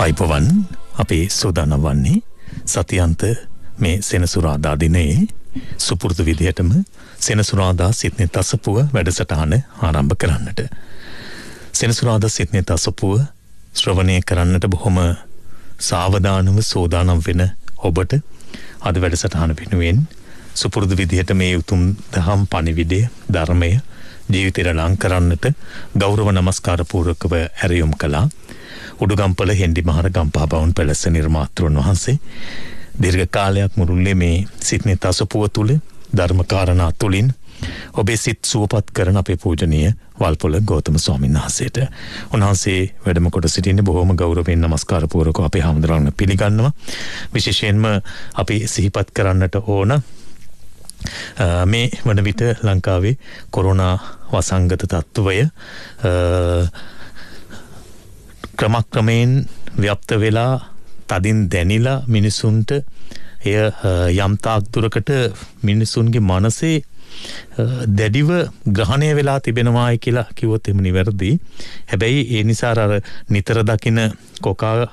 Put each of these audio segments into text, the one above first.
අයිපවන් අපේ සෝදානම් වන්නේ සතියන්ත මේ සෙනසුරාදා දිනයේ සුපුරුදු විදිහටම සෙනසුරාදා සිත්නේ තසපුව වැඩසටහන ආරම්භ කරන්නට. සෙනසුරාදා සිත්නේ තසපුව ශ්‍රවණය කරන්නට බොහොම සාවධානව සෝදානම් වෙන ඔබට අද වැඩසටහන වෙනුවෙන් සුපුරුදු විදිහට මේ උතුම් දහම් පණිවිඩය ධර්මය ජීවිතයට ලං කරන්නට ගෞරව නමස්කාරපූර්වකව ඇරයුම් කළා. උඩුගම්පල හෙන්ඩි මහර ගම්පාබවුන් පැලස නිර්මාතෘන් වහන්සේ දිර්ඝ කාලයක් මුරුල්ලේ මේ සිත්නේ තසපුව තුළ ධර්මකාරණා තුළින් ඔබේ සිත් සුවපත් කරන අපේ පූජනීය වල්පොල ගෞතම ස්වාමීන් වහන්සේට උන්වහන්සේ වැඩම කොට සිටින්නේ බොහොම ගෞරවයෙන් নমස්කාර පූර්වකව අපේ හැමදෙරණ පිළිගන්නවා විශේෂයෙන්ම අපි සිහිපත් කරන්නට ඕන මේ වන විට ලංකාවේ කොරෝනා වසංගත තත්ත්වය ක්‍රමක්‍රමයෙන් ව්‍යප්ත වෙලා තදින් දැනිලා මිනිසුන්ට එය යම්තාක් දුරකට මිනිසුන්ගේ මනසේ දැඩිව ග්‍රහණය වෙලා තිබෙනවායි කියලා කිවොත් එම නිවැරදි. හැබැයි ඒ නිසා අර නිතර දකින කොකා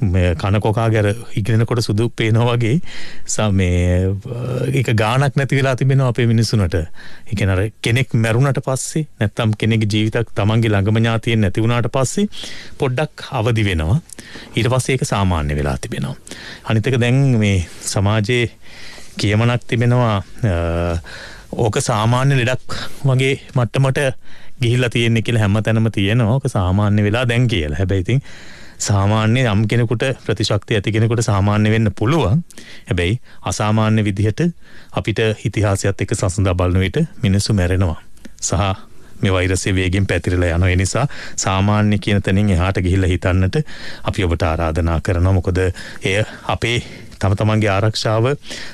කනකොකා ගැර ඉගෙනකොට සුදු පේනෝ වගේ සමේ එක ගානක් නැති වෙලා තිබෙනවා අපේ මිනිසුනට එකනර කෙනෙක් මැරුණට පස්සේ නැත්තම් කෙනෙක් ජීවිතක් තමන්ගේ ළඟම ඥාතියෙන් නැති වුණාට පස්සේ පොඩ්ඩක් අවදි වෙනවා ඊට පස්සේ ඒක සාමාන්‍ය වෙලා තිබෙනවා අනිතක දැන් මේ සමාජයේ කියමනක් තිබෙනවා ඕක සාමාන්‍ය ලෙඩක් වගේ මට්ටමට ගිහිල්ලා තියෙන්නේ කියලා හැම තැනම තියෙනවා ඕක සාමාන්‍ය වෙලා දැන් කියලා හැබැයි ඉතින් සාමාන්‍ය යම් කෙනෙකුට ප්‍රතිශක්ති ඇති කෙනෙකුට සාමාන්‍ය වෙන්න පුළුවන්. හැබැයි අසාමාන්‍ය විදිහට අපිට ඉතිහාසයත් එක්ක සසඳා බලන විට මිනිස්සු මැරෙනවා. සහ මේ වෛරසය වේගෙන් පැතිරලා යනවා. ඒ නිසා සාමාන්‍ය කියන තැනින් එහාට ගිහිල්ලා හිතන්නට අපි ඔබට ආරාධනා කරනවා. මොකද එය අපේ තම තමන්ගේ ආරක්ෂාව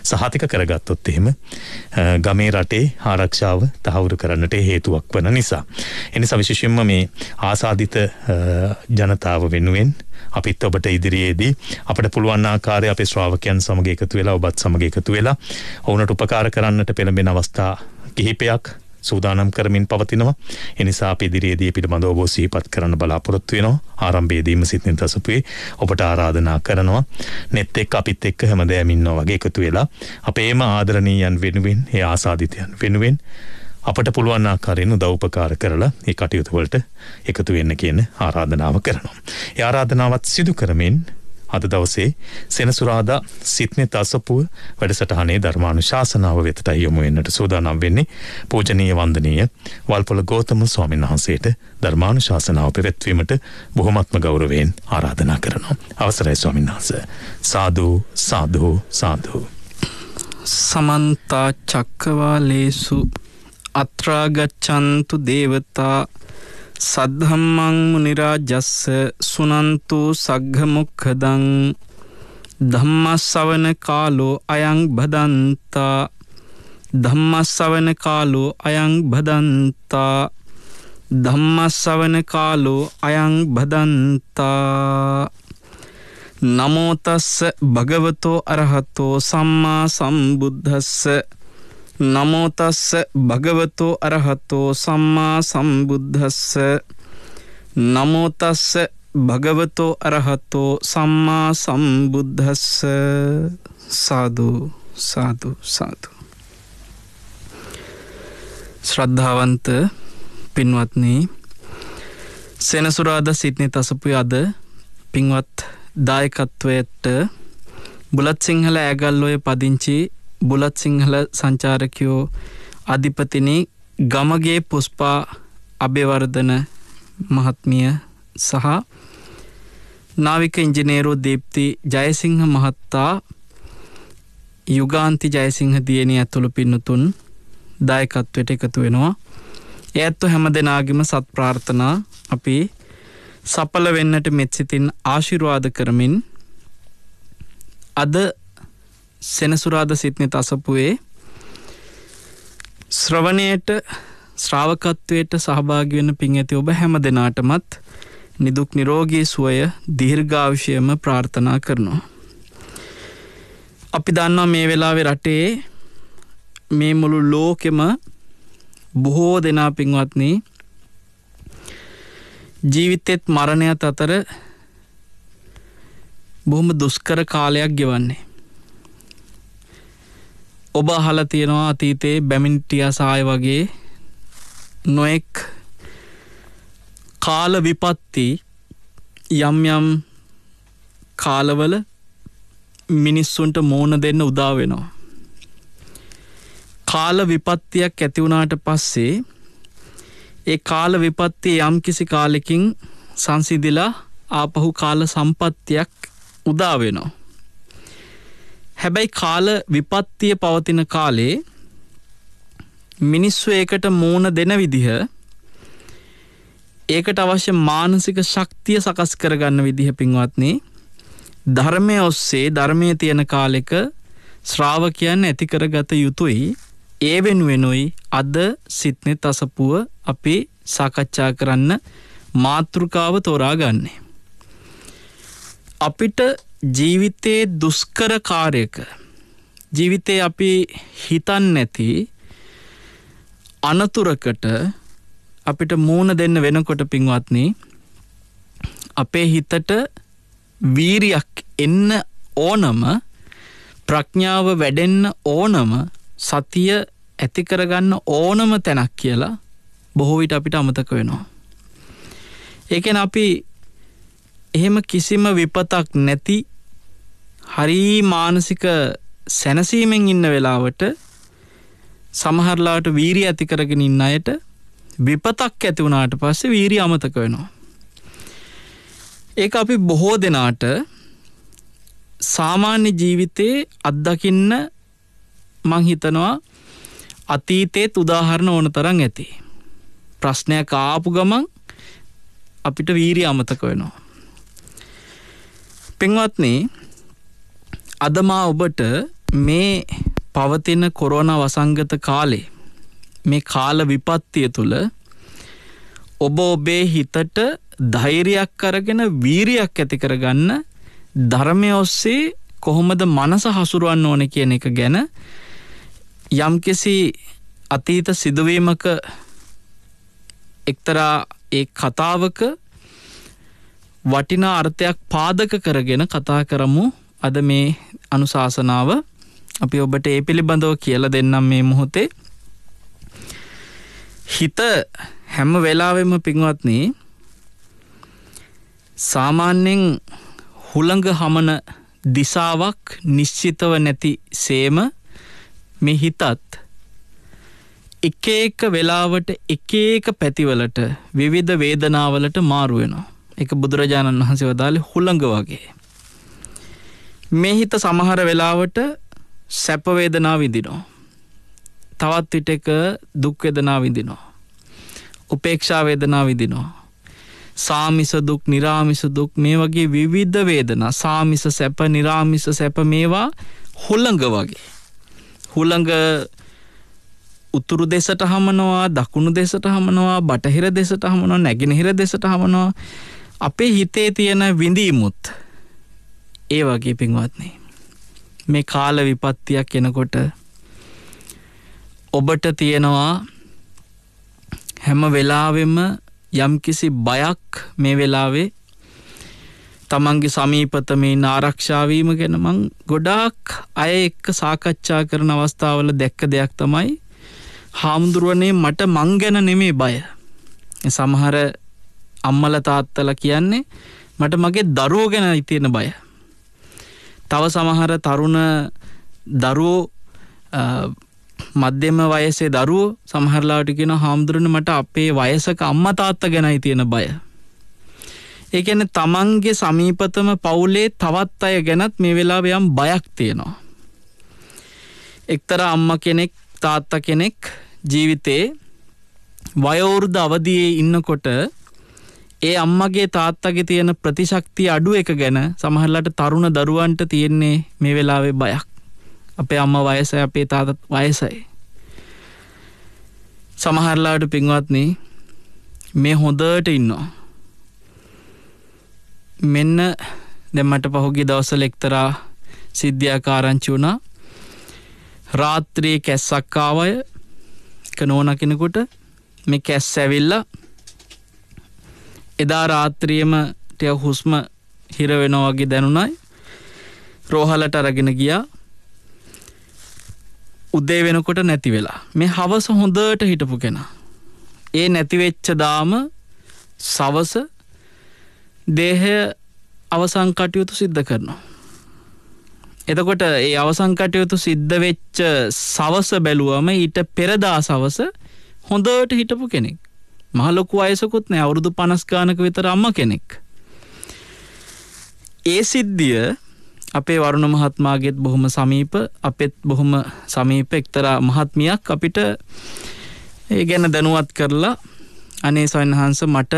සහතික කරගත්තොත් එහෙම ගමේ රටේ ආරක්ෂාව තහවුරු කරන්නට හේතුවක් වන නිසා. එනිසා විශේෂයෙන්ම මේ ආසාධිත ජනතාව වෙනුවෙන් අපිත් ඔබට ඉදිරියේදී අපට පුළුවන් ආකාරය අපේ ශ්‍රාවකයන් සමග එකතු වෙලා ඔබත් සමග එකතු වෙලා ඔවුන්ට උපකාර කරන්නට පෙළඹෙන අවස්ථා කිහිපයක් සූදානම් කරමින් පවතිනවා. එනිසා අපි ඉදිරියේදී පිළිබඳව ඔබ සිහිපත් කරන්න බලාපොරොත්තු වෙනවා. ආරම්භයේදීම සිතින් දසුපේ ඔබට ආරාධනා කරනවා. net එක්ක අපිත් එක්ක හැමදෑම ඉන්නවා වගේ එකතු වෙලා අපේම ආදරණීයයන් වෙනුවෙන්, ඒ ආසාදිතයන් වෙනුවෙන් අපට පුළුවන් ආකාරයෙන් උදව්පකාර කරලා ඒ කටයුතු වලට එකතු වෙන්න කියන ආරාධනාව කරනවා. ඒ ආරාධනාවත් සිදු කරමින් අද දවසේ සෙනසුරාදා සිත්නේ තසපුව වැඩසටහනේ ධර්මානු ශාසනාව වෙතටයි යොමු වෙන්නට සූදානම් වෙන්නේ පූජනීය වන්දනීය වල්පොල ගෝතම ස්වාමීන් වහන්සේට ධර්මානු ශාසනාව පැවැත්වීමට බොහොමත්ම ගෞරවයෙන් ආරාධනා කරනවා. අවසරයි ස්වාමීන් වහන්ස. සාදු සාදු සාදු. සමන්තා චක්කවාලේසු අත්‍රාගච්ඡන්තු දේවතා සද්ධම්මං මුනිරාජස්ස සුනන්තු සග්ගමුක්හදං ධම්මස්සවන කාලෝ අයං බදන්තා ධම්මස්සවන කාලෝ අයං බදන්තා ධම්මස්සවන කාලෝ අයං බදන්තා නමෝතස්ස භගවතෝ අරහතෝ සම්මා සම්බුද්ධස්ස නමෝතස්ස භගවතෝ අරහතෝ සම්මා සම්බුද්ධස්ස නමෝතස්ස භගවතෝ අරහතෝ සම්මා සම්බුද්ධස්ස සාධූ සාධ සාධ. ශ්‍රද්ධාවන්ත පින්වත්නී සෙනසුරාද සිට්නි තසපු අද පින්වත් දායකත්වයට බුලත් සිංහල ඇගල්ලෝය පදිංචි බුලත් සිංහල සංචාරකයෝ අධිපතිනේ ගමගේ පුස්පා අභ්‍යවර්ධන මහත්මිය සහ නාවික ඉංජිනේරෝ දීප්ති ජයසිංහ මහත්තා යුගාන්ති ජයසිංහ දියණිය ඇතුළු පින්නතුන් දායකත්වයට එකතු වෙනවා. ඇත්තු හැම දෙනාගෙම සත් ප්‍රාර්ථනා අපි සපල වෙන්නට මෙත්සිතින් ආශිරවාද කරමින් අද සෙනසුරාද සිත්නි තසපුයේ ශ්‍රවණයට ශ්‍රාවකත්වයට සහභාගිවෙන පින් ඇති ඔබ හැම දෙනාටමත් නිදුක් නිරෝගී සුවය දිර්ඝාවිෂයම ප්‍රාර්ථනා කරනවා. අපි දන්නවා මේ වෙලාවෙ රටේ මේ මුළු ලෝකෙම බොහෝ දෙනා පින්වත්නී ජීවිතෙත් මරණයත් අතර බොහොම දුස්කර කාලයක් ගෙවන්නේ. ඔබ අහලා තියෙනවා අතීතයේ බැමින්ටිය සාය වගේ නොෙක් කාල විපත්ති යම් යම් කාලවල මිනිස්සුන්ට මෝන දෙන්න උදා වෙනවා. කාල විපත්තියක් ඇතිවුණාට පස්සේ ඒ කාල විපත්තිය යම් කිසි කාලෙකින් සංසිදිලා ආපහු කාල සම්පත්තියක් උදා වෙනවා. හැබැයි කාල විපත්තිය පවතින කාලේ මිනිස්සු ඒකට මූුණ දෙන විදිහ ඒකට අවශ්‍ය මානසික ශක්තිය සකස් කරගන්න විදිහ පින්වත්න්නේ ධර්මය ඔස්සේ ධර්මය තියෙන කාලෙක ශ්‍රාවකයන් ඇති කරගත යුතුයි ඒ වෙනුවෙනුයි අද සිත්නෙත් අසපුුව අපි සාකච්ඡා කරන්න මාතෘකාව තෝරාගන්නේ. අපිට ජීවිතයේ දුස්කර කාරයක ජීවිතය අපි හිතන් නැති අනතුරකට අපිට මූුණ දෙන්න වෙනකොට පින්වත්න අපේ හිතට වීරියක් එන්න ඕනම ප්‍රඥාව වැඩෙන්න ඕනම සතිය ඇතිකරගන්න ඕනම තැනක් කියලා බොහෝ විට අපිට අමතක වෙනවා. ඒකෙන් අපි එහෙම කිසිම විපතක් නැති හරි මානසික සැනසීමෙන් ඉන්න වෙලාවට සමහරලාට වීරී ඇති කරගෙන ඉන්න අයට විපතක් ඇති වුණාට පස්සේ වීරී අමතක වෙනවා. ඒක අපි බොහෝ දෙනාට සාමාන්‍ය ජීවිතයේ අත්දකින්න මං හිතනවා අතීතයේත් උදාහරණ ඕන තරම් ඇති. ප්‍රශ්නයක් ආපු ගමන් අපිට වීරිය අමතක වෙනවා. පෙන්වත්නේ අදමා ඔබට මේ පවතින කොරෝන වසංගත කාලේ මේ කාල විපත්තිය තුළ ඔබ ඔබේ හිතට ධෛරයක් අරගෙන වීරයක් ඇති කරගන්න ධර්මය ඔස්සේ කොහොමද මනස හසුරුවන්න ඕන කියන එක ගැන යම්කිසි අතීත සිදුවීමක එක්තරා ඒ කතාවක වටිනා අර්ථයක් පාදක කරගෙන කතා කරමු අද මේ අනුශාසනාව අපි ඔබට ඒ පිළිබඳව කියල දෙන්නම් මේ මොහොතේ හිත හැම වෙලාවෙම පින්වත්න සාමාන්‍යෙන් හුළඟ හමන දිසාවක් නිශ්චිතව නැති සේම මෙ හිතත් එක එක වෙලාවට එක ඒක පැතිවලට විවිධ වේදනාවලට මාරුවෙනවා එක බුදුරජාණන් වහන්සේ වදාළේ හුළඟ වගේ මේ හිත සමහර වෙලාවට සැප වේදනා විඳිනවා. තවත් විටක දුක් වේදනා විඳිනවා. උපේක්ෂා වේදනා විඳිනවා. සාමිස දුක් නිරාමිස දුක් මේ වගේ විවිධ වේදනා සාමිස සැප නිරාමිස සැප මේවා හොළඟ වගේ. හුළඟ උතුරු දෙසට හමනවා දකුණු දෙසට හමනවා බටහිර දෙසට හමනවා නැගෙනහිර දෙසට හමනවා අපේ හිතේ තියෙන විඳීමුත් ඒ වගේ පින්වත්නේ. මේ කාල විපත්තියක් එනකොට ඔබට තියෙනවා හැම වෙලාවෙම යම්කිසි බයක් මේ වෙලාවේ තමන්ගේ සමීපතමේ නාරක්ෂාවීම ගැන මං ගොඩාක් අය එක්ක සාකච්ඡා කරන අවස්ථාවල දැක්ක දෙයක් තමයි හාමුදුරුවනේ මට මං ගැන නෙමේ බය සමහර අම්මල තාත්තල කියන්නේ මට මගේ දරුවෝ ගැන ඉතියෙන බය තව සමහර තරුණ දරුවෝ මධ්‍යම වයසේ දරුවෝ සමහරලාටිකෙන හාමුදුරන මට අපේ වයසක අම්මතාත්ත ගැනයි තියෙන බය. ඒකැන තමන්ගේ සමීපතම පවුලේ තවත් අය ගැනත් මේ වෙලාවයම් බයක් තියෙනවා. එක්තර අම්ම කෙනෙක් තාත්ත කෙනෙක් ජීවිතේ වයවුරුද අවදියේ ඉන්නකොට ඒ අම්මගේ තාත්තගේ තියෙන ප්‍රතිශක්තිය අඩු එක ගැන සමහරලට තරුණ දරුවන්ට තියෙන්නේ මේ වෙලාවේ බයක්. අපේ අම්ම වයසයි අපේ තාතත් වයසයි. සමහරලාට පින්වත්න මේ හොඳට ඉන්නවා. මෙන්න දෙමට පහුගේ දවසල එක්තරා සිද්ධියක් ආරංචි වුණා රාත්‍රයේ කැස්සක්කාවය එක නෝන කෙනෙකුට මේ කැස් ඇවිල්ලා එදා රාත්‍රියම ටය හුස්ම හිරවෙනෝ වගේ දැනුණයි රෝහලට අරගෙන ගියා උදේ වෙනකොට නැති වෙලා මේ හවස හොඳට හිටපු කෙනා ඒ නැතිවෙච්ච දාම සවස දේහය අවසං කටයුතු සිද්ධ කරනවා එතකොට ඒ අවසං කටයුතු සිද්ධ වෙච්ච සවස බැලුවම ඊට පෙරදා සවස හොඳට හිටපු කෙනෙක් මහලොකු අයසකුත් නෑ අවුරුදු පනස්ගානක විතර අම්ම කෙනෙක්. ඒ සිද්ධිය අපේ වරුණ මහත්මාගේත් බොහොම සමීප අපෙත් බොහොම සමීප එක්තරා මහත්මියක් අපිට ඒ ගැන දැනුවත් කරලා අනේ සවන්හන්ස මට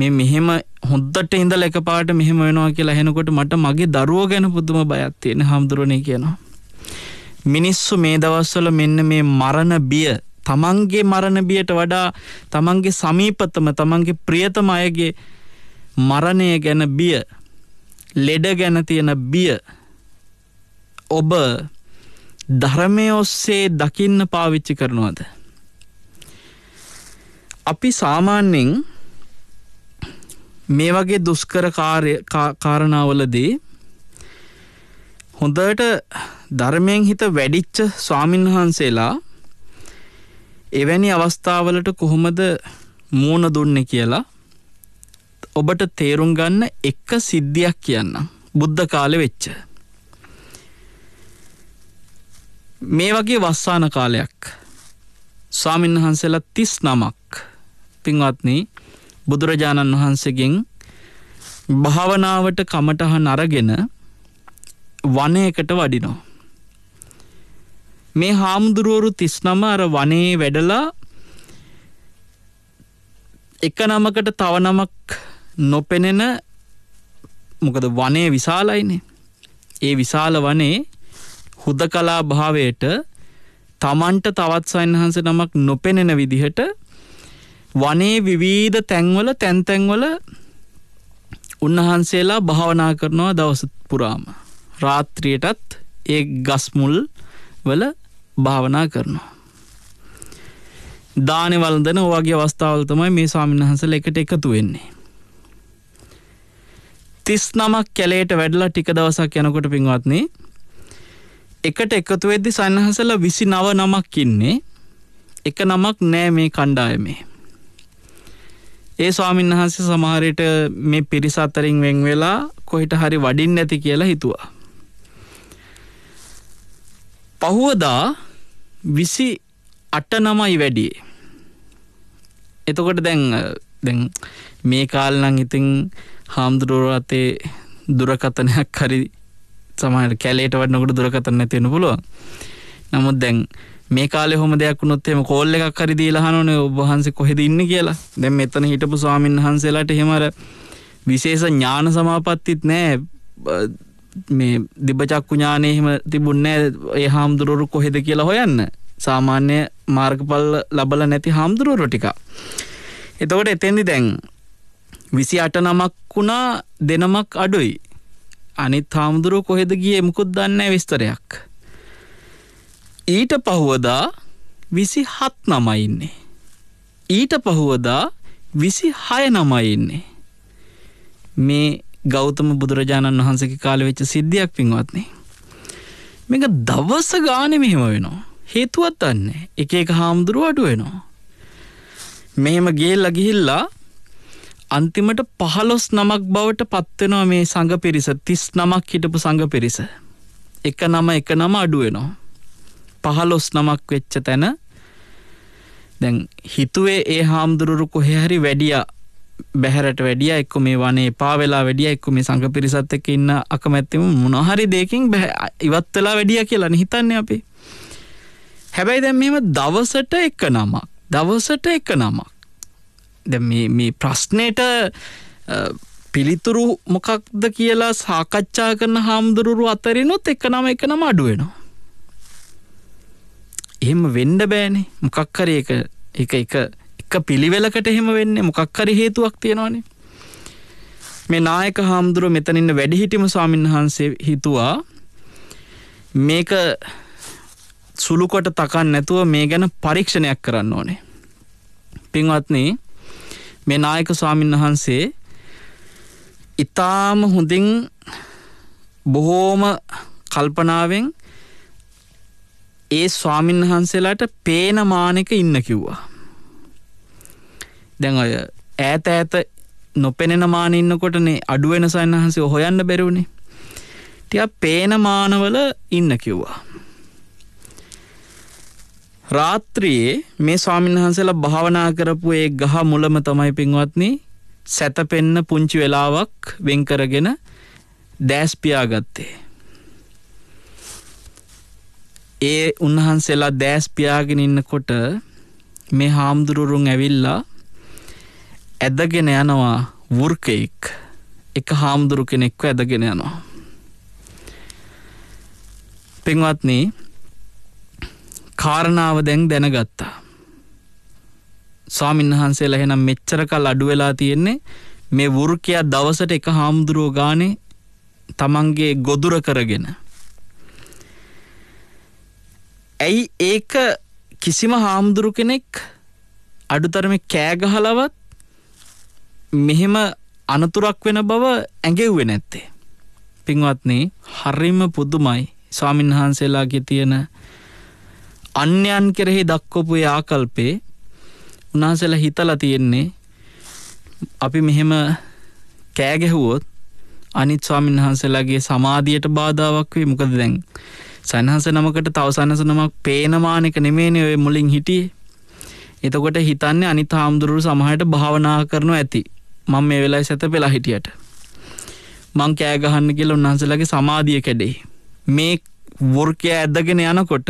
මේ මෙහෙම හොද්දට ඉඳල එකපාට මෙහෙම වෙනවා කියලා හෙනකොට මට මගේ දරුවෝ ගැන පුදුම බයක් තියෙන හාමුදුරණය කියනවා. මිනිස්සු මේ දවස්වල මෙන්න මේ මරණ බිය තමන්ගේ මරණ බියට වඩා තමන්ගේ සමීපතම තමන්ගේ ප්‍රියතම අයගේ මරණය ගැන බිය ලෙඩ ගැන තියෙන බිය ඔබ ධර්මය ඔස්සේ දකින්න පාවිච්චි කරනවාද අපි සාමාන්‍යෙන් මේ වගේ දුස්කර කාරණාවලදී හොඳට ධර්මයෙන් හිත වැඩිච්ච ස්වාමින්වහන්සේලා එවැනි අවස්ථාවලට කොහොමද මූුණ දුන්න කියලා ඔබට තේරුම් ගන්න එක සිද්ධියක් කියන්න බුද්ධ කාලෙ වෙච්ච මේ වගේ වස්සාන කාලයක් ස්වාමීන් වහන්සේලා තිස් නමක් පින්වත්න බුදුරජාණන් වහන්සේගෙන් භාවනාවට කමටහ නරගෙන වනයකට වඩිනෝ මේ හාමුදුරුවරු තිස්නම අර වනේ වැඩලා එක නමකට තව නමක් නොපෙනෙන මොකද වනේ විශාලයිනේ ඒ විශාල වනේ හුද කලා භාවයට තමන්ට තවත් සයින්හන්ස නමක් නොපෙනෙන විදිහට වනේ විවීධ තැන්වල තැන්තැන්වල උන්වහන්සේලා භාවනා කරනවා දවස පුරාම රාත්‍රියටත් ඒ ගස්මුල් වල භාවනා කරනවා. දානවලදන ඔවගේ අවස්ථාවල් තමයි මේ ස්වාමින්හන්සල එකට එකතු වෙන්නේ. තිස් නමක් කැලේට වැඩලා ටික දවසක් යනකොට පින්වත්න්නේ එකට එකතු වෙද්දි සන්නහසල විසි නව නමක් ඉන්නේ එක නමක් නෑ මේ කණ්ඩායමේ. ඒ ස්වාමින් වහන්සේ සමහරයට මේ පිරිස අතරින් වෙන් වෙලා කොහිට හරි වඩින් නැති කියලා හිතුවා. පහුවදා විසි අට නමයි වැඩියේ එතකොට දැන් දැන් මේ කාල්නං ඉතිං හාමුදුරුවර අතේ දුරකතනයක් හරි සමහට කැලේට වන්නකොට දුරකතන්න තියෙන පුළුව නමුත් දැන් මේ කාලෙ හොම දෙයක් නොත්තේම කෝල්ල එකක් හරිදී ලහනන ඔබහන්සේ කොහෙද ඉන්න කියලා දැම් මෙතන හිටපු ස්වාමීන් වහන්සේලාට හෙමර විශේෂ ඥාන සමාපත්තිත් නෑ මේ දිබචක්කු ඥානය එහෙම තිබුන්නේ ඒ හාමුදුරුවරු කොහෙද කියලා හොයන්න. සාමාන්‍ය මාර්ගඵල ලබල නැති හාමුදුරුවරු ටික. එතකොට එතෙන්දි දැන් විසි අට නමක් වුණා දෙනමක් අඩුයි. අනිත් හාමුදුරුව කොහෙද ගිය එමකුත් දන්න විස්තරයක්. ඊට පහුවදා විසි හත් නමයින්නේ. ඊට පහුවදා විසි හය නමයින්නේ. මේ ගෞතම බුදුරජාණන් වහන්සගේ කාල වෙච්ච සිද්ධියක් පින්වත්න්නේ. මේක දවස ගාන මෙහෙම වෙනවා. හේතුවත් අන්න එක එක හාමුදුරුවට වෙනවා. මෙහෙම ගේල්ල ගිහිල්ලා අන්තිමට පහලොස් නමක් බවට පත්වෙනවා මේ සඟ පිරිස තිස් නමක් හිටපු සඟ පිරිස. එක නම එක නම අඩුවෙනවා. පහලොස් නමක් වෙච්ච තැන දැන් හිතුවේ ඒ හාමුදුරුරු කොහෙහරි වැඩියා බැහැරට වැඩිය එක්ක මේ වනේ පාවෙලා වැඩිය එක්ක මේ සංඝ පිරිසත් එක්ක ඉන්න අකමැත්තෙම මොනහරි දෙයකින් ඉවත් වෙලා වැඩිය කියලා හිතන්නේ අපි. හැබැයි දැන් මෙහෙම දවසට එක නමක්. දවසට එක නමක්. දැන් මේ මේ ප්‍රශ්නෙට පිළිතුරු මොකක්ද කියලා සාකච්ඡා කරන හාමුදුරුවරු අතරිනුත් එක නම එක නම අඩු වෙනවා. එහෙම වෙන්න බෑනේ. මොකක් හරි එක එක එක එක්ක පිළිවෙලකට එහෙම වෙන්නේ මොකක් හරි හේතුවක් තියෙනවානේ. මේ නායක හාමුදුරුව මෙතනින්න වැඩිහිටිම ස්වාමීන් වහන්සේ හිතුවා මේක සුළුකොට තකන් නැතුව මේ ගැන පරීක්ෂණයක් කරන්න ඕනේ. පින්වත්නේ මේ නායක ස්වාමීන් වහන්සේ ඉතාම හොඳින් බොහෝම කල්පනාවෙන් ඒ ස්වාමීන් වහන්සේලාට පේන මානෙක ඉන්න කිව්වා. දැන් ඔය ඈත ඈත නොපෙනෙන මාන ඉන්නකොටනේ අඩුවෙන සන්නහන්සේ හොයන්න බැරුණේ ටිය පේන මානවල ඉන්න කිව්වා. රාත්‍රියයේ මේ ස්වාමින්හන්සලා භාවනා කරපු ඒ ගහ මුලම තමයි පින්වත්නි සැතපෙන්න පුංචි වෙලාවක් වෙන්කරගෙන දෑස්පියා ගත්තේ. ඒ උන්වහන්සේලා දෑස්පියාගෙන ඉන්නකොට මේ හාමුදුරුරුන් ඇවිල්ලා ඇදගෙන යනවා වෘර්කයෙක් එක හාමුදුරු කෙනෙක්ව ඇදගෙන යනවා. පෙන්වත්න කාරණාව දැන් දැනගත්තා. ස්වාමින් වහන්සේ ලහෙනම් මෙච්චර කල් අඩුවෙලා තියෙන්නේ මේ වෘර්කයා දවසට එක හාමුදුරුව ගානේ තමන්ගේ ගොදුර කරගෙන. ඇයි ඒක කිසිම හාමුදුරු කෙනෙක් අඩුතරම කෑගහලවත් මෙහෙම අනතුරක් වෙන බව ඇඟෙව්වෙ නැත්තේ. පින්වත්නේ හරිම පුදුමයි ස්වාමින් වහන්සේලාගේ තියෙන අන්‍යයන් කෙරෙහි දක්කොපු ආකල්පේ උනාසල හිතලා තියෙන්නේ අපි මෙහෙම කෑගැහුවොත් අනිත් ස්වාමින් වහන්සේලාගේ සමාධියට බාධාවක් වේ මොකද දැන් සනහස නමකට තව සනස නමක් පේනමානක නෙමේනේ ඔය මුලින් හිටියේ එතකොට හිතන්නේ අනිත් හාමුදුරුවෝ සමහරට භාවනා කරනු ඇති මං මේ වෙලා සැත පෙලා හිටියට. මං කෑගහන්න කියල උන්හන්සලගේ සමාධිය කැඩේ. මේ වෘර්කය ඇදගෙන යනකොට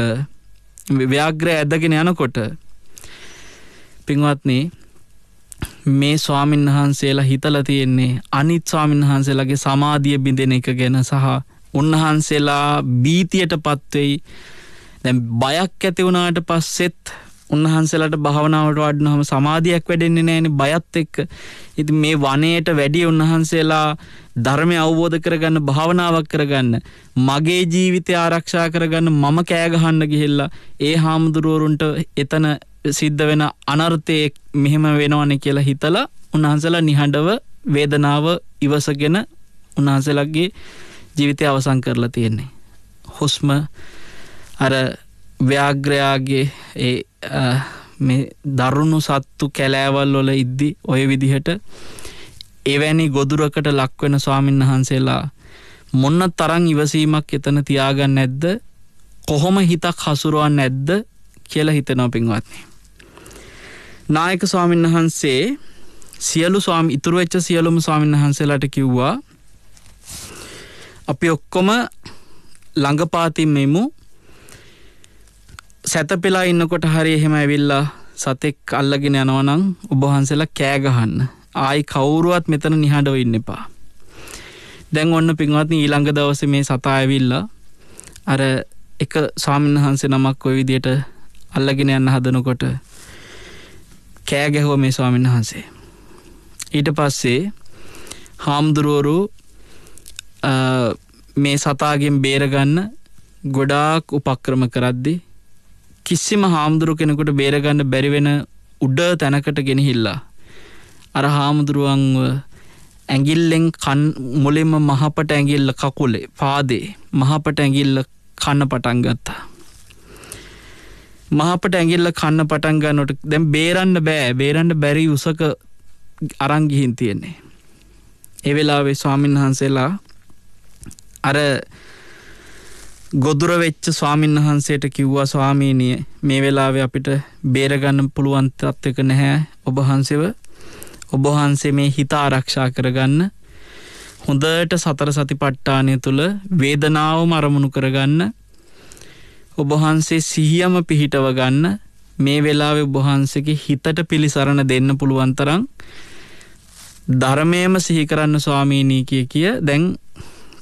ව්‍යාග්‍රය ඇදගෙන යනකොට පින්වත්නේ මේ ස්වාමින් වහන්සේලා හිතල තියෙන්නේ අනිත් ස්වාමින් වහන්සේලාගේ සමාධිය බිඳෙන එක ගැන සහ උන්වහන්සේලා බීතියට පත්වෙයි දැ බයක් ඇති වුණාට පස්සෙත් උන්වහන්සේලාට භාවනාවට වඩනහම සමාධියක් වැඩෙන්නේ නැහැනේ බයත් එක්ක. ඉතින් මේ වනයේට වැඩි උන්වහන්සේලා ධර්මය අවබෝධ කරගන්න භාවනාවක් කරගන්න මගේ ජීවිතය ආරක්ෂා කරගන්න මම කෑ ගහන්න ගිහිල්ලා ඒ හාමුදුරුවරුන්ට එතන සිද්ධ වෙන අනර්ථයේ මෙහෙම වෙනවනේ කියලා හිතලා උන්වහන්සේලා නිහඬව වේදනාව ඉවසගෙන උන්වහන්සේලාගේ ජීවිතය අවසන් කරලා තියෙන්නේ. හුස්ම අර ව්‍යාග්‍රයාගේ ඒ මේ දරුණු සත්තු කැලෑවල් වොල ඉද්දි ඔය විදිහට එවැනි ගොදුරකට ලක්වෙන ස්වාමීන් වහන්සේලා මොන්න තරං ඉවසීමක් එතන තියාගන්න නැද්ද කොහොම හිතක් හසුරුවන් නැද්ද කියලා හිතනෝ පින්වත්න්නේ. නායක ස්වාමීන් වහන්සේ සියලු ස්වාම ඉතුරුවෙච්ච සියලුම ස්වාමීන් වහන්සේලාට කිව්වා අපි ඔක්කොම ළඟපාතින් මෙමු සැතපෙලා ඉන්නකොට හරි එහෙම ඇවිල්ලා සතෙක් අල්ලගෙන යනවනං ඔබහන්සලා කෑගහන්න ආයි කවුරුවත් මෙතන නිහඬව ඉන්න එපා දැන් ඔන්න පින්වත්න ඊළඟ දවස මේ සතා ඇවිල්ලා අර එක ස්වාමීන් වහන්සේ නමක් ඔය විදියට අල්ලගෙන යන්න හදනකොට කෑගැහුව මේ ස්වාමීන් වහන්සේ ඊට පස්සේ හාමුදුරුවරු මේ සතාගෙන් බේරගන්න ගොඩාක් උපක්‍රම කරද්දි කිසිම හාමුදුරු කෙනෙකුට බේරගන්න බැරිවෙන උඩ තැනකට ගෙනහිල්ලා. අර හාමුදුරුවන්ව ඇගිල්ලෙන් කන් මුලින්ම මහපට ඇගිල්ල කකුලේ පාදේ මහපට ඇගිල්ල කන්න පටන් ගත්තා. මහපට ඇගිල්ල කන්න පටන් ගන්නට දැම් බේරන්න බෑ බේරන්න බැරි උසක අරංගිහින් තියෙන්නේ. එවෙලාවේ ස්වාමීන් වහන්සේලා අර ගොදුර වෙච්ච ස්වාමීන් වහන්සේට කිව්වා ස්වාමීනිය මේ වෙලාවේ අපිට බේරගන්න පුළුවන් තත්ත්වක නැහැ ඔබ වහන්සේව ඔබ වහන්සේ මේ හිත ආරක්ෂා කරගන්න හොඳට සතර සතිපට්ඨානය තුල වේදනාවම අරමුණු කරගන්න ඔබ වහන්සේ සිහියම පිහිටව ගන්න මේ වෙලාවේ ඔබ වහන්සේගේ හිතට පිළිසරණ දෙන්න පුළුවන් තරම් ධර්මයේම සිහි කරන්න ස්වාමීනී කිය කිය දැන්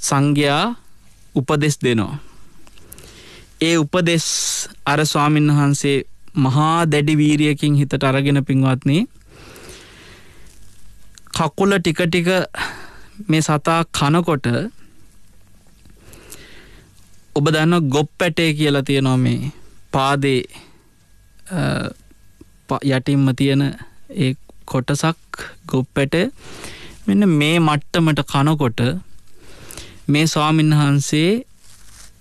සංඝයා උපදෙස් දෙනවා ඒ උපදෙස් අර ස්වාමීන් වහන්සේ මහා දැඩි වීරියකින් හිතට අරගෙන පින්වත්නේ කකුල ටික ටික මේ සතා කනකොට ඔබ දන්න ගොප් පැටේ කියලා තියෙනවා මේ පාදේ යටින්ම තියෙන ඒ කොටසක් ගොප් පැට මෙන්න මේ මට්ටමට කනකොට මේ ස්වාමින්වහන්සේ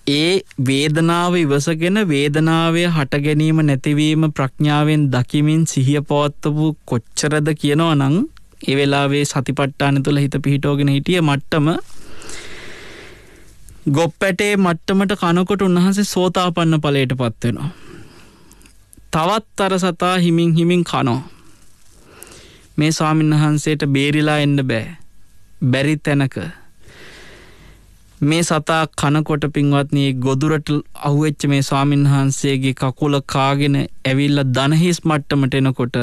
ඒ වේදනාව ඉවසගෙන වේදනාවේ හට ගැනීම නැතිවීම ප්‍රඥාවෙන් දකිමින් සිහිය පවත්වපු කොච්චරද කියනවා නං ඒ වෙලාවේ සතිපට්ටාන තුළ හිත පිහිටෝගෙන හිටිය මට්ටම ගොප්පැටේ මට්ටමට කනකොට උන්වහන්සේ සෝතාපන්න පලයට පත්වෙනවා. තවත් අර සතා හිමින් හිමින් කනෝ. මේ ස්වාමින් වහන්සේට බේරිලා එන්න බෑ. බැරි තැනක මේ සතා කනකොට පින්වත්නී ගොදුරට අහුවෙච්ච මේ ස්වාමින්වහන්සේගේ කකුල කාගෙන ඇවිල්ල දනහිස් මට්ටමට එනකොට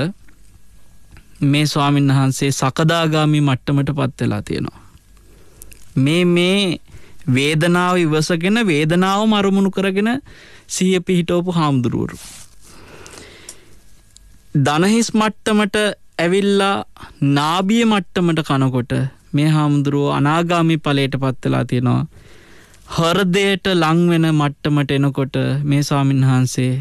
මේ ස්වාමින් වහන්සේ සකදාගාමි මට්ටමට පත්වෙලා තියෙනවා. මේ මේ වේදනාව ඉවසගෙන වේදනාව මරමුණු කරගෙන සිය පිහිටෝපු හාමුදුරුවරු. දනහිස් මට්ටමට ඇවිල්ලා නාබිය මට්ටමට කනකොට මේ හාමුදුරුවෝ අනාගාමි ඵලයට පත්වලා තියෙනවා. හර්දයට ලංවෙන මට්ටමට එනකොට මේ ස්වාමින් වහන්සේ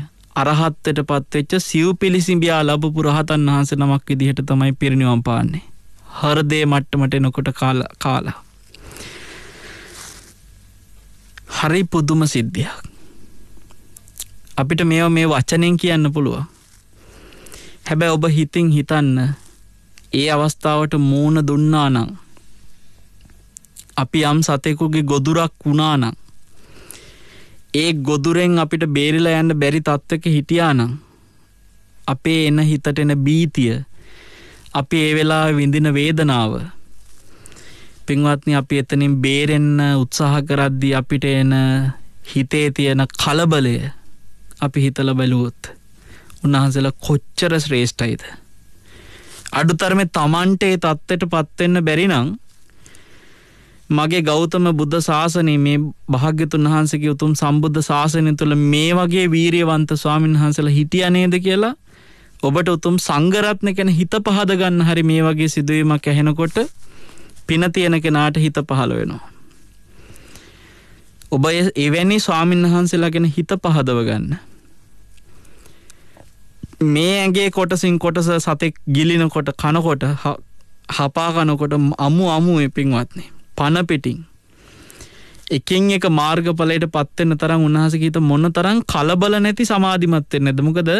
අරහත්තට පත්වෙච්ච සිව් පිලිසිඹියා ලබපු රහතන් වහන්ස නමක් විදිහට තමයි පිරිනිවම් පාන්නේ. හරදේ මට්ටමට එනකොට කාලා. හරි පුදුම සිද්ධියක්. අපිට මේ මේ වචනයෙන් කියන්න පුළුව. හැබැ ඔබ හිතින් හිතන්න ඒ අවස්ථාවට මූුණ දුන්නා නං අපි යම් සතෙකුගේ ගොදුරක් වුණානම් ඒ ගොදුරෙන් අපිට බේරිලා යන්න බැරි තත්ත්වක හිටියානම් අපේ එන හිතට එන බීතිය අපි ඒ වෙලා විඳින වේදනාව පින්වත්නි අපි එතනින් බේරෙන්න උත්සාහ කරද්දී අපිට එන හිතේ තියෙන කලබලය අපි හිතල බැලුවොත් උන්වහන්සේලා කොච්චර ශ්‍රේෂ්ඨයිද අඩුතරමේ තමන්ට ඒ තත්ත්වයට පත්වෙන්න බැරි නම් මගේ ගෞතම බුද්ධ ශාසනය මේ භාග්‍යතුන් වහන්සගේ උතුම් සම්බුද්ධ ශාසනය තුළ මේ වගේ වීරියවන්ත ස්වාමීන් වහන්සල හිටිය නේද කියලා ඔබට උතුම් සංගරත්න කැන හිත පහදගන්න හරි මේ වගේ සිදුවීමක් ඇහෙනකොට පිනතියන කෙනාට හිත පහළ වෙනවා. ඔබ එවැනි ස්වාමීන් වහන්සේලාගෙන හිත පහදව ගන්න. මේ ඇගේ කොටසින් කොටස සතෙක් ගිලිනකොට කනකොට හපාකනකොට අමු අමු එපින්වත්න්නේ. පණපිටින්. එකින් එක මාර්ගඵලයට පත්වෙන්න තරම් උන්හසකීත මොන්න තරම් කලබල නැති සමාධිමත්වෙන් නැදමකද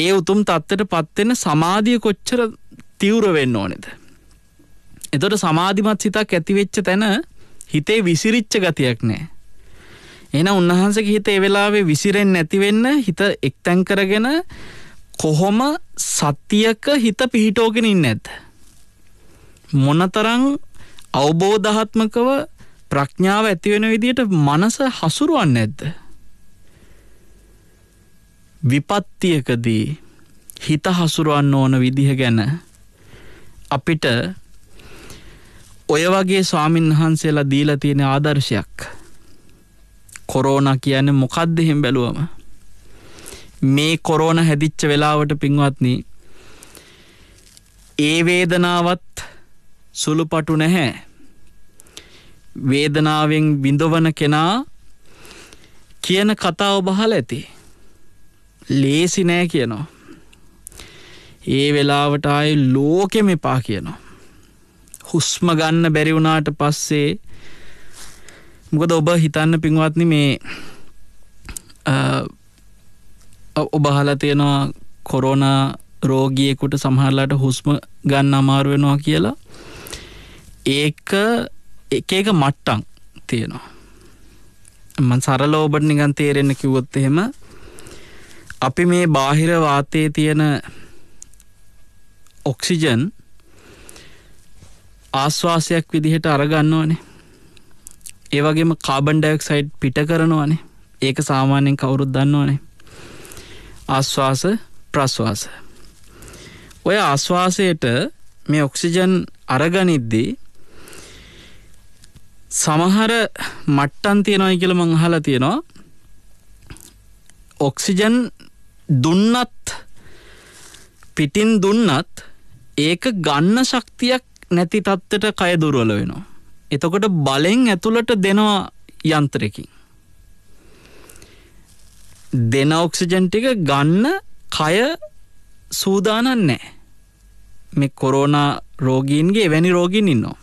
ඒ උතුම් තත්ත්වට පත්වෙන සමාධිය කොච්චර තිවර වෙන්න ඕනෙද. එතොට සමාධිමත් සිතක් ඇතිවෙච්ච තැන හිතේ විසිරිච්ච ගතියක් නෑ. එන උන්වහන්සේ හිත ඒ වෙලාවේ විසිරෙන් නැතිවෙන්න හිත එක්තැන් කරගෙන කොහොම සත්‍යයක හිත පිහිටෝගෙන ඉන්න ඇත. මොනතරං අවබෝධාත්මකව ප්‍රඥාව ඇති වෙන විදිහට මනස හසුරුවන්නේ නැද්ද? විපත්තියකදී හිත හසුරුවන්න ඕන විදිහ ගැන අපිට ඔය වගේ ස්වාමීන් වහන්සේලා දීලා තියෙන ආදර්ශයක් කොරෝනා කියන්නේ මොකද්ද එහෙම බැලුවම මේ කොරෝනා හැදිච්ච වෙලාවට පින්වත්නි ඒ වේදනාවත් සුළුපටු නැහැ. වේදනාවෙන් බිඳවන කෙනා කියන කතාව බහල ඇති. ලේසි නෑ කියනවා. ඒ වෙලාවට ආයි ලෝකෙම එපා කියනවා. හුස්ම ගන්න බැරි වුණාට පස්සේ මොකද ඔබ හිතන්න පින්වත්නි මේ ඔබහලා තියෙනවා කොරෝනා රෝගියෙකුට සමහරලාට හුස්ම ගන්න අමාරුවෙනවා කියලා ඒක එක එක මට්ටං තියෙනවා. මන් සරලෝබට නිගන් තේරෙන්න කිවොත් එහෙම අපි මේ බාහිර වාතයේ තියෙන ඔක්සිජන් ආශ්වාසයක් විදිහට අරගන්න ඕනේ ඒවගේම කාබන්ඩයක් සයිඩ් පිට කරනවානේ ඒක සාමාන්‍යයෙන් කවුරුත් දන්න ඕනේ ආශ්වාස ප්‍රශ්වාස ඔය ආශ්වාසයට මේ ඔක්සිජන් අරගනිද්දී සමහර මට්ටන් තියෙනයි කියල මං අහලා තියෙනවා ඔක්සිජන් දුන්නත් පිටින් දුන්නත් ඒක ගන්න ශක්තියක් නැති තත්ත්වට කය දුර්වල වෙනවා. එතකොට බලෙන් ඇතුළට දෙනවා යන්ත්‍රකින්. දෙන ඔක්සිජන් ටික ගන්න කය සූදානන් නෑ. මේ කොරෝනා රෝගීන්ගේ එවැනි රෝගීන් ඉන්නවා.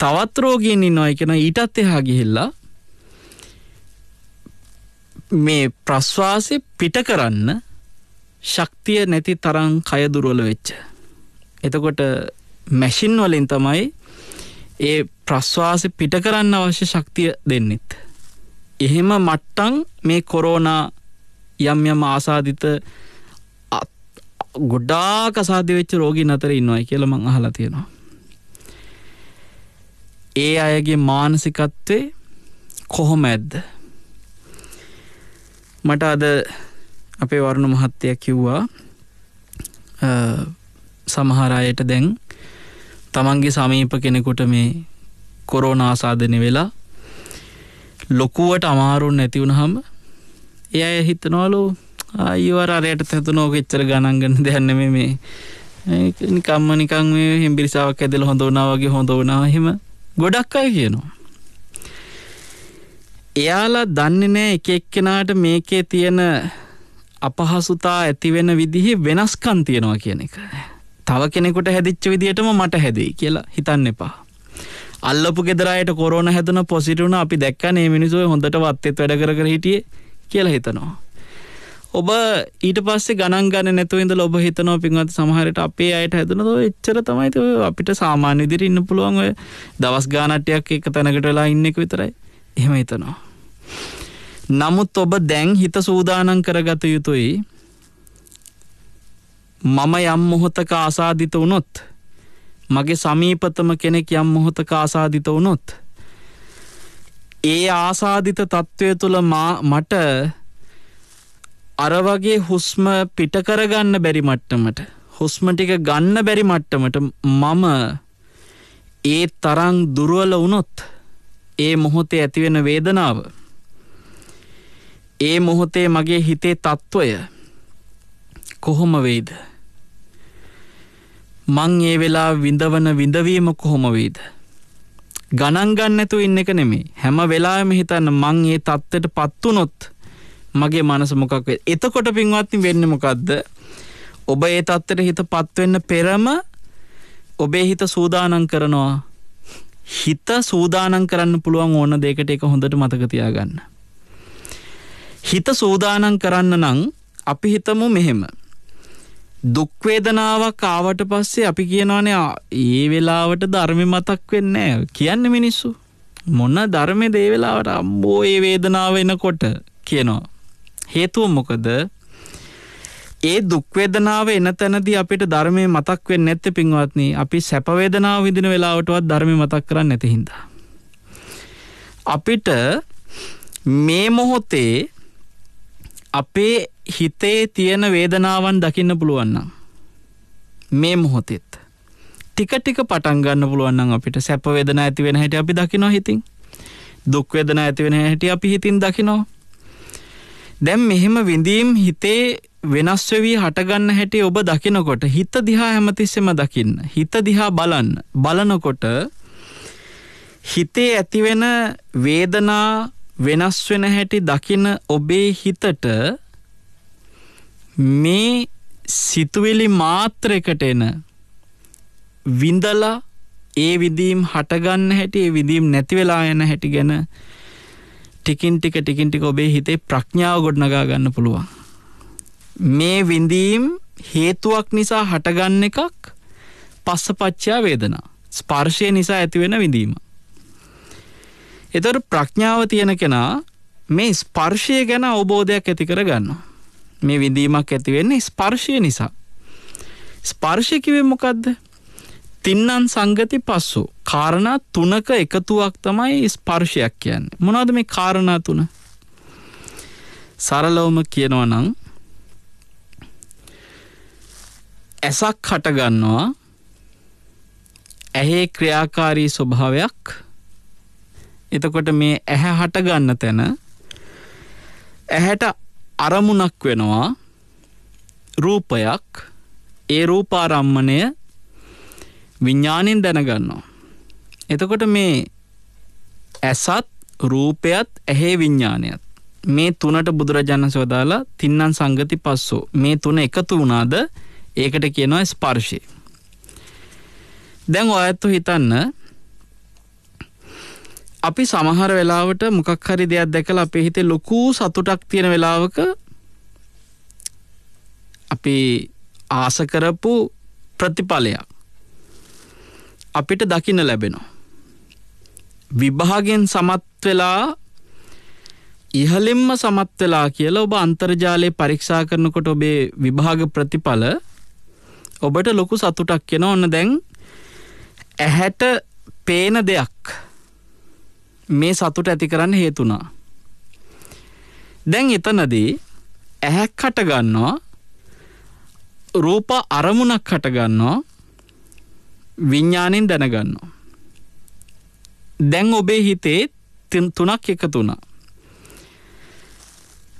තවත් රෝගයෙන් ඉන්නවා එකන ඊටත් එහා ගිහිල්ලා මේ ප්‍රශ්වාසය පිට කරන්න ශක්තිය නැති තරං කයදුරුවල වෙච්ච. එතකොට මැෂින් වලින් තමයි ඒ ප්‍රශ්වාස පිට කරන්න අවශ්‍ය ශක්තිය දෙන්නෙත්. එහෙම මට්ටං මේ කොරෝනා යම් යම ආසාධිත ගොඩ්ඩා කසාධවෙච්ච රෝගී අතර ඉන්නවයි කියලමං අහලා තියෙනවා. ඒ අයගේ මානසිකත්වේ කොහොම ඇද්ද මට අද අපේ වරුණු මහත්තය කිව්වා සමහර අයට දැන් තමන්ගේ සමීප කෙනෙකුට මේ කොරෝන ආසාධන වෙලා ලොකුවට අමාරුන් නැතිවුණ හම එය අය හිතනවලු ආයවර අරයට තැතුනෝක එච්චර ගණන්ගන්න දැන්නම මේ නිකම්ම නිකං මේ හිම්බිරිසාාවක් ඇදල හොඳ වනාවගේ හොඳ වනාව හෙම ගොඩක් අය කියනවා. එයාලා දන්නේ නෑ එක එක්කෙනාට මේකේ තියෙන අපහසුතා ඇතිවෙන විදිහේ වෙනස්කන් තියෙනවා කියන එක. තව කෙනෙකුට හැදිච්ච විදිහටම මට හැදේ කියලා හිතන්න එපා. අල්ලපු ගෙදරයට කොරෝන හැදන පොසිටුන අපි දැක්ක නේ මිනිසුව හොඳට වත්තෙත් වැඩ කර හිටිය කියලා හිතනවා. ඔබ ඊට පස්සේ ගණන් ගන්න නැතුවද ලොබ හිතනෝ පින්වත් සමහරට අපේ අයට හැදන ද එච්චර තමයිති අපිට සාමාන්‍ය ඉදිරි ඉන්න පුළුවන් ඔය දවස් ගානටයක් එක තැනකට වෙලා ඉන්නෙක් විතරයි එහෙම හිතනවා. නමුත් ඔබ දැන් හිත සූදානන් කරගත යුතුයි මම යම් මොහොතක ආසාධිත වුනොත් මගේ සමීපතම කෙනෙක් යම් මොහොතක ආසාධිත වුනොත් ඒ ආසාධිත තත්ත්වය තුළ මට අර වගේ හුස්ම පිට කරගන්න බැරි මට්ටමට හුස්ම ටික ගන්න බැරි මට්ටමට මම ඒ තරං දුර්වල වුණොත් ඒ මොහොතේ ඇතිවෙන වේදනාව ඒ මොහොතේ මගේ හිතේ තත්ත්වය කොහොම වෙයිද මං ඒ වෙලා විඳවන විඳවීම කොහොම වෙයිද ගණන් ගන්න නැතුව ඉන්න එක නෙමේ හැම වෙලාවෙම හිතන්න මං ඒ තත්ත්වයට පත්වුනොත් මගේ මනස මොකක් වේ. එතකොට පින්වත්නි වෙන්නේ මොකද්ද? ඔබ ඒ தත්තර හිතපත් වෙන්න පෙරම ඔබේ හිත සූදානම් කරනවා. හිත සූදානම් කරන්න පුළුවන් ඕන දෙයකට ඒක හොඳට මතක තියාගන්න. හිත සූදානම් කරන්න නම් අපි හිතමු මෙහෙම. දුක්වේදනාවක් ආවට පස්සේ අපි කියනවානේ ඒ වෙලාවට ධර්මය මතක් වෙන්නේ කියන්න මිනිස්සු. මොන්න ධර්මය දේවෙලාවට අම්බෝ ඒ වේදනාව එනකොට කියනවා. හේතුව මොකද ඒ දුක්වේදනාව එන තැනදී අපිට ධර්මය මතක් වෙන්නේ නැත්තේ පින්වත්නි අපි සැපවේදනාව විඳින වෙලාවටවත් ධර්මය මතක් කරන්නේ නැති හින්දා අපිට මේ මොහොතේ අපේ හිතේ තියෙන වේදනාවන් දකින්න පුළුවන් නම් මේ මොහොතෙත් ටික ටික පටන් ගන්න පුළුවන් නම් අපිට සැප වේදනා ඇති වෙන හැටි අපි දකිනවා හිතින් දුක් වේදනා ඇති වෙන හැටි අපි හිතින් දකිනවා දැන් මෙහෙම විඳීම් හිතේ වෙනස් වෙවී හටගන්න හැටි ඔබ දකිනකොට හිත දිහා හැමතිස්සෙම දකින්න. හිත දිහා බලන්න. බලනකොට හිතේ ඇතිවෙන වේදනා වෙනස් වෙන හැටි දකින ඔබේ හිතට මේ සිතුවිලි මාත්‍රයකට එන විඳලා ඒ විදීම් හටගන්න හැටි ඒ විදීම් නැතිවෙලා යන හැටි ගැන ටිකින් ටික ටිකින් ටික ඔබේ හිතේ ප්‍රඥාව ගොඩනගා ගන්න පුළුවන්. මේ විඳීම් හේතුවක් නිසා හටගන්න එකක් පස්සපච්චා වේදනා. ස්පර්ශය නිසා ඇතිවෙන විඳීම. එතට ප්‍රඥාව තියෙන කෙනා මේ ස්පර්ශය ගැන අවබෝධයක් ඇති කර ගන්න. මේ විඳීමක් ඇතිවෙන්නේ ස්පර්ශය නිසා. ස්පර්ශයකිවේ මොකක්ද තින්නන් සංගති පස්සු කාරණා තුනක එකතුවක් තමයි ස්පර්ශයක් කියන්නේ. මොනවද මේ කාරණා තුන? සරලවම කියනවා නම් ඇසක් හටගන්නවා ඇහේ ක්‍රියාකාරී ස්වභාවයක් එතකොට මේ ඇහැ හටගන්න තැන ඇහැට අරමුණක් වෙනවා රූපයක් ඒ රූපාරම්මණය විඤ්ඥාණයෙන් දැනගන්නවා. එතකොට මේ ඇසත් රූපයත් ඇහේ විඤ්ඥානයත්. මේ තුනට බුදුරජාණන් සවදාලා තින්නන් සංගති පස්සෝ මේ තුන එකතු වුණාද ඒකට කියනවා ස්පර්ශය. දැන් ඔයත්තු හිතන්න අපි සමහර වෙලාවට මොකක් හරි දෙයක් දැකලා අපේ හිතේ ලොකු සතුටක් තියෙන වෙලාවක අපි ආස කරපු ප්‍රතිඵලයක් අපිට දකින ලැබෙනවා. විභාගෙන් සමත් වෙලා ඉහලින්ම සමත් වෙලා කියලා ඔබ අන්තර්ජාලය පරීක්ෂා කරනකොට ඔබේ විභාග ප්‍රතිඵල ඔබට ලොකු සතුටක් වෙන ඔන්න දැන් ඇහැට පේන දෙයක් මේ සතුට ඇති කරන්න හේතුනා. දැන් එතනදී ඇහැක් හටගන්නවා රූප අරමුණක් හටගන්නවා විඤ්ඥාණයෙන් දැනගන්නවා. දැන් ඔබේ හිතේ තුනක් එකතුුණා.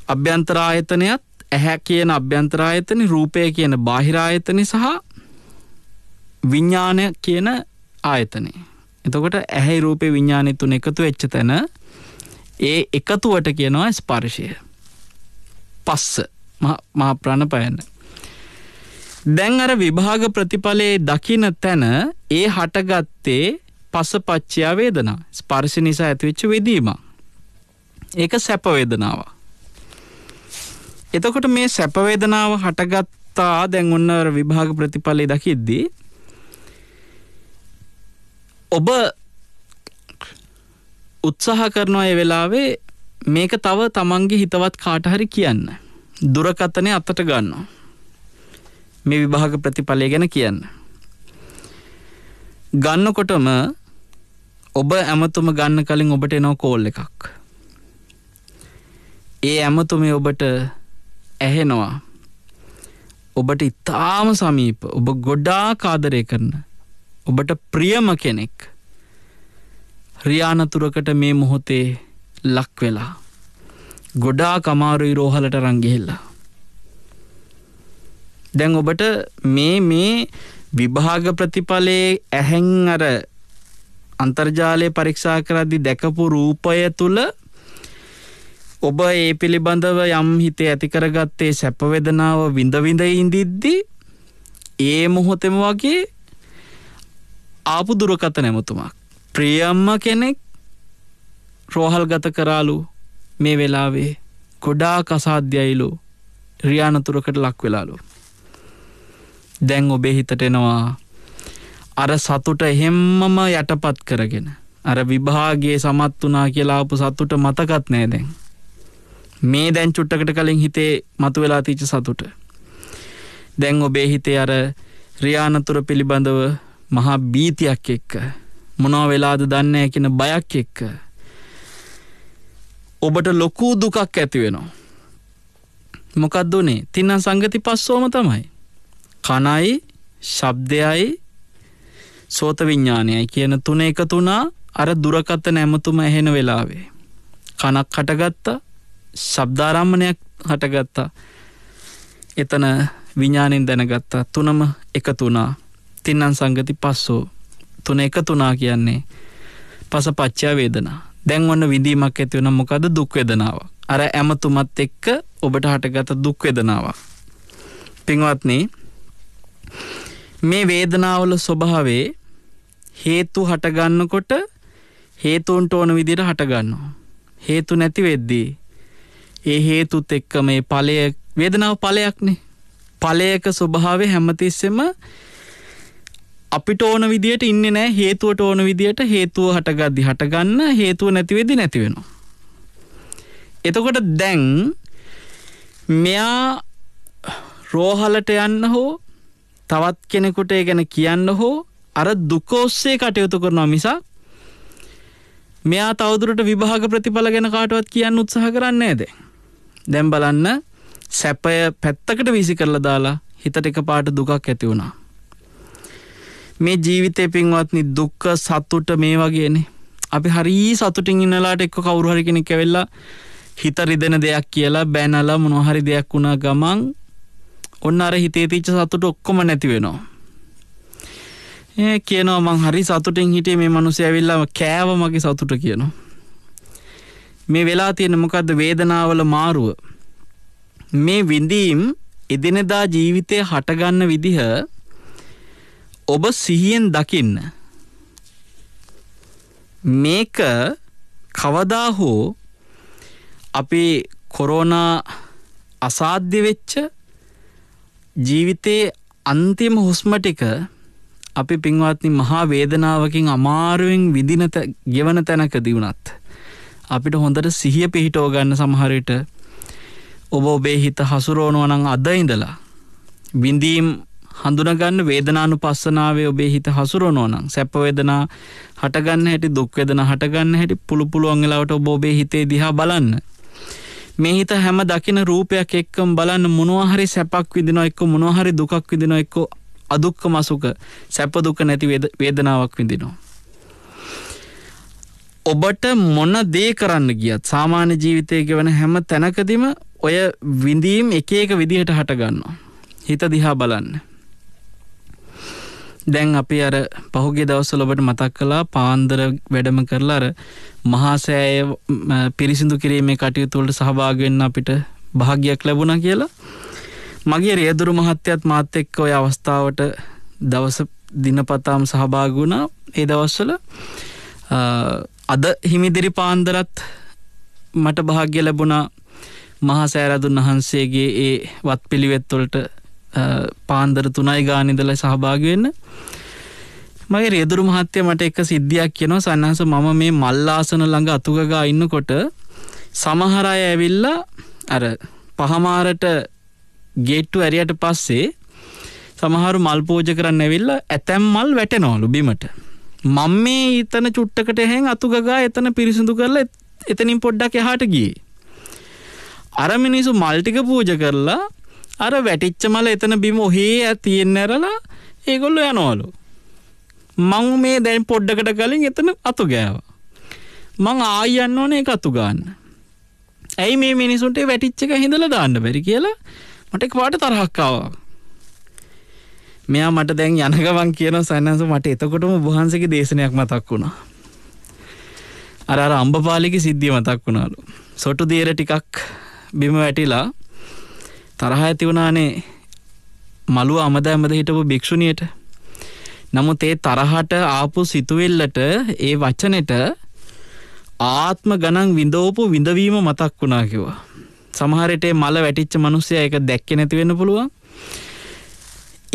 අභ්‍යන්තරායතනයත් ඇහැ කියන අභ්‍යන්තරායතන රූපය කියන බාහිරායතන සහ විඤ්ඥානය කියන ආයතනය. එතකොට ඇහැයි රූපය විඤ්ඥානය තුන එකතු එච්ච තැන ඒ එකතුවට කියනවා ස්පර්ශය. පස්ස මහා ප්‍රණ පයන්න. දැන් අර විභාග ප්‍රතිඵලයේ දකින තැන ඒ හටගත්තේ පසපච්චයා වේදනා ස්පර්ශ නිසා ඇතිවෙච්ච වෙදීම. ඒක සැප වේදනාව. එතකොට මේ සැප වේදනාව හටගත්තා දැන් ඔන්න අර විභාග ප්‍රතිඵලයේ දකිද්දී ඔබ උත්සාහ කරනවා ඒ වෙලාවේ මේක තව තමන්ගේ හිතවත් කාට හරි කියන්න. දුරකතනේ අතට ගන්නවා. මේ විභාග ප්‍රතිඵලය ගැන කියන්න. ගන්නකොටම ඔබ ඇමතුම ගන්න කලින් ඔබට එනෝ කෝල් එකක්. ඒ ඇමතුමේ ඔබට ඇහෙනවා ඔබට ඉතාම සමීප ඔබ ගොඩා කාදරය කරන ඔබට ප්‍රියම කෙනෙක් රියානතුරකට මේ මොහොතේ ලක්වෙලා ගොඩා කමාරුයි රෝහලට රංගෙල්ලා දැන් ඔබට මේ මේ විභාග ප්‍රතිඵලයේ ඇහැන් අර අන්තර්ජාලය පරීක්ෂා කරද්දි දැකපු රූපය තුළ ඔබ ඒ පිළිබඳව යම් හිතේ ඇති කරගත්තේ සැපවේදනාව විඳවිඳ ඉඳිද්දි ඒ මොහොතෙම වගේ ආපු දුරකත නැමතුමක් ප්‍රියම්ම කෙනෙක් රෝහල් ගත කරාලු මේ වෙලාවේ ගොඩාක් අසාධ්‍යයිලු රියානතුරකට ලක් වෙලාලු දැන් ඔබේ හිතටෙනවා අර සතුට එහෙම්මම යටපත් කරගෙන. අර විභාගේ සමත් වනා කියලාපු සත්තුට මතකත් නෑ දැන්. මේ දැන් චුට්ටකට කලින් හිතේ මතු වෙලා තිච්ච සතුට. දැන් ඔබේ හිතේ අර රියානතුර පිළිබඳව මහා බීතියක් එක්ක. මොනව වෙලාද දන්නේ කියන බයක් එක්ක. ඔබට ලොකූ දුකක් ඇතිවෙනවා. මොකක්දුනේ තින්නම් සංගති පස්සෝම තමයි. කනයි ශබ්දයයි සෝත විඤ්ඥානයයි කියන තුන එක තුනා අර දුරකත්ත නැමතුම එහෙන වෙලාවේ. කනක් හටගත්තා ශබ්ධාරම්මණයක් හටගත්තා එතන විඤ්ඥානෙන් දැනගත්තා තුනම එකතුනා තින්නන් සංගති පස්සෝ තුන එකතුනා කියන්නේ පස පච්චා වේදනා දැන් ඔන්න විඳීමක් ඇතිවන මොකද දුක්වෙදනාව අර ඇමතුමත් එක්ක ඔබට හටගත දුක්වෙදනාවක් පින්වත්න්නේ මේ වේදනාවල ස්වභාවේ හේතු හටගන්නකොට හේතුන්ට ඕන විදිහට හටගන්නවා. හේතු නැති වෙද්දී ඒ හේතුත් එක්ක මේ ඵලය වේදනාව ඵලයක්නේ. ඵලයක ස්වභාවය හැමතිස්සෙම අපිට ඕන විදියට ඉන්නේ නැහැ හේතුවට ඕන විදියට හේතුව හටගද්දි හටගන්න හේතුව නැති වෙද්දි නැති වෙනවා. එතකොට දැන් මෙයා රෝහලට යන්න හෝ තවත් කෙනෙකුට ගැන කියන්න හෝ අර දුක ඔස්සේ කටයුතු කරනවා මිසක් මෙයා තවදුරට විභාග ප්‍රතිඵල ගැන කාටවත් කියන්න උත්සාහ කරන්නේ නැද. දැන් බලන්න සැපය පැත්තකට වීසි කරලා දාලා හිතට එක පාට දුකක් ඇති වුණා. මේ ජීවිතය පින්වත්නි දුක්ක සත්තුට මේ වගේනේ. අපි හරී සතුටින් ඉන්නලාට එක්ක කවුරුහරි කෙනෙක් ඇවෙල්ලා හිත රිදෙන දෙයක් කියලා බැනලා මොනහරි දෙයක් වුණා ගමන් ඔන්න අර හිතේ තිච්ච සතුට ඔක්කොම නැති වෙනවා. ඒ කියනවා මං හරි සතුටෙන් හිටියේ මේ මනුස්සය ඇවිල්ලා කෑව මගේ සතුට කියනවා. මේ වෙලා තියෙන මොකද්ද වේදනාවල මාරුව. මේ විඳීම් එදිනෙදා ජීවිතය හටගන්න විදිහ ඔබ සිහියෙන් දකින්න. මේක කවදා හෝ අපේ කොරෝනා අසාධ්‍ය වෙච්ච ජීවිතයේ අන්තිම හුස්ම ටික අපි පින්වත්නි මහා වේදනාවකින් අමාරුවෙන් විදින ගෙවන තැනකදී වුණත් අපිට හොඳට සිහිය පිහිටව ගන්න සමහර විට ඔබ ඔබේ හිත හසුරවනවා නම් අද ඉඳලා විඳීම් හඳුනගන්න වේදනානුපස්සනාවේ ඔබේ හිත හසුරවනවා නම් සැප වේදනා හටගන්න හැටි දුක් වේදනා හටගන්න හැටි පුළු පුළුවන් වෙලාවට ඔබ ඔබේ හිතේ දිහා බලන්න මේ හිත හැම දකින රූපයක් එක්කම් බලන්න මොනවාහරි සැපක් විදිනවා එක්ක මොනවාහරි දුකක් විදිනවා එක්ක අදුක්ක මසුක සැප දුක නැති වේදනාවක් විඳිනවා. ඔබට මොන දේ කරන්න ගියත් සාමාන්‍ය ජීවිතය ගෙවන හැම තැනකදිම ඔය විඳීම් එක එක විදිහට හටගන්නවා. හිත දිහා බලන්න. දැන් අපි අර පහුගේ දවස්සල ඔබට මතක් කලා පාන්දර වැඩම කරලා අර මහාසෑය පිරිසිදු කිරීමේ කටයුතුවලට සහභාගවෙන්න අපිට භාග්‍යයක් ලැබුණ කියලා මගේ රියදුරු මහත්තයත් මාත එක්ක ඔය අවස්ථාවට දවස දිනපතාම් සහභාගුණා ඒ දවස්සල අද හිමිදිරි පාන්දරත් මට භාග්‍ය ලැබුණා මහා සෑරදුන් වහන්සේගේ ඒ වත් පිළිවෙත්වලට පාන්දර තුනයි ගානිදල සහභාගවෙන්න මගේ රේදුරු මහත්‍යය මට එක සිද්ධියක් කියනවා සන්නහස මම මේ මල්ලාසන ළඟ අතුගගා ඉන්නකොට සමහරය ඇවිල්ලා අර පහමාරට ගේට්ටු ඇරියට පස්සේ සමහරු මල් පෝජ කරන්න ඇවිල්ල ඇතැම් මල් වැටනෝලු බිමට මං මේ ඉතන චුට්ටකට හැන් අතුගා එතන පිරිසිදු කරලා එතනින් පොඩ්ඩක් එහාට ගිය අර මිනිසු මල්ටික පූජ කරලා අර වැටිච්ච මල එතන බිම ඔහේ ඇතියෙන් ඇරලා ඒගොල්ලො යනවලු. මං මේ දැන් පොඩ්ඩකට කලින් එතන අතු ගෑව. මං ආයන්න ඕනේ එක අතු ගන්න. ඇයි මේ මිනිසුන්ට වැටිච්ච එක හිඳල දාන්න බැරි කියලා මට වාට තරහක්කාවා. මෙයා මට දැන් යනගවන් කියන සන්නස මට එතකොටම බහන්සගේ දේශනයක් මතක් වුණා. අර අම්භපාලික සිද්ධිය මතක් වුණාලු. සොටු දේර ටිකක් බිම වැටිලා තරහ ඇතිවනානේ මළුව අමදෑමද හිටපු භික්‍ෂුණියට නමුත් ඒ තරහට ආපු සිතුවෙල්ලට ඒ වචනෙට ආත්ම ගණන් විඳෝපු විඳවීම මතක් වුණා කිවා. සමහරට මල වැටිච්ච මනුස්සය එක දැක්ක නැතිවෙන්න පුළුවන්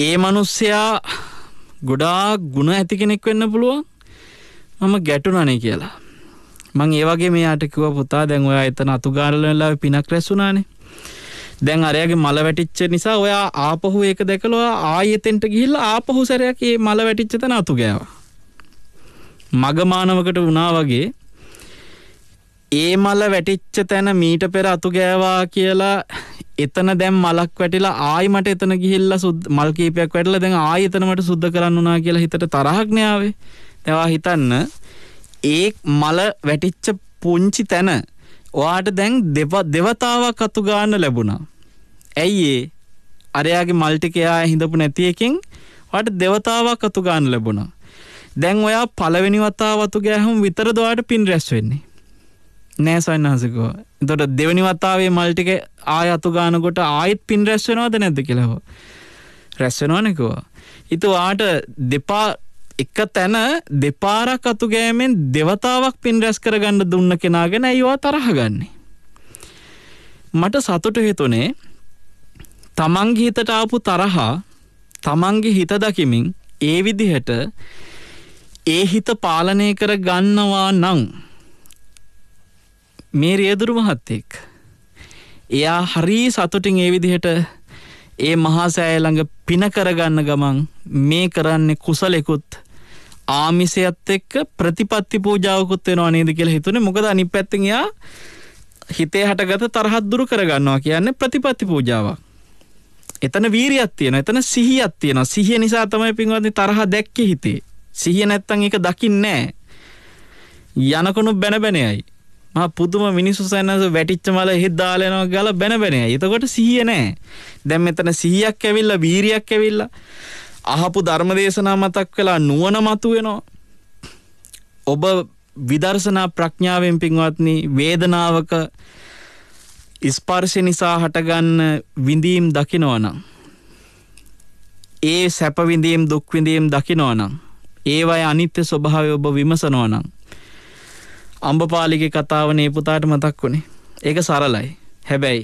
ඒ මනුස්සයා ගොඩා ගුණ ඇති කෙනෙක් වෙන්න පුළුවන් මම ගැටුනනේ කියලා. මං ඒවගේ මේයාට කිව පුතා දැන්ව එතන අතුගාරලලා පිනක් රැසුනානේ දැන් අරයාගේ මල වැටිච්ච නිසා ඔයා ආපහු ඒක දැකලවා ආයෙතෙන්ට ගිහිල්ල ආපහු සැරයක් ඒ මල වැටිච්චත නතු ගෑව. මගමානවකට වනා වගේ ඒ මල වැටිච්ච තැන මීට පෙර අතු ගෑවා කියලා එතන දැම් මලක් වැටිලා ආයිමට එතන ගිහිල්ල සුද් මල්කීපයක් වැටල දැන් ආයතනමට සුද්ද කරන්න වනා කියලා හිතට තරහක්නාවේ තවා හිතන්න ඒ මල වැටිච්ච පුංචි තැන ඔයාට දැන් දෙවතාවක් අතු ගාන්න ලැබුණා. ඇයි ඒ අරයාගේ මල්ටිකයා හිඳපු නැති එකෙන් වට දෙවතාවක් අතු ගාන්න ලැබුණා. දැන් ඔයා පළවෙනි වතාව අතු ගෑහුම් විතර දවාට පින් රැස් වෙන්නේ. නෑ සන්නහසකෝ තොට දෙවනි වතාවේ මල්ටික ආය අතු ගානකොට ආයිත් පින් රැස් වෙනවාද නැද කියලව. රැස් වෙනවානකෝ. ඉතු ආට දෙපා එක තැන දෙපාරක් අතු ගෑමෙන් දෙවතාවක් පින් රැස් කරගන්න දුන්න කෙනා ගැන ඇයිවා තරහගන්නේ. මට සතුට හේතුනේ තමන්ගේ හිතට ආපු තරහා තමන්ගේ හිත දකිමින් ඒ විදිහට ඒ හිත පාලනය කර ගන්නවා නං මේ රියදුරු මහත්තෙක් එයා හරි සතුටින් ඒ විදිහට ඒ මහා සෑය ළඟ පින කරගන්න ගමන් මේ කරන්නේ කුසලෙකුත් ආමිසයත් එක්ක ප්‍රතිපත්ති පූජාවකුත් වෙනවා නේද කියලා හිතුනේ මොකද අනිත් පැත්තෙන් එයා හිතේ හටගත තරහත් දුරු කරගන්නවා කියන්නේ ප්‍රතිපත්ති පූජාවක්. එතන වීරියක් තියෙනවා. එතන සිහියක් තියෙනවා. සිහිය නිසා තමයි පින්වත්නි තරහ දැක්කේ හිතේ. සිහිය නැත්තම් ඒක දකින්නේ නැහැ. යනකොණු බැන බැනයයි. මහා පුදුම මිනිස්සු සැනස වැටිච්ච මල එහෙත් දාලා යනවා ගාලා බැන බැනයයි. එතකොට සිහිය නැහැ. දැන් මෙතන සිහියක් ඇවිල්ලා වීරියක් ඇවිල්ලා අහපු ධර්මදේශනා මතක් වෙලා නුවණ මතුවෙනවා. ඔබ විදර්ශනා ප්‍රඥාවෙන් පින්වත්නි වේදනාවක ස්පර්ශය නිසා හටගන්න විඳීම් දකිනවනම් ඒ සැපවිඳීම් දුක්විඳීම් දකිනවනම් ඒවයි අනිත්‍ය ස්වභාවය ඔබ විමසනවනම් අම්බපාලිගේ කතාවනේ පුතාට මතක් වුණේ ඒක සරලයි හැබැයි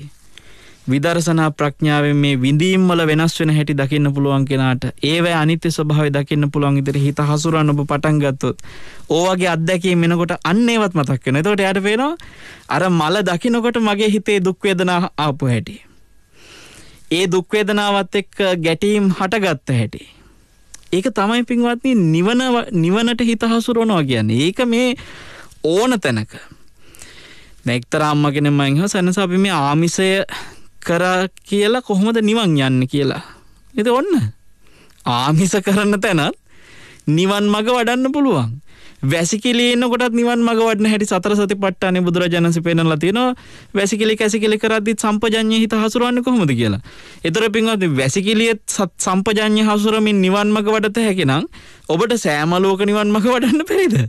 විදර්ශනා ප්‍රඥාවෙන් මේ විඳීම් වල වෙනස් වෙන හැටි දකින්න පුළුවන් කෙනාට ඒවැ අනිත්‍ය ස්වභාවය දකින්න පුළුවන් ඉදිරි හිත හසුරන්න ඔබ පටන් ගත්තොත් ඕවගේ අත්දැකීම් එනකොට අන්න ඒවත් මතක් වෙනවා. එතකොට එයාට පේනවා අර මල දකින්නකොට මගේ හිතේ දුක් වේදනා ආපු හැටි. ඒ දුක් වේදනාවත් එක්ක ගැටීම් හටගත්ත හැටි. ඒක තමයි පින්වත්නි නිවන නිවනට හිත හසුරවනවා කියන්නේ. ඒක මේ ඕන තැනක. දැක්තර අම්මගෙනම අංහ සනස අපි මේ ආමිසය කරා කියලා කොහොමද නිවන් යන්න කියලා. එති ඔන්න ආමිස කරන්න තැනත් නිවන් මඟ වඩන්න පුළුවන්. වැසිකිලීනකොටත් නිවන් මඟ වඩන හැටි සතර සති පට්ටාන බුදුරජාණන්සි පෙනලා තියෙනවා වැසිකිලි කැසිකිලි කරද්දිත් සම්පජඤ්ඤය හිත හසුරවන්නේ කොහොමද කියලා. ඒතර පින්වත් වැසිකිලියත් සම්පජඤ්ඤය හසුරමින් නිවන් මඟ වඩත හැකිනම් ඔබට සෑම ලෝක නිවන් මඟ වඩන්න පෙරේද?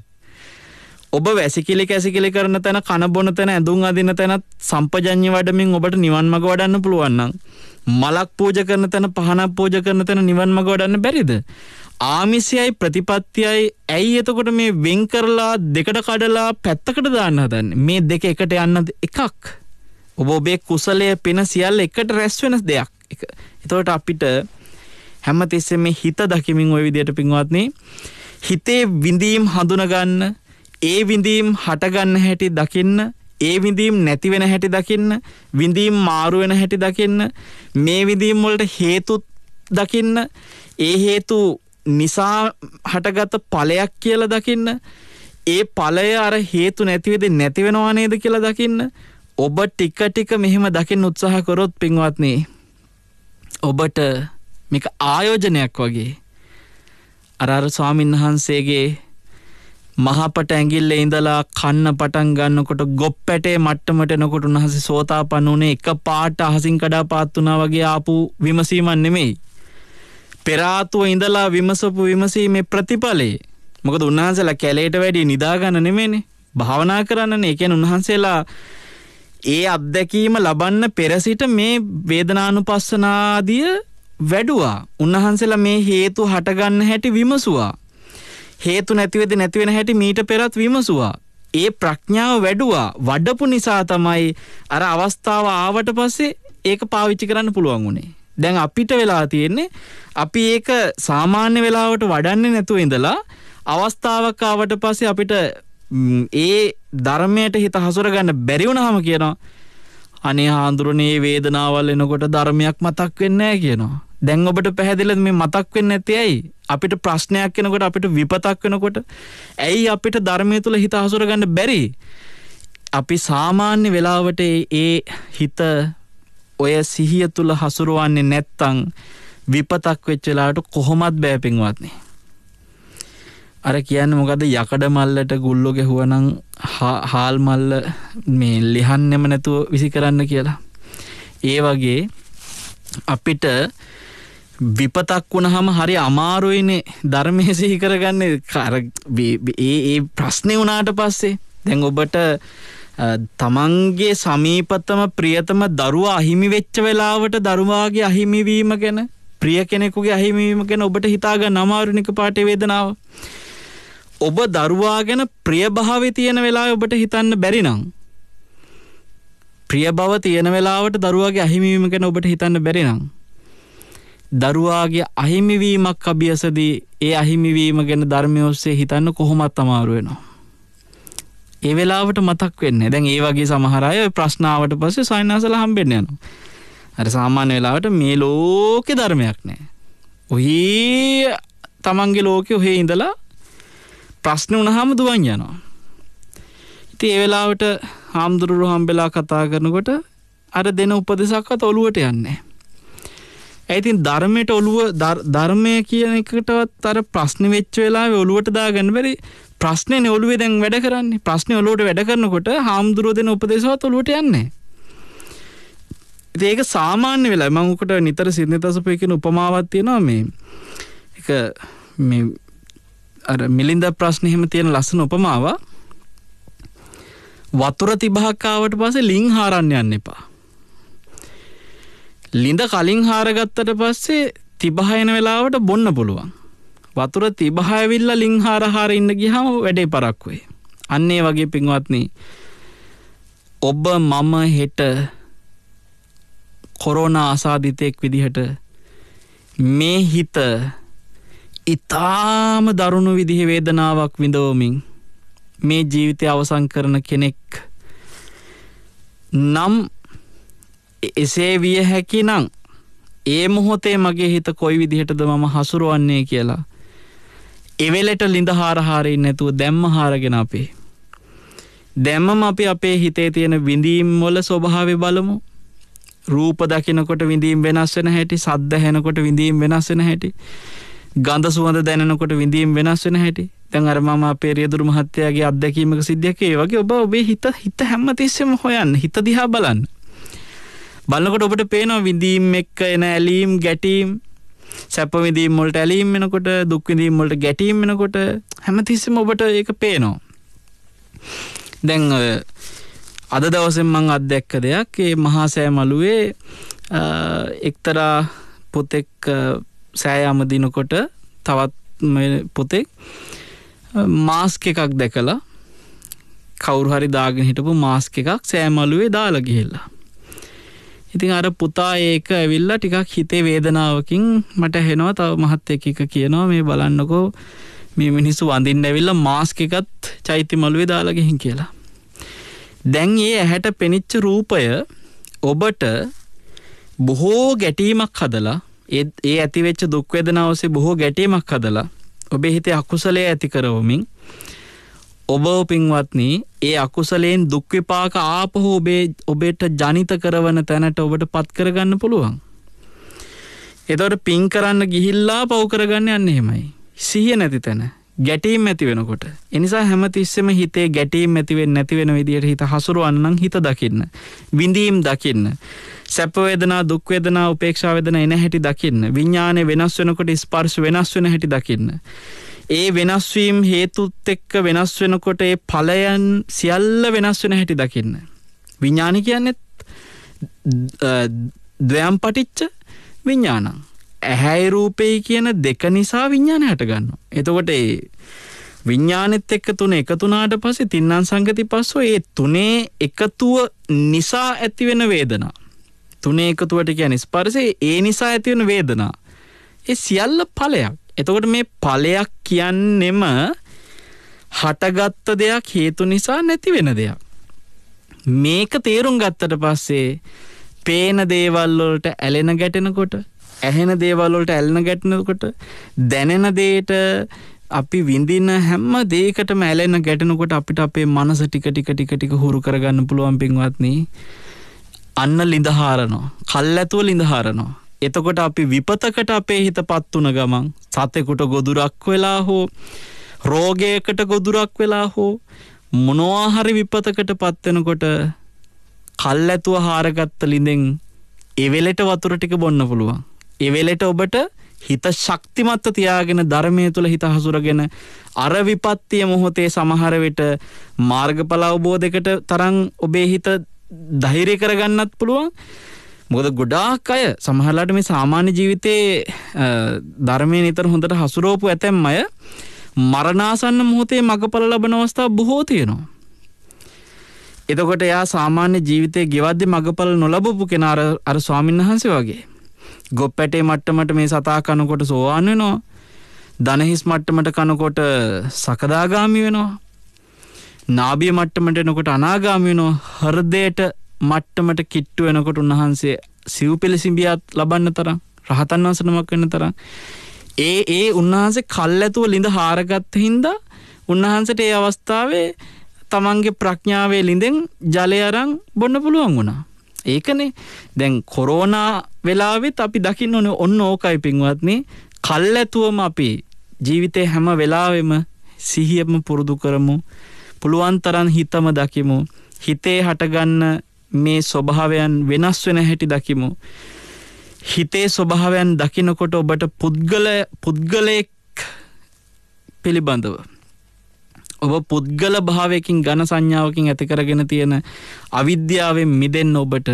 ඔබ වැසිකිලි කැසිකිලි කරන තැන කන බොන තැන ඇඳුම් අදින තැනත් සම්පජඤ්ඤ වඩමින් ඔබට නිවන් මඟ වඩන්න පුළුවන් නම් මලක් පූජ කරන තැන පහනක් පූජ කරන තැන නිවන් මඟ වඩන්න බැරිද ආමිසයයි ප්‍රතිපත්තියයි ඇයි එතකොට මේ වෙන් කරලා දෙකට කඩලා පැත්තකට දාන්න හදන්නේ මේ දෙක එකට යන්න එකක් ඔබ ඔබේ කුසලය පෙන සියල්ල එකට රැස් වෙන දෙයක් එතකොට අපිට හැම තිස්සෙම හිත දකිමින් ওই විදියට පින්වත්නි හිතේ විඳීම් හඳුනගන්න ඒ විඳීම් හටගන්න හැටි දකින්න ඒ විඳීම් නැතිවෙන හැටි දකින්න විඳීම් මාරුවෙන හැටි දකින්න මේ විඳීම් වලට හේතුත් දකින්න ඒ හේතු නිසා හටගත ඵලයක් කියලා දකින්න ඒ ඵලය අර හේතු නැතිවෙද නැතිවෙනවා නේද කියලා දකින්න ඔබ ටික ටික මෙහෙම දකින්න උත්සාහ කරොත් පින්වත්නි ඔබට මේක ආයෝජනයක් වගේ අර අර ස්වාමින්වහන්සේගේ මහපට ඇඟිල්ලේ ඉඳලා කන්න පටන් ගන්නකොට ගොප්පැටේ මට්ටමට එනකොට උන්වහන්සේ සෝතාපන්න උනේ එක පාට අහසින් කඩා පාත් වුණා වගේ ආපු විමසීමක් නෙමෙයි. පෙර ආත්මව ඉඳලා විමසපු විමසීමේ ප්‍රතිඵලේ මොකද උන්වහන්සේලා කැලේට වැඩි නිදා ගන්න නෙමෙයිනේ. භාවනා කරන්නනේ. ඒ කියන්නේ උන්වහන්සේලා ඒ අත්දැකීම ලබන්න පෙර සිට මේ වේදනානුපස්සනාදිය වැඩුවා. උන්වහන්සේලා මේ හේතු හටගන්න හැටි විමසුවා. හේතු නැතිවෙද නැතිවෙන හැටි මීට පෙරත් විමසුවා. ඒ ප්‍රඥාව වැඩුවා වඩපු නිසා තමයි අර අවස්ථාව ආවට පස්සේ ඒක පාවිච්චි කරන්න පුළුවන් වුණේ. දැන් අපිට වෙලා තියෙන්නේ අපි ඒක සාමාන්‍ය වෙලාවට වඩන්නේ නැතුව ඉඳලා අවස්ථාවක් ආවට පස්සේ අපිට ඒ ධර්මයට හිත හසුරගන්න බැරි වුණාම කියනවා අනේ හාඳුරනේ වේදනාවල් එනකොට ධර්මයක් මතක් වෙන්නේ නැහැ කියනවා. දැන් ඔබට පැහැදිල මේ මතක් වෙන්න ඇති ඇයි අපිට ප්‍රශ්නයක් වෙනකොට අපිට විපතක් වෙනකොට ඇයි අපිට ධර්මය තුළ හිත හසුරගන්න බැරි අපි සාමාන්‍ය වෙලාවට ඒ හිත ඔය සිහිය තුළ හසුරුවන්නේ නැත්තං විපතක් වෙච්චලාට කොහොමත් බෑපින්වත්න්නේ අර කියන්න මොකද යකඩ මල්ලට ගුල්ලො ගැහුවනං හාල් මල්ල මේ ලිහන්නෙම නැතුව විසි කරන්න කියලා ඒ වගේ අපිට විපතක් වුණහම හරි අමාරුයිනේ ධර්මය සිහි කරගන්නේ කර ඒ ඒ ප්‍රශ්නය වුණාට පස්සේ දැන් ඔබට තමන්ගේ සමීපතම ප්‍රියතම දරුවා අහිමි වෙච්ච වෙලාවට දරුවාගේ අහිමිවීම ගැන ප්‍රිය කෙනෙකුගේ අහිමිවීම ගැන ඔබට හිතාග නමාරුනික පාටේ වේදනාව. ඔබ දරුවා ගැන ප්‍රියභාවි තියෙන වෙලා ඔබට හිතන්න බැරිනම්. ප්‍රිය බව තියෙන වෙලාවට දරුවාගේ අහිමිවීම ගැන ඔබට හිතන්න බැරිනම්. දරුවාගේ අහිමිවීමක් අභියසදී ඒ අහිමිවීම ගැන ධර්මය ඔස්සේ හිතන්න කොහොමත් අමාරු වෙනවා. ඒ වෙලාවට මතක් වෙන්න දැන් ඒ වගේ සමහරය ප්‍රශ්නාවට පස්සේ සයිනාසල හම්බෙන්න යනවා. අර සාමාන්‍ය වෙලාවට මේ ලෝකෙ ධර්මයක් නෑ. ඔහි තමන්ගේ ලෝකෙ ඔහේ ඉඳලා ප්‍රශ්න වනහම දුවන් යනවා. ඉති ඒ වෙලාවට හාමුදුරුරු හම්බෙලා කතා කරනකොට අර දෙන උපදෙසක්කත් ඔලුවට යන්නේ. ඇතින් ධර්මයට ඔළුව ධර්මය කියන එකටවත් අර ප්‍රශ්න වෙච්ච වෙලාවේ ඔළුවට දාගන්න බැරි ප්‍රශ්නේ ඔළුවේ දැන් වැඩ කරන්නේ ප්‍රශ්නේ ඔළුවට වැඩ කරනකොට හාමුදුරුවෝ දෙන උපදේශවත් ඔළුවට යන්නේ. ඒක සාමාන්‍ය වෙලා මම උකට නිතර සිරණිතසපේ කියන උපමාවක් තියෙනවා මේ එක මේ අර මිලින්ද ප්‍රශ්න එහෙම තියෙන ලස්සන උපමාවක් වතුර තිබහක් ආවට පස්සේ ලිං හාරන්න යන්න එපා. ලිඳ කලින් හාරගත්තට පස්සේ තිබහයන වෙලාවට බොන්න පුළුවන්. වතුර තිබහයවිල්ල ලිංහාරහාර ඉන්න ගිහම වැඩේ පරක්වේ. අන්නේ වගේ පින්වත්න ඔබ මම හෙට කොරෝණ ආසාධිතයෙක් විදිහට මේ හිත ඉතාම දරුණු විදිහ වේදනාවක් විඳවමින් මේ ජීවිතය අවසං කරන කෙනෙක් නම් එසේ විය හැකි නං ඒ මොහොතේ මගේ හිත කොයි විදිහටද මම හසුරුවන්නේ කියලා. එවෙලට ලිඳ හාරහාරයෙන් නැතුව දැම්ම හාරගෙන අපේ. දැම්මම අපි අපේ හිතේ තියෙන විඳීම් මොල ස්වභාවය බලමු රූප දකිනකොට විඳීම් වෙනස් වෙන හැටි සද්ද හැනකොට විඳීම් වෙනස් වෙන හැටි ගඳ සුවඳ දැනකොට විඳීම් වෙනස් වෙන හැටි තැන් අරමම අපේ රියදුරු මහත්තයාගේ අත්දැකීමක සිද්ධියක ඒ වගේ ඔබ ඔබේ හිත හිත හැම්ම තිස්සෙම හොයන්න හිත දිහා බලන්න බලකොට ඔබට පේනවා විඳීම් එක්ක එන ඇලීම් ගැටීම් සැපවිදීම් මොලට ඇලීම් වෙනකොට දුක්විදීම් මොලට ගැටීම් වෙනකොට හැමතිස්සම ඔබට ඒක පේනවා. දැන් අද දවසෙන් මං අත්දැක්ක දෙයක් ඒ මහා සෑ මළුවේ එක්තරා පොතෙක් සෑයාම දිනකොට තවත් පොතෙක් මාස්ක එකක් දැකලා කවුරු හරි දාගෙන හිටපු මාස්ක එකක් සෑමලුවේ දාලා ගිහිල්ලා ඉතින් අර පුතා ඒක ඇවිල්ලා ටිකක් හිතේ වේදනාවකින් මට හෙනවා තව මහත් එක කියනවා මේ බලන්නකෝ මේ මිනිස්සු වඳින්න ඇවිල්ලා මාස්ක එකත් චෛත්‍ය මළුවේ දාලා ගිහින් කියලා. දැන් ඒ ඇහැට පෙනිච්ච රූපය ඔබට බොහෝ ගැටීමක් හදලා ඒ ඇතිවෙච්ච දුක් වේදනාව ඔස්සේ බොහෝ ගැටීමක් හදලා ඔබේ හිතේ අකුසලයේ ඇති කරවමින් ඔබ පින්වත්නි ඒ අකුසලයෙන් දුක් විපාක ආපහු ඔබේ ඔබට ජනිත කරවන තැනට ඔබට පත් කරගන්න පුළුවන්. එතකොට පින් කරන්න ගිහිල්ලා පව් කරගන්න යන්නේ එහෙමයි. සිහිය නැති තැන ගැටීම් ඇති වෙනකොට. එනිසා හැමතිස්සෙම හිතේ ගැටීම් ඇතිවෙන් නැතිවෙන විදියට හිත හසුරුවන්නන් හිත දකින්න. විඳීම් දකින්න. සැපවේදනා දුක්වේදනා උපේක්ෂාවේදන එන හැටි දකින්න. විඤ්ඥානය වෙනස් වෙනකොට ස්පර්ශ වෙනස් වෙන හැටි දකින්න. ඒ වෙනස්වීම් හේතුත් එක්ක වෙනස් වෙනකොට ඒ ඵලයන් සියල්ල වෙනස් වෙන හැටි දකින්න. විඤ්ඥාණ කියන්නෙත් දයම් පටිච්ච විඤ්ඥානං. ඇහැයි රූපෙයි කියන දෙක නිසා විඤ්ඥාන හැටගන්න. එතකොට ඒ විඤ්ඥානෙත් එක්ක තුන එකතුනාට පසේ තින්නන් සංගති පස්සෝ ඒ තුනේ එකතුව නිසා ඇතිවෙන වේදනා. තුනේ එකතුවට කියන ස්පර්සේ ඒ නිසා ඇතිවෙන වේදනා. ඒ සියල්ල පලයක්. එතකොට මේ ඵලයක් කියන්නෙම හටගත්ත දෙයක් හේතු නිසා නැති වෙන දෙයක්. මේක තේරුම් ගත්තට පස්සේ පේන දේවල්වලට ඇලෙන ගැටෙනකොට ඇහෙන දේවල්වලට ඇල්න ගැටනකොට දැනෙන දේට අපි විඳින්න හැම්ම දේකටම ඇලෙන ගැටනකොට අපිට අපේ මනස ටික ටික ටික ටික හුරු කරගන්න පුළුවන් පින්වත්නී අන්න ලිඳහාරනෝ කල් ඇතුව ලිඳහාරනවා එතකොට අපි විපතකට අපේ හිතපත් වන ගමන් සතෙකුට ගොදුරක් වෙලා හෝ රෝගයකට ගොදුරක් වෙලා හෝ මොනවාහරි විපතකට පත්වෙනකොට කල් ඇතුව හාරගත්ත ලිඳෙන් එවෙලෙට වතුර ටික බොන්න පුළුවන්. එවෙලෙට ඔබට හිත ශක්තිමත්ත තියාගෙන ධර්මය තුළ හිත හසුරගෙන අර විපත්තිය මොහොතේ සමහරවිට මාර්ගඵල අවබෝධකට තරන් ඔබේ හිත ධෛරය කරගන්නත් පුළුවන් මොකද ගොඩාක් අය සමහරලාට මේ සාමාන්‍ය ජීවිතයේ ධර්මය නිතර හොඳට හසුරෝපු ඇතැම් අය මරණාසන්න මොහොතේ මගඵල ලබන අවස්ථා බොහෝ තියෙනවා. එතකොට එයා සාමාන්‍ය ජීවිතය ගෙවද්දි මඟපල නොලබපු කෙනාර අර ස්වාමීන් වහන්සේ වගේ. ගොප් පැටේ මට්ටමට මේ සතා කනකොට සෝවාන් වෙනවා. දනහිස් මට්ටමට කනකොට සකදාගාමි වෙනවා. නාබිය මට්ටමට එනකොට අනාගාමි වෙනවා. හෘදයට මට්ටමට කිට්ටු වෙනකොට උන්වහන්සේ සිව් පෙළසිඹියත් ලබන්න තරම් රහතන් වසනමක් වෙන තරම් ඒ ඒ උන්වහන්සේ කල් ඇතුව ලිඳ හාරගත්ත හින්දා උන්වහන්සට ඒ අවස්ථාවේ තමන්ගේ ප්‍රඥාවේ ලිඳෙන් ජලය අරන් බොන්න පුළුවන් වුණා. ඒකනේ දැන් කොරෝනා වෙලාවෙත් අපි දකින්න ඕනේ ඔන්න ඕකයි පින්වත්නි කල් ඇතුවම අපි ජීවිතේ හැම වෙලාවෙම සිහියම පුරුදු කරමු. පුළුවන් තරම් හිතම දකිමු. හිතේ හටගන්න මේ ස්වභාවයන් වෙනස් වෙන හැටි දකිමු. හිතේ ස්වභාවයන් දකිනකොට ඔබට පුද්ගල පුද්ගලයෙක් පිළිබඳව. ඔබ පුද්ගල භාවයකින් ගණ සංඥාවකින් ඇතිකරගෙන තියෙන අවිද්‍යාවෙන් මිදෙන්න ඔබට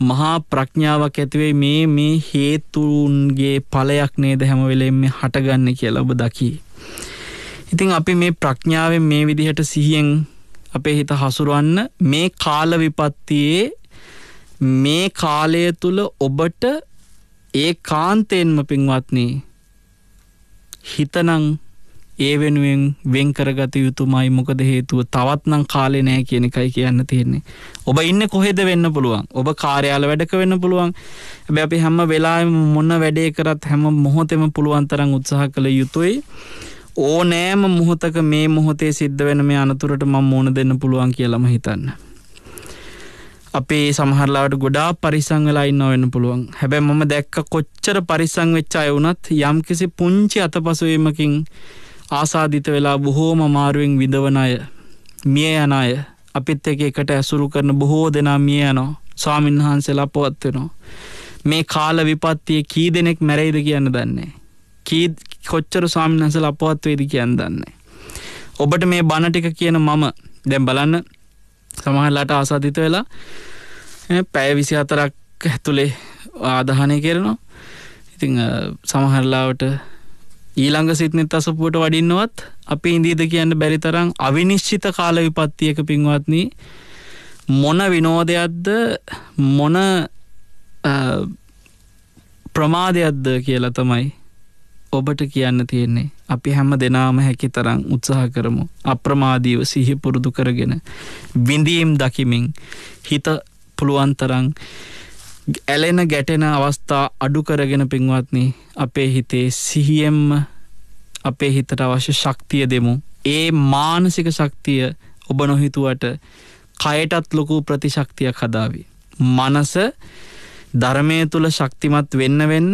මහා ප්‍රඥාවක් ඇතිවේ මේ මේ හේතුන්ගේ පලයක් නේද හැමවෙලෙන් මේ හටගන්න කියලා ඔබ දකි. ඉතිං අපි මේ ප්‍රඥාවෙන් මේ විදිහට සිහියෙන් අපේ හිත හසුරුවන්න මේ කාල විපත්තියේ මේ කාලය තුළ ඔබට ඒ කාන්තයෙන්ම පින්වත්නී හිතනං ඒ වෙනුවෙන් වෙන් කරගත යුතුමයි මොකද හේතුව තවත්නම් කාලේ නෑ කියන එකයි කියන්න තියෙන්නේ. ඔබ ඉන්න කොහෙද වෙන්න පුළුවන්. ඔබ කාර්යාල වැඩක වෙන්න පුළුවන්. හැබැයි අපි හැම වෙලාවෙම මොන වැඩේ කරත් හැම මොහොතෙම පුළුවන් තරම් උත්සාහ කළ යුතුයි. ඕනෑම මොහොතක මේ මොහොතේ සිද්ධ වෙන මේ අනතුරට මං මෝන දෙන්න පුළුවන් කියලම හිතන්න. අපේ සමහරලාට ගොඩා පරිසංවලා ඉන්න වෙන්න පුළුවන් හැබැ මම දැක්ක කොච්චර පරිසං වෙච්චා වුනත් යම් කිසි පුංචි අතපසුවීමකින් ආසාධිත වෙලා බොහෝම මාරුවෙන් විදවන අය මිය යන අය අපිත් එක එකට ඇසුරු කරන බොහෝ දෙනා මිය යනෝ ස්වාමින්හන්සෙලා පොත්වෙනවා. මේ කාල විපත්තිය කී දෙනෙක් මැරයිද කියන්න දන්නේ. කී කොච්චර ස්වාමීන් වහන්සේලා අපවත් වේද කියන්න දන්නේ. ඔබට මේ බණ ටික කියන මම දැන් බලන්න සමහරලාට ආසාදිත වෙලා පැය 24ක් ඇතුලේ ආදාහනය කරනවා. ඉතින් සමහරලාවට ඊළඟ සිත්නෙත් අසපුවට වඩින්නවත් අපි ඉඳීද කියන්න බැරි තරම් අවිනිශ්චිත කාල විපත්තියක පින්වත්නි මොන විනෝදයක්ද මොන ප්‍රමාදයක්ද කියලා තමයි ඔබට කියන්න තියෙන්නේ අපි හැම දෙනාම හැකි තරම් උත්සාහ කරමු අප්‍රමාදීව සිහි පුරුදු කරගෙන විඳීම් දකිමින් හිත පුළුවන් තරම් ඇලෙන ගැටෙන අවස්ථා අඩු කරගෙන පින්වත්නි අපේ හිතේ සිහියෙන්ම අපේ හිතට අවශ්‍ය ශක්තිය දෙමු ඒ මානසික ශක්තිය ඔබ නොහිතුවට කයටත් ලොකු ප්‍රතිශක්තියක් හදාවී. මනස ධර්මය තුළ ශක්තිමත් වෙන්න වෙන්න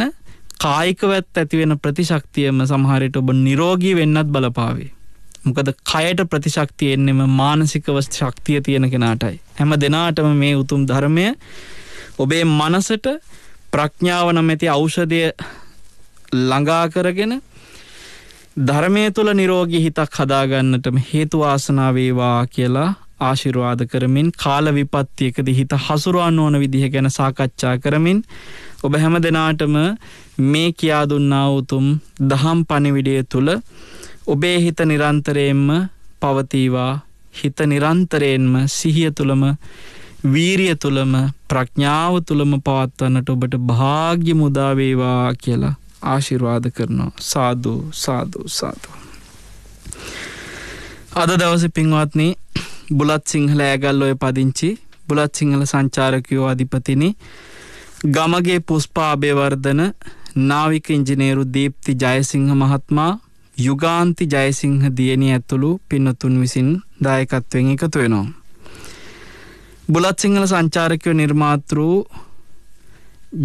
කායිකවත් ඇතිවෙන ප්‍රතිශක්තියම සමහරයට ඔබ නිරෝගී වෙන්නත් බලපාවේ. මොකද කයට ප්‍රතිශක්තිය එන්නෙම මානසිකව ශක්තිය තියෙන කෙනාටයි. හැම දෙනාටම මේ උතුම් ධර්මය ඔබේ මනසට ප්‍රඥාව නමැති ඖෂධය ළඟා කරගෙන ධර්මය තුළ නිරෝගී හිතක් හදාගන්නටම හේතුවාසනාවේවා කියලා ආශිරවාද කරමින් කාල විපත්තියකද හිත හසුරුවන් ඕන විදිහ ගැන සාකච්ඡා කරමින් ඔබ හැම දෙනාටම මේ කියා දුන්නා උතුම් දහම් පණිවිඩය තුල ඔබේ හිත නිරන්තරයෙන්ම පවතිවා හිත නිරන්තරයෙන්ම සිහිය තුළම වීරිය තුළම ප්‍රඥාව තුළම පවත්වන්නට ඔබට භාග්‍ය මුදාවේවා කියලා ආශිර්වාද කරනවා සාධූ සාධූ සාධූ. අද දවස පින්වත්නී බුලත් සිංහල ඇගල් ඔය පදිංචි බුලත් සිංහල සංචාරකයෝ අධිපතිනි ගමගේ පුස්පාභයවර්ධන නාවික ඉංජිනේරු දීප්ති ජයසිංහ මහත්මා යුගාන්ති ජයසිංහ දියණි ඇතුළු පින්නතුන් විසින් දායකත්වෙන් එකතු වෙනවා. බුලත් සිංහල සංචාරකයෝ නිර්මාතෘ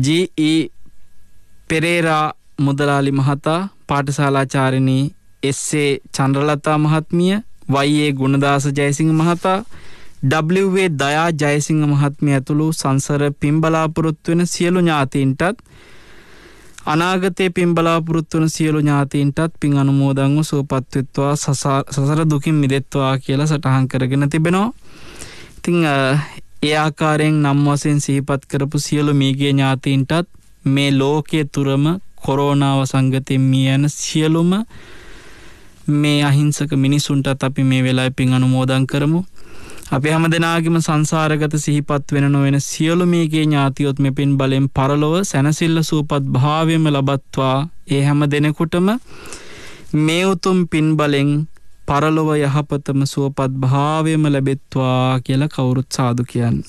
ජී පෙරේරා මුදලාලි මහතා පාටශාලාචාරණී එස්සේ චන්ද්‍රලතා මහත්මිය වයියේ ගුණදාස ජයසිංහ මහතා ඩ්ේ දයා ජයසිංහ මහත්මය ඇතුළු සංසර පිම්බලාපොරොත්තු වෙන සියලු ඥාතීන්ටත් අනාගතයේ පිම්බලාපොරොත්තුවන සියලු ඥාතීන්ටත් පින් අනුමෝදංව සූපත්වත්වා සසර දුකින් මිදෙත්වා කියලා සටහන් කරගෙන තිබෙනවා. ඉතිං ඒ ආකාරයෙන් නම් වසෙන් සීපත් කරපු සියලු මීගේ ඥාතීන්ටත් මේ ලෝකය තුරම කොරෝනාව සංගතින් මිය යන සියලුම මේ අහිංසක මිනිසුන්ටත් අපි මේ වෙලා පින් අනුමෝදං කරමු අපි හැම දෙනාගම සංසාරගත සිහිපත් වෙන නොවෙන සියලු මේගේ ඥාතියොත් මෙ පින් බලෙන් පරලොව සැනසිල්ල සූපත් භාවයම ලබත්වා ඒ හැම දෙනෙකුටම මේ උතුම් පින් බලෙන් පරලොව යහපතම සුවපත් භාවයම ලැබෙත්වා කියල කවුරුත් සාදු කියන්න.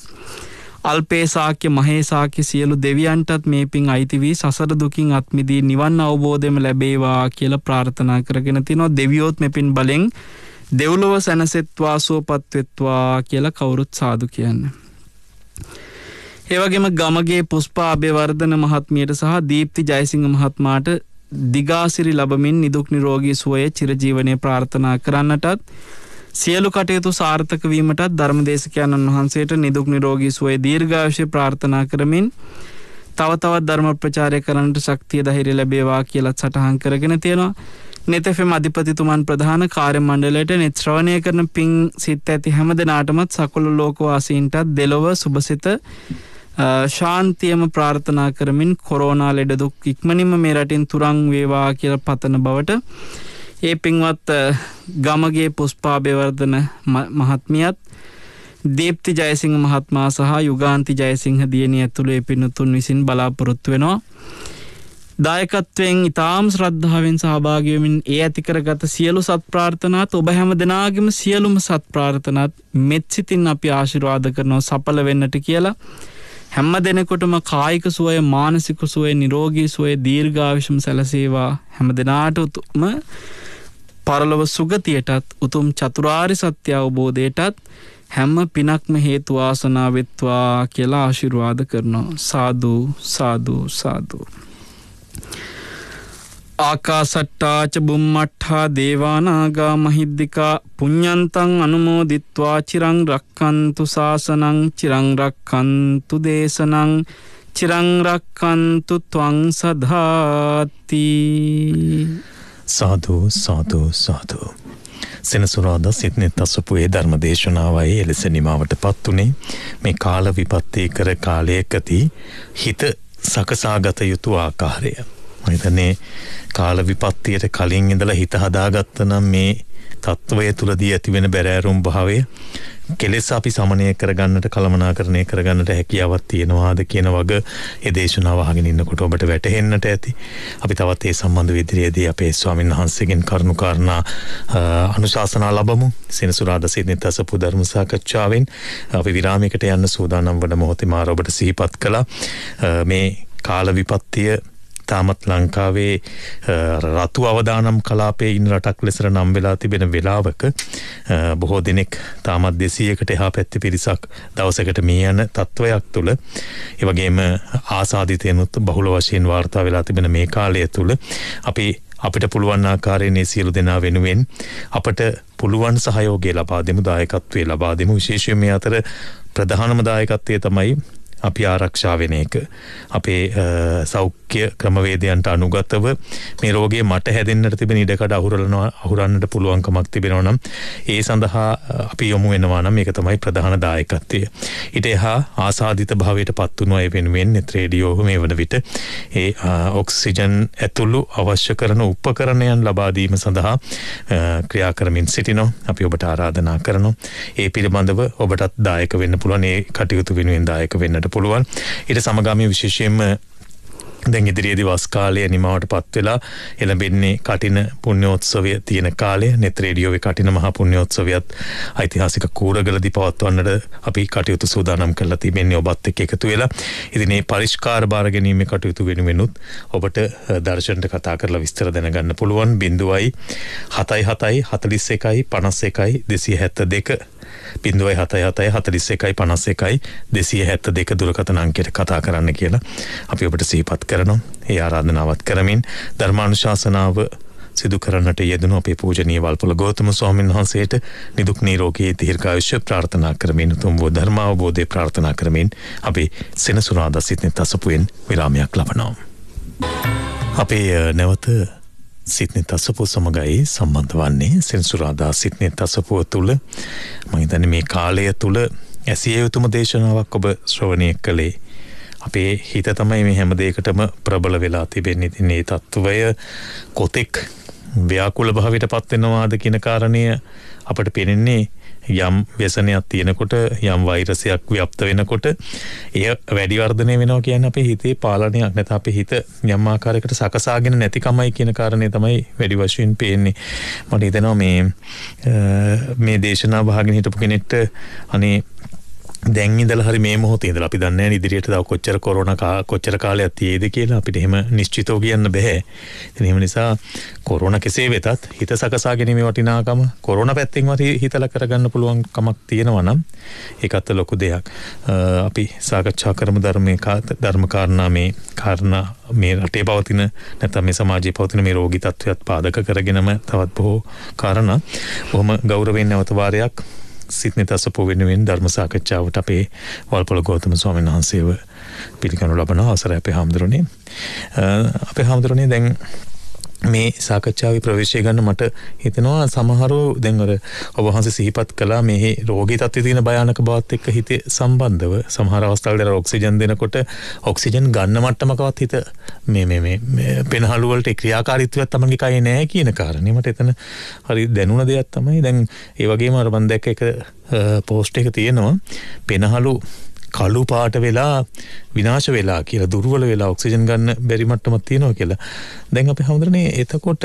අල්පේසාක්‍ය මහේසාක්‍ය සියලු දෙවියන්ටත් මේ පින් අයිතිවී සසර දුකින් අත්මිදී නිවන් අවබෝධයම ලැබේවා කියල ප්‍රාර්ථනා කරගෙන තිනො දෙවියෝත් මෙ පින් බලෙන් දෙව්ලොව සැනසෙත්වා සුවපත්වෙත්වා කියලා කවුරුත් සාදු කියන්න. ඒවගේම ගමගේ පුස්පා අභ්‍යවර්ධන මහත්මියට සහ දීප්ති ජයසිංහ මහත්මාට දිගාසිරි ලබමින් නිදුක් නිරෝගී සුවය චිරජීවනය ප්‍රාර්ථනා කරන්නටත් සියලු කටයුතු සාර්ථකවීමටත් ධර්මදේශකයණන් වහන්සේට නිදුක් නිරෝගී සුවය දීර්ඝාශය ප්‍රාර්ථනා කරමින් තව තවත් ධර්ම ප්‍රචාරය කරන්නට ශක්තිය දහිරි ලැබේවා කියලත් සටහන් කරගෙන තියෙනවා නෙතෆෙම අධිපතිතුමන් ප්‍රධාන කාර්ය මණ්ඩලයට නිත්‍රවණය කරන පින් සිත් ඇති හැම දෙනාටමත් සකුළු ලෝකවාසීන්ටත් දෙලොව සුභසිත ශාන්තියම ප්‍රාර්ථනා කරමින් කොරෝනා ලෙඩදුක් ඉක්මනිම මේ රටින් තුරං වේවා කියල පතන බවට ඒ පින්වත් ගමගේ පුස්පාභ්‍යවර්ධන මහත්මියත් දීප්ති ජයසිංහ මහත්මා සහ යුගාන්ති ජයසිංහ දියණිය ඇතුළේ පින්නතුන් විසින් බලාපොරොත්තු වෙනවා දායකත්වයෙන් ඉතාම් ශ්‍රද්ධාවෙන් සහභාගිවමින් ඒ ඇති කරගත සියලු සත් ප්‍රාර්ථනාත් ඔබ හැම දෙනාගෙම සියලුම සත් ප්‍රාර්ථනාත් මෙත් සිතින් අපි ආශිර්වාද කරනවා සඵල වෙන්නට කියලා හැම දෙනකොටම කායික සුවය මානසික සුවය නිරෝගී සුවය දීර්ඝාවිෂම සැලසේවා හැම දෙනාට උතුම පරලොව සුගතියටත් උතුම් චතුරාරි සත්‍ය අවබෝධයටත් හැම පිනක්ම හේතු ආසනාවෙත්වා කියලා ආශිර්වාද කරනවා සාදු සාදු සාදු ආකාසට්ටාච බුම්මට්හා දේවානාගා මහිද්දිකා පුඤ්ඥන්තං අනුමෝදිත්වා චිරං රක්කන්තු සාසනං චිරංරක්කන්තු දේශනං චිරංරක්කන්තු තුවං සධාති සාධූ සාධූ සාධූ. සෙනසුරාදා සිත්නෙත් අසපු ඒ ධර්ම දේශනාවයි එලෙස නිමාවට පත් වනේ මේ කාල විපත්තේ කර කාලයකති හිත සකසාගත යුතු ආකාරය. මහිතනේ කාල විපත්තියට කලින් ඉඳලා හිත හදාගත්ත නම් මේ තත්ත්වය තුළදී ඇතිවෙන බැරෑරුම් භාවය කෙලෙස් අපි සමනය කරගන්නට කළමනාකරණය කරගන්නට හැකියාවත් තියෙනවාද කියන වග ඒ දේශනාවහගෙන ඉන්නකොට ඔබට වැටහෙන්නට ඇති අපි තවත් ඒ සම්බන්ධ විදිරියේදී අපේ ස්වාමීන් වහන්සේගෙන් කරුණු කාරණා අනුශාසනා ලබමු සෙනසුරාදා සිද්නිත් අසපු ධර්ම සාකච්ඡාවෙන් අපි විරාමයකට යන්න සූදානම් වන මොහොතේ මා ඔබට සිහිපත් කළා මේ කාල විපත්තිය තාමත් ලංකාවේ රතු අවදානම් කලාපේ ඉන්න රටක් ලෙසර නම් වෙලා තිබෙන වෙලාවක බොහෝ දෙනෙක් තාමත් දෙසයකට එහා පැත්ති පිරිසක් දවසකට මේ යන තත්ත්වයක් තුළ එවගේම ආසාධිතයනුත් බහුල වශයෙන් වාර්තා වෙලා තිබෙන මේ කාලය තුළ අපේ අපිට පුළුවන් ආකාරයනේ සියලු දෙනා වෙනුවෙන් අපට පුළුවන් සහයෝගය ලබා දෙමු දායකත්වයේ ලබා දෙමු විශේෂයෙන් මේ අතර ප්‍රධානම දායකත්වයේ තමයි අපි ආරක්ෂා වෙන එක අපේ සෞඛ්‍ය ක්‍රමවේදයන්ට අනුගතව මේ රෝගේ මට හැදෙන්න්නට තිබෙන ඉඩකඩ අහුරලනවා අහුරන්නට පුළුවන්කමක් තිබෙනවා නම් ඒ සඳහා අපි යොමු වෙනවා නම් ඒක තමයි ප්‍රධාන දායකත්වය ඊට එහා ආසාධිත භාවයට පත්වනවා ඒ වෙනුවෙන් ත්‍රේඩියෝහ මේ වන විට ඒ ඔක්සිජන් ඇතුළු අවශ්‍ය කරන උපකරණයන් ලබාදීම සඳහා ක්‍රියා කරමින් සිටිනෝ අපි ඔබට ආරාධනා කරනවා ඒ පිළිබඳව ඔබටත් දායක වෙන්න පුළුවන් ඒ කටයුතු වෙනුවෙන් දායක වෙන්නට කරන්නට පුළුවන් ඊට සමගාමී විශේෂයෙන්ම දැන් ඉදිරියේදී වස් කාලය නිමාවට පත් වෙලා එළඹෙන්නේ කටින පුණ්‍යෝත්සවය තියෙන කාලය net radio වේ කටින මහා පුණ්‍යෝත්සවයත් ඓතිහාසික කූරගලදී පවත්වන්නට අපි කටයුතු සූදානම් කරලා තිබෙන්නේ ඔබත් එක්ක එකතු වෙලා. ඉතින් මේ පරිස්කාර බාර ගැනීමේ කටයුතු වෙනුවෙනුත් ඔබට දර්ශනට කතා කරලා විස්තර දැනගන්න පුළුවන් 0.77 41 51 272 පින්දුවයි හතයි හතයි හතලිස් එකයි පනස් එකයි දෙසිය හැත්ත දෙක දුරකතනංකෙට කතා කරන්න කියලා අපි ඔබට සීපත් කරනවා ඒ ආරාධනාවත් කරමින් ධර්මානුශාසනාව සිදු කරන්නට යෙදෙන අපේ පූජනීය වල්පොල ගෞතම ස්වාමීන් වහන්සේට නිදුක් නිරෝගී දීර්ඝායුෂ ප්‍රාර්ථනා කරමින් උතුම් වූ ධර්මාවබෝධය ප්‍රාර්ථනා කරමින් අපි සෙනසුරාදා සිටින තසපුවෙන් විරාමයක් ලබනවා. අපේ නැවත සිත්නි තසපුව සමගයි සම්බන්ධ වන්නේ සෙන්සුරාදා සිත්නි තසපුව තුළ මම හිතන්නේ මේ කාලය තුළ ඇසිය යුතුම දේශනාවක් ඔබ ශ්‍රවණය කළේ අපේ හිත තමයි මේ හැම දෙයකටම ප්‍රබල වෙලා තිබෙන්නේ. ඉතින් මේ తত্ত্বය කොතෙක් ව්‍යාකූල භාවයට පත් වෙනවාද කියන කාරණය අපට පේන්නේ යම් ව්‍යසනයක් තියෙනකොට යම් වෛරසයක් ව්‍යප්ත වෙනකොට එය වැඩි වර්ධනය වෙනවා කියන්නේ අපේ හිතේ පාලනයක් නැත අපේ හිත යම් ආකාරයකට සකසාගෙන නැතිකමයි කියන කාරණේ තමයි වැඩි වශයෙන් පේන්නේ මට හිතෙනවා මේ මේ දේශනා භාගෙන් හිටපු කෙනෙක්ට අනේ දැන් ඉඳලා හරි මේ මොහොතේ ඉඳලා අපි දන්නේ නැහැ ඉදිරියට තව කොච්චර කොරෝනා කොච්චර කාලයක් තියේද කියලා අපිට එහෙම නිශ්චිතව කියන්න බෑ. ඉතින් එහෙම නිසා කොරෝනා කෙසේ වෙතත් හිත සකසා ගැනීමේ වටිනාකම කොරෝනා පැත්තෙන්වත් හිතලා කරගන්න පුළුවන් කමක් තියෙනවා නම් ඒකත් ලොකු දෙයක්. අපි සාකච්ඡා කරමු ධර්මයේ ධර්ම කාරණා මේ කාරණා මේ රටේ පවතින නැත්නම් මේ සමාජයේ පවතින මේ රෝගී තත්ත්වයක් පාදක කරගෙනම තවත් බොහෝ කාරණා බොහොම ගෞරවයෙන් නැවත වාරයක් සිත්නි තසපු වෙනුවෙන් ධර්ම සාකච්ඡාවට අපේ වල්පොල ගෝතම ස්වාමීන් වහන්සේව පිළිගනු ලබන අවසර අපේ හාමුදුරනේ අපේ හාමුදුරනේ දැන් මේ සාකච්ඡාවේ ප්‍රවේශය ගන්න මට හිතෙනවා සමහරෝ දැන් අර ඔබ වහන්සේ සිහිපත් කළා මේ රෝගී තත්ත්වයේ තියෙන භයානක බවත් එක්ක හිතේ සම්බන්ධව සමහර අවස්ථාවල දර ඔක්සිජන් දෙනකොට ඔක්සිජන් ගන්න මට්ටමකවත් හිත මේ මේ මේ පෙනහළු වලට ක්‍රියාකාරීත්වයක් Tamange කයේ නැහැ කියන කාරණේ මට එතන හරි දැනුණ දෙයක් තමයි දැන් ඒ වගේම අර මම දැක්ක එක පෝස්ට් එක තියෙනවා පෙනහළු කළු පාට වෙලා විනාශ වෙලා කියලා දුර්වල වෙලා ඔක්සිජන් ගන්න බැරිමට්ටමත් තියෙනවා කියලා දැන් අපි හමුදරනේ එතකොට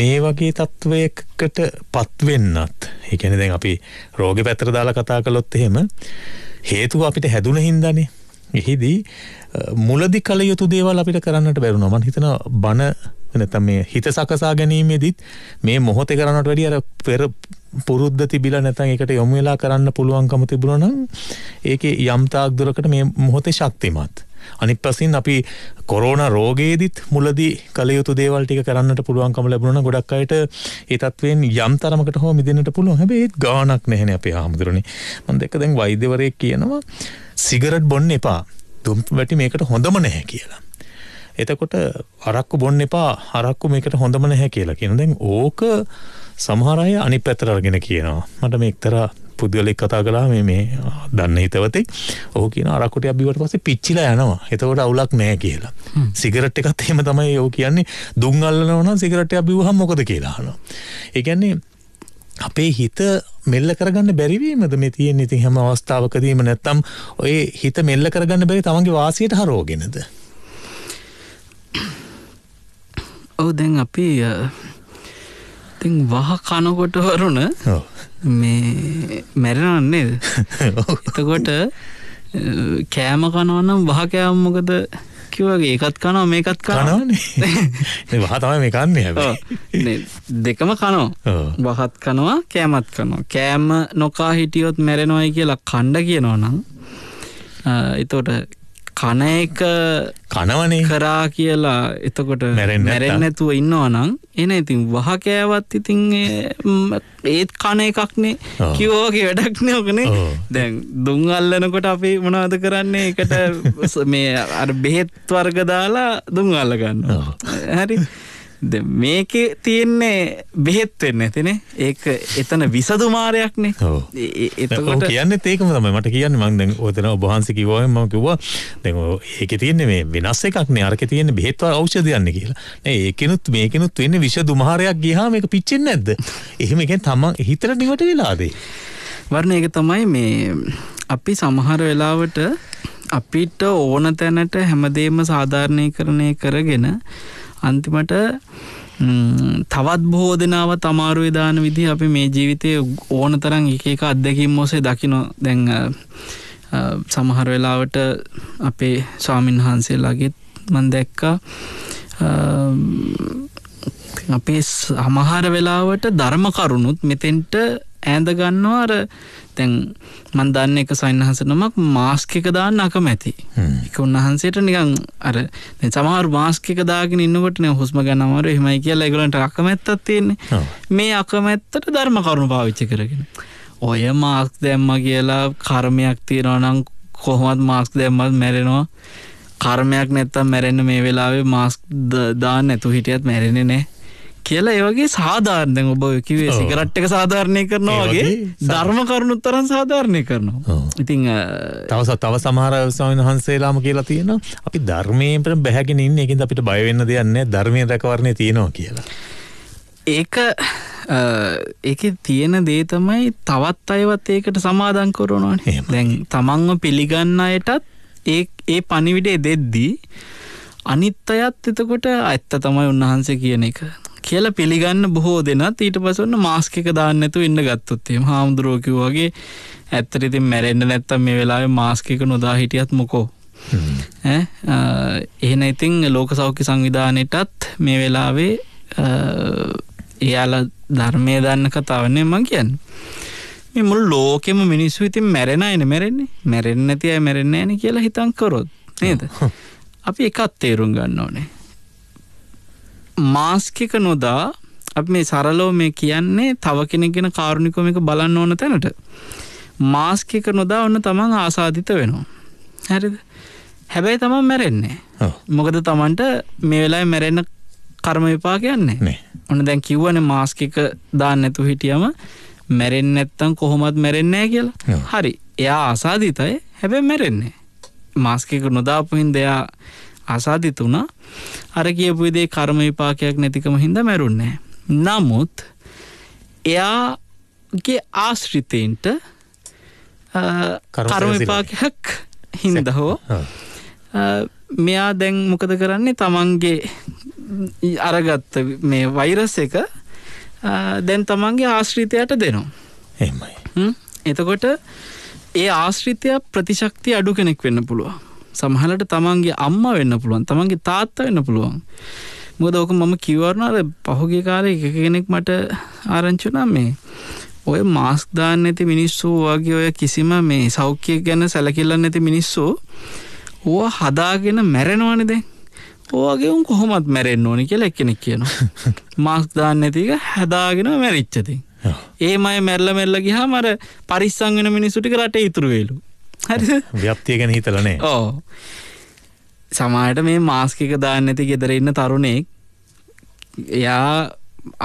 මේ වගේ තත්ත්වයකට පත්වෙන්නත් එකන දැන් අපි රෝග පැතර දාලා කතා කළොත් එහෙම හේතුව අපිට හැදුන හින්දනේ එහිදී මුලදි කළ යුතු දේවල් අපිට කරන්නට බැරුණොමන් හිතන බණ නැත්නම් මේ හිත සකසා ගැනීමේදීත් මේ මොහොතේ කරනවට වැඩිය අර පෙර පුරුද්ද තිබිලා නැත්නම් ඒකට යොමු වෙලා කරන්න පුළුවන්කම තිබුණා නම් ඒකේ යම් තාක් දුරකට මේ මොහොතේ ශක්තිමත් අනිත් පසින් අපි කොරෝනා රෝගයේදීත් මුලදී කළ යුතු දේවල් ටික කරන්නට පුළුවන්කම ලැබුණා ගොඩක් අයට ඒ තත්වයෙන් යම් තරමකට හෝ මිදෙන්නට පුළුවන් හැබැයි ඒත් ගාණක් නැහැනේ අපේ ආහමුදුරනේ මම දැක්ක දැන් වෛද්‍යවරයෙක් කියනවා සිගරට් බොන්න එපා දුම් වැටි මේකට හොඳම නැහැ කියලා එතකොට අරක්කු බොන්න එපා අරක්කු මේකට හොඳම නැහැ කියලා කියන දැන් ඕක සමහර අය අනිත් පැත්තට අරගෙන කියනවා මට මේ එක්තරා පුද්ගලෙක් කතා කළා මේ මේ දන්න හිතවතේ ඔහු කියන අරක්කුට අබිවට පස්සේ පිච්චිලා යනවා එතකොට අවුලක් නෑ කියලා සිගරට් එකත් එහෙම තමයි ඔහු කියන්නේ දුම් අල්ලනවා නම් සිගරට් එක අබිවහම මොකද කියලා අහනවා ඒ කියන්නේ අපේ හිත මෙල්ල කරගන්න බැරිවීමද මේ තියෙන ඉතින් හැම අවස්ථාවකදීම නැත්තම් ඔය හිත මෙල්ල කරගන්න බැරි තමන්ගේ වාසියට හරෝගෙනද ඔව දැන් අපි ති වහ කනකොට වරුණ මේ මැරෙනන්නේද එතකොට කෑම කනවනම් වහ කෑම් මොකද කිවගේ ඒකත් කනවා මේකත් කනවනේ වහ තමයි මේ කන්නේ හැබ දෙකම කනෝ වහත් කනවා කෑමත් කනවා කෑම නොකා හිටියොත් මැරෙනොයි කියලා කණ්ඩ කියනවනම් එතෝට කන එක කනවනේ කරා කියලා එතකොට මැරෙන්නේ නැතුව ඉන්නවා නම් එන ඉතින් වහකෑවත් ඉතින් ඒත් කන එකක්නේ කිවෝගේ වැඩක්නේ ඕකනේ දැන් දුම් අල්ලනකොට අපි මොනවද කරන්නේ එකට මේ අර බෙහෙත් වර්ග දාලා දුම් අල්ල ගන්නවා හරි මේකේ තියෙන්නේ බෙහෙත් වෙන්න ඇතිනේ ඒක එතන විසදුමාරයක්නේ එතකොට කියන්න ඒකම තමයි මට කියන්න මං දැන් ඔතන ඔබ වහන්සේ කිව්වා මම කිව්වා දැන් ඒකේ තියෙන්නේ මේ වෙනස් එකක්නේ අරකේ තියෙන්නේ බෙහෙත් ඖෂධයන්නේ කියලා නේ ඒකිනුත් මේකිනුත් වෙන්නේ විසදුමාරයක් ගියාම මේක පිච්චෙන්නේ නැද්ද එහෙම කියන්නේ තමන් හිතට නිවට වෙලාද වර්ණ ඒක තමයි මේ අපි සමහර වෙලාවට අපිට ඕන තැනට හැමදේම සාධාරණය කරණය කරගෙන අන්තිමට තවත් බොහෝ දෙනාව තමාරුවේ දාන විදි අපි මේ ජීවිතය ඕන තරන් එක එක අත්දැකින් මොසේ දකිනො දැන් සමහර වෙලාවට අපේ ස්වාමින් වහන්සේලාගෙත් මන් දැක්කා අපේ සමහර වෙලාවට ධර්ම කරුණුත් මෙතෙන්ට ඇඳ ගන්නවා අර තැන් මන් දන්න එක සයින්හන්සනමක් මාස්කක දාන්න අකමැති එක උන්වහන්සේට නිකං අර සමහර මාස්කක දාගෙන ඉන්නකට හුස්ම ගැනමර හෙමයි කියලා එකගලට අකමැත්තත් තියෙන්නේ මේ අකමැත්තට ධර්ම කරුණු පාවිච්චි කරගෙන ඔය මාස්ක් දැම්ම කියලා කර්මයක් තියෙනවනම් කොහොමත් මාස්ක් දැම්මත් මැරෙනවා කර්මයක් නැත්තම් මැරෙන්න්න මේ වෙලාවේ මාස්ක් දාන්න ඇතු හිටියත් මැරෙන නෑ කියලා ඒවගේ සාධාරණය ඔබ කිවේ සිකරට් එක සාධාරණය කරනවාගේ ධර්ම කරුණුත් තරන් සාධාරණය කරනවා ඉතිං තවස තව සමහර ස්වාමන් වහන්සේලාම කියලා තියෙන අපි ධර්මයට බැහැගෙන ඉන්න එකින් අපිට බයවෙන්න දෙයන්න ධර්මය රැකවරණය තියෙනවා කියලා ඒක එක තියෙන දේ තමයි තවත් අයවත් ඒකට සමාදන් කරනවානේ දැන් තමන්ව පිළිගන්න අයටත් ඒ ඒ පණිවිඩේ දෙද්දී අනිත් අයත් එතකොට ඇත්ත තමයි උන්වහන්සේ කියන එක කියල පිළිගන්න බොහෝ දෙනත් ඊට පසන්න මාස්කක දාන්නතු ඉන්න ගත්තොත්තේ හාමුදුරෝකිව වගේ ඇත්තරිතින් මැරෙන්ඩ නැත්තම් මේ වෙලාවේ මාස්කක නොදා හිටියත් මොකෝ එහෙන ඉතිං ලෝක සෞඛ්‍ය සංවිධානයටත් මේ වෙලාවේ එයාල ධර්මය දන්න කතාවන්නේ මං කියන්න මුල් ලෝකෙම මිනිස්සු ඉතින් මැරෙන එන මැරෙන්නේ මැරෙන්න්න තිය මැරෙන්න්නේ ඇන කියලා හිතන් කරොත් නේද අපි එකත් තේරුම් ගන්න ඕනේ මාස්කික නොදා අප මේ සරලෝ මේ කියන්නේ තව කෙනගෙන කාරුණිකම එක බලන්න ඕන තැනට මාස්කික නොදා ඔන්න තමන් ආසාධිත වෙනවා හැරිද හැබැයි තමන් මැරෙන්නේ මොකද තමන්ට මේ වෙලා මැරෙන්න කර්ම විපා කියන්නේ ඔන්න දැන් කිව්වන මාස්කික දාන්න ඇතු හිටියම මැරෙන් නැත්තම් කොහොමත් මැරෙන්නෑ කියලා හරි එයා ආසාධීතයි හැබැ මැරෙන්නේ මාස්කික නොදාපුහින් දෙයා අසාධිත වුණා අර කියපු විදේ කර්ම විපාකයක් නැතිකම හින්දා මැරුන්නේ නමුත් එයාගේ ආශ්‍රිතයන්ට කර්ම විපාකයක් හින්ද හෝ මෙයා දැන් මොකද කරන්නේ තමන්ගේ අරගත්ත මේ වෛරස් එක දැන් තමන්ගේ ආශ්‍රිතයට දෙනවා එමයි එතකොට ඒ ආශ්‍රිතය ප්‍රතිශක්ති අඩු කෙනෙක් වෙන්න පුළුවන් සමහලට තමන්ගේ අම්ම වෙන්න පුළුවන් තමන්ගේ තාත්ත වෙන්න පුළුවන් මොද ඕක මම කිවරන අර පහුගේ කාලය එක කෙනෙක් මට ආරංචුනා මේ ඔය මාස්ක් දාන්න ඇති මිනිස්සු වගේ ඔය කිසිම මේ සෞඛ්‍ය ගැන සැලකිල්ලන්න ඇති මිනිස්සු ඕ හදාගෙන මැරෙනවනි දැන් ඕගේ උන් කොහොමත් මැරෙන්න්න ඕනි කියලා එක්කෙනෙක් කියන මාස්ක් දාන්න ඇතික හැදාගෙන මැරිච්චති ඒ මයි මැල්ල මෙල්ල ගිහා මර පරිස්සංගෙන මිනිසුටි රට ඉතුරුවේලු හරි ව්‍යත්තිය ගැන හිතලනේ ඕ සමාට මේ මාස්කික දාන්න ඇති ගෙදරඉන්න තරුණෙක් එයා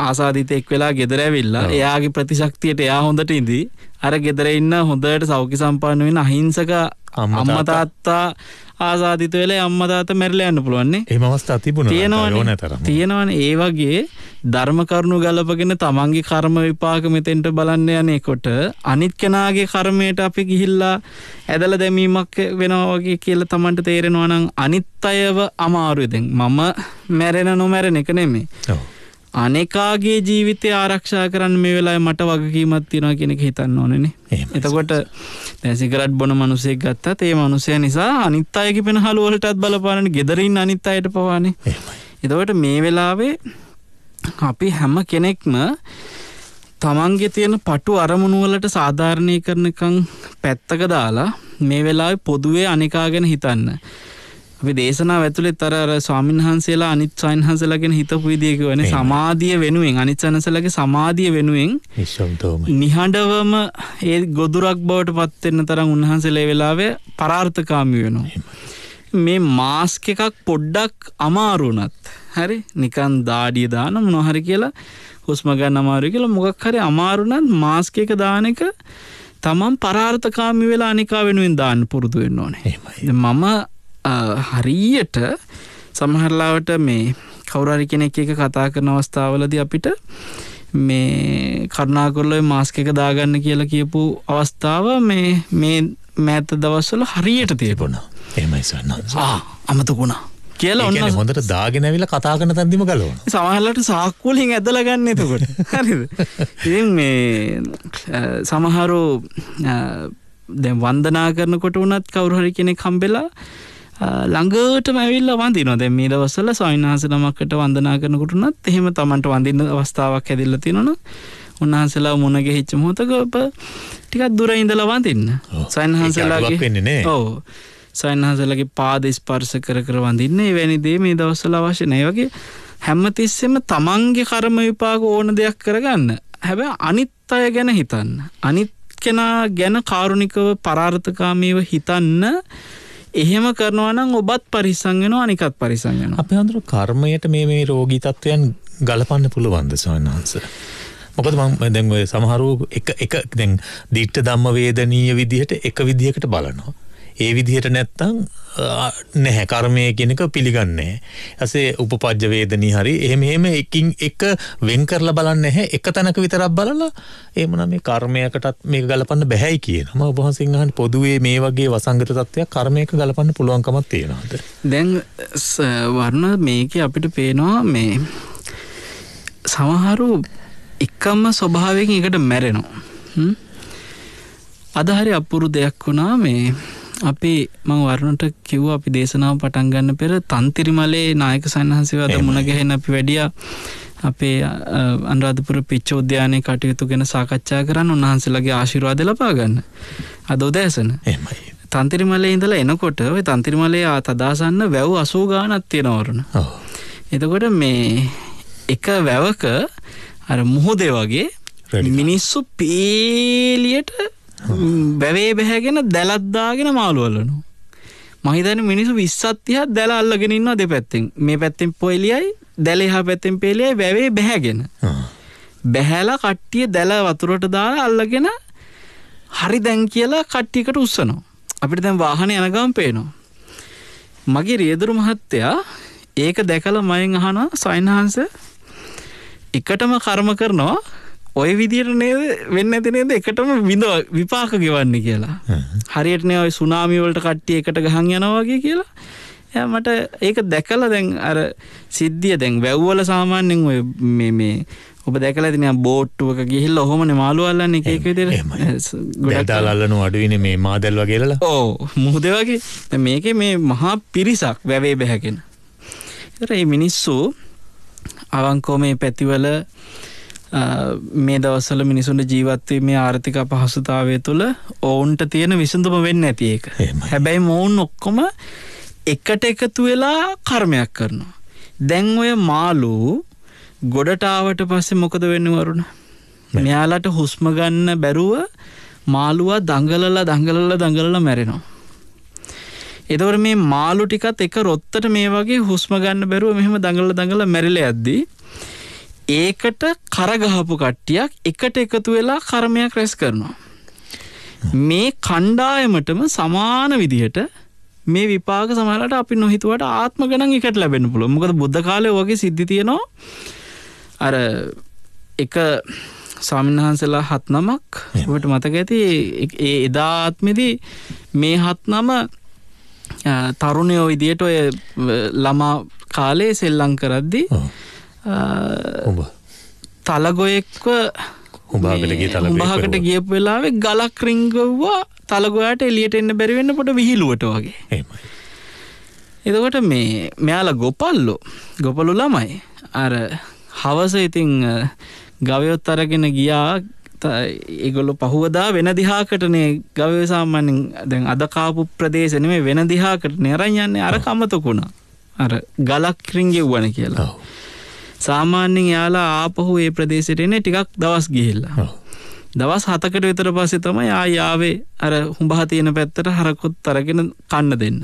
ආසාධිතෙක් වෙලා ගෙදර ඇවිල්ලා එයාගේ ප්‍රතිශක්තියට එයා හොඳට ඉදී අර ගෙදර ඉන්න හොඳට සෞඛ්‍ය සම්පන්න වෙන අහිංසක අම්මා තාත්තා ආසාධිත වෙලා අම්මා තාත්තා මැරිලා යන්න පුළුවන්නේ. එහෙම අවස්ථා තිබුණා. තියෙනවනේ. තියෙනවනේ. ඒ වගේ ධර්ම කරුණු ගලපගෙන තමන්ගේ කර්ම විපාක මෙතෙන්ට බලන්න යනකොට අනිත් කෙනාගේ කර්මයට අපි ගිහිල්ලා ඇදලා දැමීමක් වෙනවා වගේ කියලා තමන්ට තේරෙනවා නම් අනිත් අයව අමාරුයි දැන්. මම මැරෙන නොමැරෙන එක නෙමෙයි. ඔව්. අනෙකාගේ ජීවිතය ආරක්ෂා කරන්න මේ වෙලා මට වගකීමත් තියෙනවා කෙනෙක හිතන්න ඕනනේ එතකොට දැසිකරත් බොන මනුසේ ගත්තත් ඒ මනුසය නිසා අනිත් අයක පෙන හලුවලටත් බලපාන ගෙදරින් අනිත් අයට පවානේ එතකොට මේ වෙලාවේ අපි හැම කෙනෙක්ම තමන්ගේ තියෙන පටු අරමුණුවලට සාධාරණය කරනකං පැත්තක දාලා මේ වෙලා පොදුවේ අනිකා ගැන හිතන්න. අපි දේශනාව ඇතුළේ තර අර ස්වාමීන් වහන්සේලා අනිත් ස්වාමීන් වහන්සේලාගෙන හිතපු විදිය කියන්නේ සමාධිය වෙනුවෙන් අනිත් සනසලගේ සමාධිය වෙනුවෙන් නිශ්ශබ්දවම නිහඬවම ඒ ගොදුරක් බවට පත් වෙන්න තරම් උන්වහන්සේලා ඒ වෙලාවේ පරාර්ථකාමී වෙනවා. මේ මාස්ක එකක් පොඩ්ඩක් අමාරුණත් හරි නිකන් දාඩිය දාන මොනොහරි කියලා හුස්ම ගන්න අමාරු කියලා මොකක් හරි අමාරුණත් මාස්ක එක දාන එක තමන් පරාර්ථකාමි වෙලා අනිකා වෙනුවෙන් දාන්න පුරුදු වෙන්න ඕනේ. මම හරියට සමහරලාවට මේ කවුරහරි කෙනෙක් එක කතා කරන අවස්ථාවලද අපිට මේ කරුණාකොල්ලොයි මාස්ක එක දාගන්න කියලා කියපු අවස්ථාව මේ මේ මෑත දවස්වල හරියට තිේපුණ එමයිසන්න අමතකුණා කියලා ඔන්න හොඳට දාගෙනැවිල කතා කන තැන්දිම කලව සමහලට සාක්කුවලින් ඇදලගන්න එතකොට හරි මේ සමහරු දැම් වන්දනා කරනකොට වනත් කවුරුහරි කෙනෙ කම්බෙලා ළඟටම ඇවිල්ල වන්දිනවා දැන් මේ දවස්වල සවින්හසනමක්කට වන්දනා කරනකොටුනත් එහෙම තමන්ට වඳින්න අවස්ථාවක් හැදිල්ල තියෙනවා උන්වහන්සලා මුණගේ හිච්ච මොහොතක ඔබ ටිකක් දුර ඉඳලා වඳින්න සවින්හන්සලාගේ වෙන්නේ ඕ සවින්හන්සලගේ පාද ස්පර්ශ කර කර වඳින්න එවැනි දේ මේ දවස්වල අවශ්‍ය නැහැ වගේ හැමතිස්සෙම තමන්ගේ කර්ම විපාක ඕන දෙයක් කරගන්න හැබැයි අනිත් අය ගැන හිතන්න අනිත් කෙනා ගැන කාරුණිකව පරාර්ථකාමීව හිතන්න එහෙම කරනවනම් ඔබත් පරිසංගෙන අනිකත් පරිසංගෙන අප හඳුරු කර්මයට මේ මේ රෝගී තත්ත්වයන් ගලපන්න පුළුවන්ද සොයන් වහන්ස. මොකද මං දැන් ඔය සමහරු එක එක දැන් දිට්ට ධම්ම වේදනීය විදිහට එක විදිහකට බලනවා. ඒ විදිහට නැත්තං නැහැ කර්මය කෙනෙක පිළිගන්නේ. ඇසේ උපපජ්ජවේදනී හරි එහෙම එහෙම එකින් එක වෙන් කරලා බලන්න නැහැ එක තැනක විතරක් බලලා එහෙමනම් මේ කර්මයකටත් මේක ගලපන්න බැහැයි කියනවා. ඔබ වහන්සේගෙන් පොදුවේ මේ වගේ වසංගත තත්ත්වයක් කර්මයක ගලපන්න පුළුවන්කමක් තියෙනවාද? දැන් වර්ණ මේකේ අපිට පේනවා මේ සමහරු එකම්ම ස්වභාවයෙන් එකට මැරෙනවා. අදහරි අපපුරු දෙයක් වුණා මේ අපි මං වරුණට කිව් අපි දේශනාව පටන් ගන්න පෙර තන්තිරිමලේ නායක සන්හන්සේවද මුණගැහෙන අපි වැඩිය අපේ අන්රාධපුර පිච්ච උද්‍යානය කටයුතු ගැෙන සාකච්ඡා කරන්න උන්වහන්සේලගේ ආශිරවාද ලපා ගන්න අද උදෑසන තන්තිරිමලේ ඉඳල එනකොට ඔය තන්තිරිමලේ ආ තදාසන්න වැැව් අසූ ගානත් තියෙනවරුණ එතකොට මේ එක වැවක අර මුහොදේ වගේ මිනිස්සු පේලියට බැවේ බැහැගෙන දැලත්දාගෙන මාළුවලනු. මහිතන මිනිසු විස්සත්තිහත් දැල අල්ලගෙන ඉන්නවා දෙපැත්තෙන් මේ පැත්තෙන් පොයිලියයි දැලෙහා පැත්තෙන් පෙලියයි වැවේ බැහැගෙන. බැහැලා කට්ටිය දැල වතුරට දාලා අල්ලගෙන හරි දැන් කියලා කට්ටියකට උස්සනවා. අපිට දැන් වාහන යනගම් පේනවා. මගේ රියදුරු මහත්තයා ඒක දැකලා මයෙන් අහනවා සයින්හන්ස එකටම කර්ම කරනවා ඔය විදියට නේද වෙන්න ඇති නේද එකටම විඳ විපාක ගෙවන්න කියලා හරියටනේ ඔය සුනාමිවලට කට්ටිය එකට ගහන් යනවාගේ කියලා මට ඒක දැකල දැන් අර සිද්ධිය දැන් වැැව්වල සාමාන්‍යෙන් ඔය මේ ඔබ දැකල තින බෝට්ටුවක ගිහිල්ල ඔහොමන මාළුවල්ලන්න එක එකවිදිර ගොඩතාලල්ලනු අඩුවන මේ මාදැල්ව කියලලා ඕ මුහද වගේ මේක මේ මහා පිරිසක් වැවේ බැහැකෙන. ඒ මිනිස්සු අවංකෝ මේ පැතිවල මේ දවසල මිනිසුන්ට ජීවත්වේ මේ ආර්ථික අපහසුතාවය තුළ ඔවුන්ට තියෙන විසඳුම වෙන්න ඇති ඒක හැබැයි මොවුන් ඔක්කොම එකට එකතු වෙලා කර්මයක් කරනවා. දැන් ඔය මාලු ගොඩටාවට පස්සේ මොකද වෙන්න වරුණ. මෙයාලට හුස්මගන්න බැරුව මාළුවා දඟලලා දඟලල දඟලල මැරෙනවා. එදවර මේ මාලු ටිකත් එක රොත්තට මේ වගේ හුස්මගන්න බැරුව මෙහම දඟල දඟල මැරිල ඇද්දී ඒකට කරගහපු කට්ටියක් එකට එකතු වෙලා කර්මයක් රැස් කරනවා. මේ කණ්ඩායමටම සමාන විදිහට මේ විපාක සමහලට අපි නොහිතුවට ආත්ම ගණන් එකට ලැබෙන පුළුවන්. මොකද බුද්ධ කාලේ වගේ සිද්ධි තියෙනවා. අර එක ස්වාමින්වහන්සලා හත් නමක් ඔබට මතක ඇති ඒ එදා ආත්මෙදී මේ හත් නම තරුණයෝ විදියට ඔය ළමා කාලේ සෙල්ලං කරද්දී oh. තලගොයෙක්ව උඹහකට ගිය වෙලාවේ ගලක් රිංගව්වා තලගොයාට එලියට එන්න බැරිවෙන්න පොට විහිලුවට වගේ එදකොට මේ මෙයාලා ගොපල්ලෝ ගොපලු ළමයි අර හවස ඉතිං ගවයොත් අරගෙන ගියා ඒගොල්ලු පහුවදා වෙන දිහාකටනේ ගවසාමන්ෙන් දැන් අදකාපු ප්‍රදේශනමේ වෙන දිහාකට නෙරන් යන්නේ අර කමතකුණා අර ගලක් රිංගෙව්වන කියලා සාමාන්‍යෙන් යාලා ආපහු ඒ ප්‍රදේශයට එන්නේ ටිකක් දවස් ගිහිල්ලා. දවස් හතකට විතර පස්සේ තමයි ආ යාවේ අර හුඹහ තියෙන පැත්තට හරකොත් තරගෙන කන්න දෙන්න.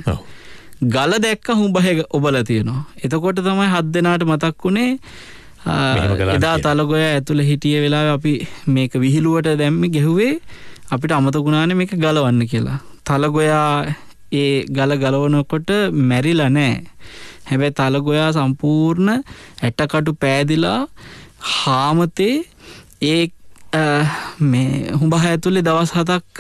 ගල දැක්ක හුඹහ ඔබල තියෙනවා. එතකොට තමයි හත් දෙනාට මතක් වුණේ එදා තලගොය ඇතුළ හිටිය වෙලා අපි මේක විහිළුවට දැම්ම ගෙහුවේ අපිට අමතකුණාන මේක ගලවන්න කියලා. තලගොයා ඒ ගල ගලවනකොට මැරිලා නෑ. හැබැයි තලගොයා සම්පූර්ණ ඇටකටු පෑදිලා හාමතේ ඒ මේ හුඹහ ඇතුලේ දවස් හතක්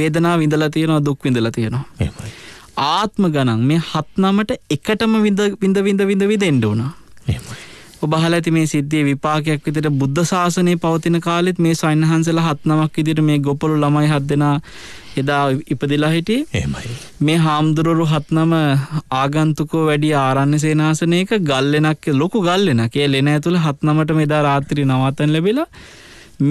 වේදනා විඳලා තියෙනවා දුක් විඳලා තියෙනවා. එහෙමයි. ආත්ම ගණන් මේ හත් නමට එකටම විඳ විඳ විඳ විඳ විඳ එන්න උනා. එහෙමයි. ඔබහල ඇති මේ සිද්ධිය විපාකයක් විදිට බුද්ධ ශාසනය පවතින කාලෙත් මේ සයින්හන්සල හත්නමක් විදිට මේ ගොපලු ළමයි හත් දෙනා එදා ඉපදිලා හිටිය එමයි මේ හාමුදුරුවරු හත්නම ආගන්තුකෝ වැඩි ආරන්න සේනාසනයක ගල්ලෙනක් ලොකු ගල්ලෙන කිය ලෙන ඇතුළ හත්නමට මෙදා රාත්‍රී නවතන් ලැබිලා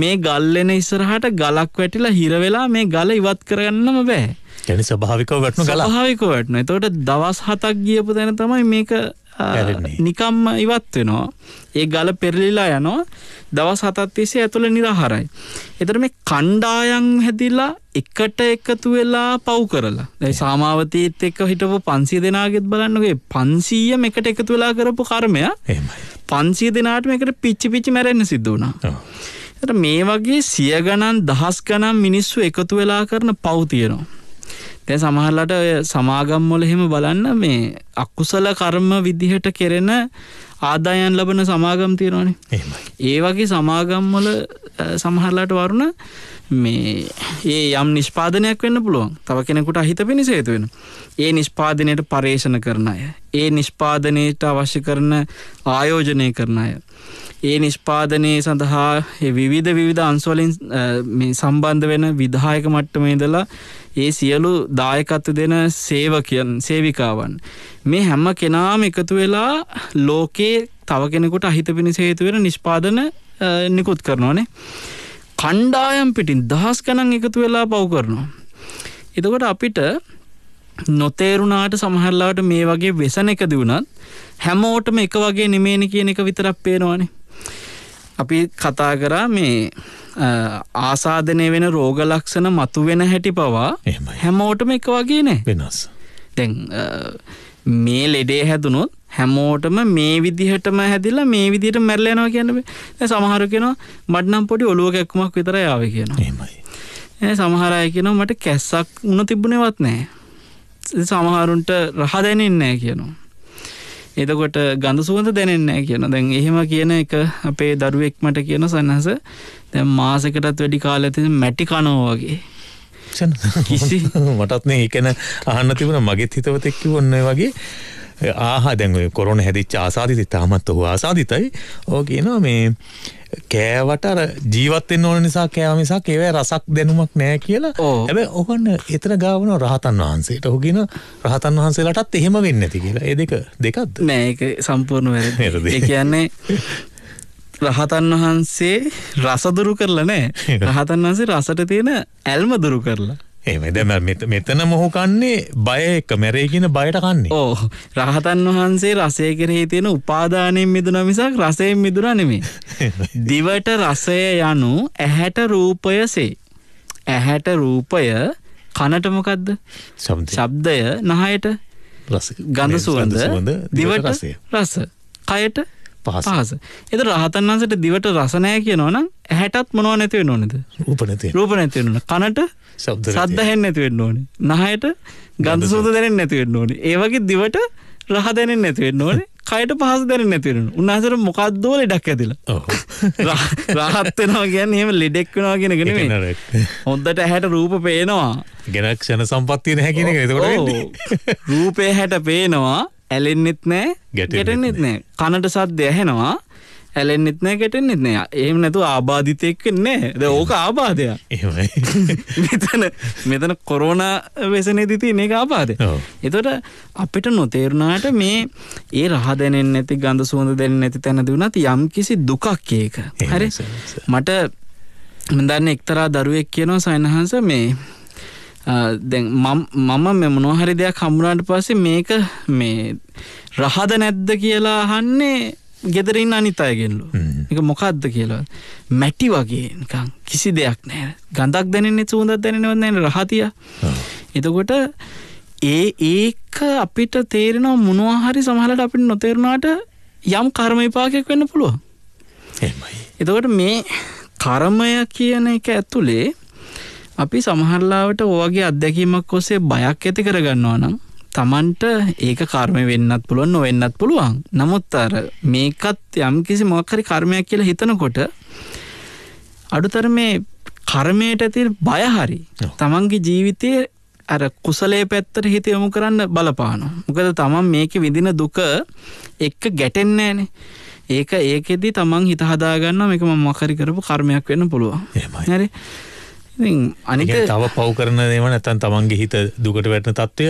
මේ ගල්ලෙන ඉස්සරහට ගලක් වැටිලා හිරවෙලා මේ ගල ඉවත් කරගන්නම බෑ ගැනි ස්භාවිකව වැටන ගලාවිකව වැටන තොට දවස් හතක් ගියපු දැන තමයි මේක නිකම්ම ඉවත් වෙනවා. ඒ ගල පෙරලිලා යනවා දවස් හතත් තිස්සේ ඇතුළ නිරහරයි. එතර මේ කණ්ඩායන් හැදිලා එකට එකතු වෙලා පව් කරලා දැයි සාමාවතීත් එක්ක හිටපු පන්සිය දෙනාගෙත් බලන්නගේ පන්සීය එකට එකතු වෙලා කරපු කර්මය පන්සිය දෙනාටම එකට පිච්චි පිච්චි මැරෙන්න්න සිද්ධ වුණා. එට මේ වගේ සිය ගණන් දහස් ගනම් මිනිස්සු එකතු වෙලා කරන පවතියනවා. දැන් සමහරලාට ඔය සමාගම් වල එහෙම බලන්න මේ අකුසල කර්ම විදිහට කෙරෙන ආදායන් ලබන සමාගම් තියෙනවානේ. එහෙමයි. ඒ වගේ සමාගම් වල සමහරලාට වරුණ මේ ඒ යම් නිෂ්පාදනයක් වෙන්න පුළුවන්. තව කෙනෙකුට අහිත පිණිස හේතු වෙන. ඒ නිෂ්පාදනයට පරේෂණ කරන අය, ඒ නිෂ්පාදනයට අවශ්‍ය කරන ආයෝජනය කරන අය. ඒ නිෂ්පාදනය සඳහා විවිධ විවිධ අන්ස්වලින් සම්බන්ධ වෙන විධායක මට්ටමේදලා ඒ සියලු දායකත්තු දෙන සේවකයන් සේවිකාවන්. මේ හැම්ම කෙනාම එකතු වෙලා ලෝකයේ තව කෙනෙකුට අහිත පිණිස හේතුවෙන නිෂ්පාදන නිකුත් කරනවානේ. කණ්ඩායම් පිටින් දහස් කනන් එකතු වෙලා පව් කරනවා. එතකොට අපිට නොතේරුණාට සමහරලාට මේ වගේ වෙසන එකද වුණත් හැමෝටම එක වගේ නෙමේනි කියන එක විතරක් පේනවානේ අපි කතා කරා මේ ආසාධනය වෙන රෝග ලක්ෂණ මතු වෙන හැටි පවා හැමෝටම එක වගේ නෑ වෙනස් තැන් මේ ලෙඩේ හැදුනොත් හැමෝටම මේ විදිහටම හැදිලා මේ විදිට මැරලයනවා කියන්නබ සමහර කෙනවා මට්නම් පොඩි ඔලුව කැක්කුමක් විතර යාව කියනවා එ සමහරය කියනවා මට කැස්සක් උන තිබුණෙවත් නෑ සමහරුන්ට රහ දැනෙන්නෑ කියනවා එතකොට ගඳ සුවඳ දැනෙන්නේ කියන දැන් එහෙම කියන එක අපේ දරුවෙක් මට කියන සන්නහස දැන් මාසකටත් වැඩි කාලඇති මැටි කනෝවගේ කිසි මටත් මේ එකන අහන්න තිබුණ මගෙත් හිතවතෙක්කි ඔන්න වගේ ආහා දැන් ඔය කොරෝන හැදිච්ච ආසාදිත තාමත් ඔහු ආසාදිතයි. ඕක කියනවා මේ කෑවට අර ජීවත් වෙන්න ඕන නිසා කෑව නිසා ඒවැ රසක් දැනුමක් නැහැ කියලා. හැබැයි ඔහොන එතන ගාවන රහතන් වහන්සේට. ඔහු කියන රහතන් වහන්සේලාටත් එහෙම වෙන්නේ නැති කියලා. ඒ දෙක දෙකක්ද? නෑ ඒක සම්පූර්ණ වැරදි. ඒ කියන්නේ රහතන් වහන්සේ රසදුරු කරලා නෑ රහතන් වහන්සේ රසට තියෙන ඇල්ම දුරු කරලා එමයි දැම මෙතන මොහු කන්නේ බය එක මැරේගෙන බයට කන්නේ ඕ රහතන් වහන්සේ රසය කරේ තියෙන උපාදානයෙන් මිදුන මිසක් රසයෙන් මිදුරනෙමේ දිවට රසය යනු ඇහැට රූපයසේ ඇහැට රූපය කනටමකක්ද ශබ්දය නහයට ගඳ සුවඳ දිවට රස කයට පහස එත රහතන් වන්සට දිවට රසනෑ කියනවන ඇහැටත් මොනව නැතිවෙන ඕනෙද රූපනැති රූප නැතිවෙන කනට සද්ධහෙන් නැතිවෙන්න ඕනේ නහයට ගන්ධ සූද දැනෙන් නැතිවෙන්න ඕනේ ඒවගේ දිවට රහ දැනෙන් නැතිවෙන්න ඕනේ කයට පහස දැන නැතිරෙන උන්හසර මොකක්දෝ ලෙඩක් ඇතිල රහත්වෙනවා ගැන් එම ලෙඩෙක් වෙනවා කියෙනගෙන හොන්දට හැට රූප පේනවා ගෙනක්ෂණ සම්පත්තියන හැකිෙන රූපය හැට පේනවා ඇලෙන්නෙත් නෑ ගැටෙන්නෙත් නෑ කනට සද්ද ඇහෙනවා ඇලෙන්නෙත් නෑ ගැටෙන්නෙත් නෑ එහෙම නැතු ආබාධිතයෙක් නෑ ද ඕක ආබාධයක් මෙතන මෙතන කොරෝණ වෙසනේදි තියෙන එක ආබාධය එතකොට අපිට නොතේරුණාට මේ ඒ රහ දැනෙන්නේ නැති ගඳ සුවඳ දැනෙන්නේ නැති තැනදී වුණත් යම් කිසි දුකක් ඒක හරි මට මම දන්නේ එක්තරා දරුවෙක් කියනවා සයන්හන්ස මේ දැන් මම මෙ මොනොහරි දෙයක් හමුණාට පස්සේ මේක මේ රහද නැද්ද කියලා අහන්නේ ගෙදරින් අනිත් අයගෙන්ලු එක මොකක්ද කියලා මැටි වගේකං කිසි දෙයක් නෑ ගඳක් දැනෙන්නේ සූඳක් දැනෙනවත් නැන රහතිය එතකොට ඒ ඒක අපිට තේරෙනව මොනවාහරි සමහලට අපිට නොතේරුණාට යම් කර්ම විපාකයක් වෙන්න පුළුවන් එතකොට මේ කර්මය කියන එක ඇතුළේ අපි සමහරලාවට ඕගේ අත්දැකීමක් ඔස්සේ බයක් ඇති කරගන්නවා නම් තමන්ට ඒක කර්මය වෙන්නත් පුළුවන් නොවෙන්නත් පුළුවන් නමුත් අර මේකත් යම් කිසි මොක්හරි කර්මයක් කියලා හිතනකොට අඩුතර මේ කර්මයට ඇති බයහරි තමන්ගේ ජීවිතය අර කුසලේ පැත්තට හිත යොමු කරන්න බලපානු මොකද තමන් මේක විදින දුක එක්ක ගැටෙන්නේනේ ඒක ඒකෙදී තමන් හිත හදාගන්න එක ම මකරි කරපු කර්මයක් වෙන්න පුළුවන් හරි අනික තව පව් කරන දෙම නැතන් තමන්ගේ හිත දුකට වැටන තත්ත්වය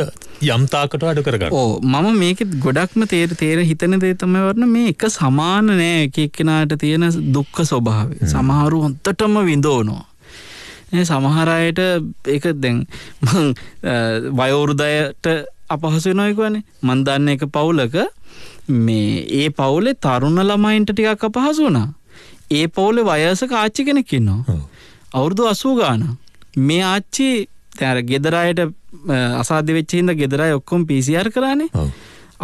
යම්තාකට අඩු කරගන්න ඕ මම මේක ගොඩක්ම තේර තේර හිතන දේතම වරන මේ එක සමාන නෑ එකක්කෙනාට තියෙන දුක්ක ස්වභාව සමහරු හොන්තටම විඳෝනෝ සමහරයට ඒක දැන් වයවුරුදයට අපහසු නොයකවනේ මන්දන්න එක පවුලක මේ ඒ පවුලේ තරුණ ළමයින්ට ටිකක් අපහසු වනා ඒ පවුලෙ වයසක ආච්චි කෙනෙක්කින්නවා අවුරුදු අසූ ගාන මේ ආච්චි තැර ගෙදරයට අසාධ්‍ය වෙච්චහින්ද ගෙදරයි ඔක්කොම් පිසිR කරන්නේ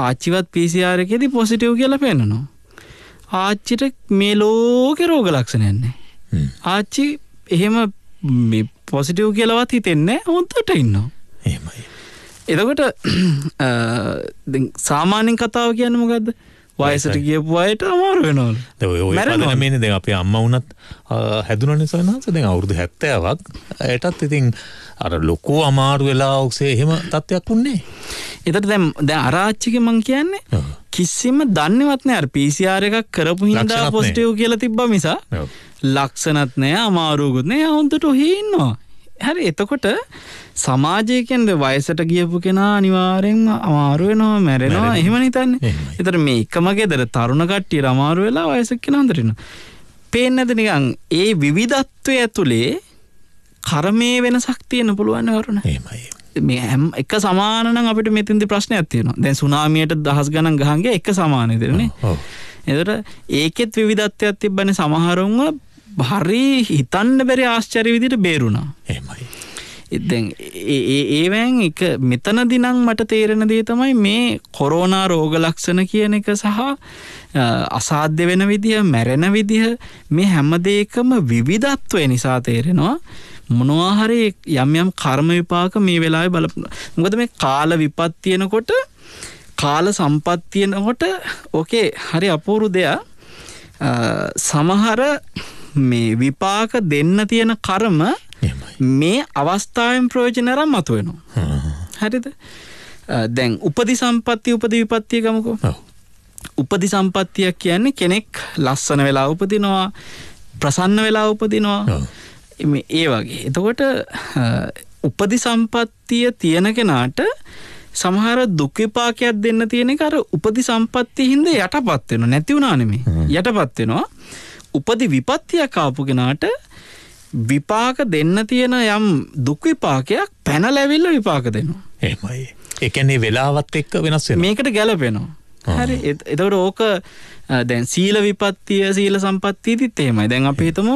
ආච්චිවත් පිසිRකෙදි පොසිටව් කියල පෙන්න්නනවා. ආච්චිට මේ ලෝක රෝග ලක්ෂණයන්නේ. ආච්චි එහෙම පොසිටව් කියලවත් හිතෙන්නේ ඔොන්තට ඉන්නවා. එමයි. එදකොට සාමාන්‍යෙන් කතාව කියන්න මොකක්ද වයසට ගියපු අයට අමාරු වෙනවලු. දැන් මේනේ දැන් අපේ අම්මා වුණත් හැදුනනේ සවනහස දැන් අවුරුදු 70ක්. ඒටත් ඉතින් අර ලොකු අමාරු වෙලා ඔක්සේ එහෙම තත්ත්වයක් උන්නේ. එතට දැන් දැන් අරාච්චික මං කියන්නේ කිසිම දන්නේවත් නෑ අර PCR එකක් කරපු හින්දා පොසිටිව් කියලා තිබ්බා මිස ලක්ෂණත් නෑ අමාරුකුත් නෑ හොන්දට ඔහේ ඉන්නවා. හරි එතකොට සමාජය කියන්නේ වයසට ගියපු කෙනා අනිවාර්යෙන්ම අමාරු වෙනවා මැරෙනවා එහෙම හිතන්නේ. ඒතර මේ එකම ගෙදර තරුණ කට්ටිය අමාරු වෙලා වයසක කෙනා අතරිනවා. පේන්නේ නැද නිකන් ඒ විවිධත්වය ඇතුලේ කර්මයේ වෙනසක් තියෙන පුළුවන් කරුණ. එහෙමයි. මේ හැම එක සමානනම් අපිට මෙතෙන්දි ප්‍රශ්නයක් තියෙනවා. දැන් සුනාමියට දහස් ගණන් ගහන් ගියා එක සමානයි දෙන්නේ. ඔව්. ඒතර ඒකෙත් විවිධත්වයක් තිබ්බනේ සමහරුන්ව හරි හිතන්න බැරි ආශ්චරි විදිට බේරුණා එමයි ඉදැන් ඒවැන් එක මෙතන දිනං මට තේරෙන දේ තමයි මේ කොරෝනා රෝග ලක්ෂණ කියන එක සහ අසාධ්‍ය වෙන විදිහ මැරෙන විදිහ මේ හැමදේකම විවිධත්වය නිසා තේරෙනවා මොනවාහරි යම් යම් කර්ම විපාක මේ වෙලා බල මොකද මේ කාල විපත් තියෙනකොට කාල සම්පත්තියනකොට ඕකේ හරි අපූරු දෙයක් සමහර මේ විපාක දෙන්න තියෙන කරම මේ අවස්ථාවෙන් ප්‍රයෝජනරම් මතුවෙනවා. හරිද? දැන් උපදි සම්පත්ති උපදි විපත්තිය ගමුකෝ. උපදි සම්පත්තියක් කියන්නේ කෙනෙක් ලස්සන වෙලා උපදිනවා, ප්‍රසන්න වෙලා උපදිනවා. ඒ වගේ. එතකොට උපදි සම්පත්තිය තියෙන කෙනාට සමහර දුක්විපාකයක් දෙන්න තියෙන අර උපදි සම්පත්තිය හින්ද යටපත් වෙනවා නැති වුණා නෙමෙයි. යටපත් වෙනවා. උපදි විපත්තියක් ආපු කෙනාට විපාක දෙන්න තියෙන යම් දුක්විපාකයක් පැනලැවිල්ල විපාක දෙනවා. එමයි. එකන්නේ වෙලාවත් එක්ක වෙනස් මේකට ගැලපෙනවා. හරි එතවට ඕක දැන් සීල විපත්තිය සීල සම්පත්තිීතිත් එහෙමයි දැන් අප හිතමු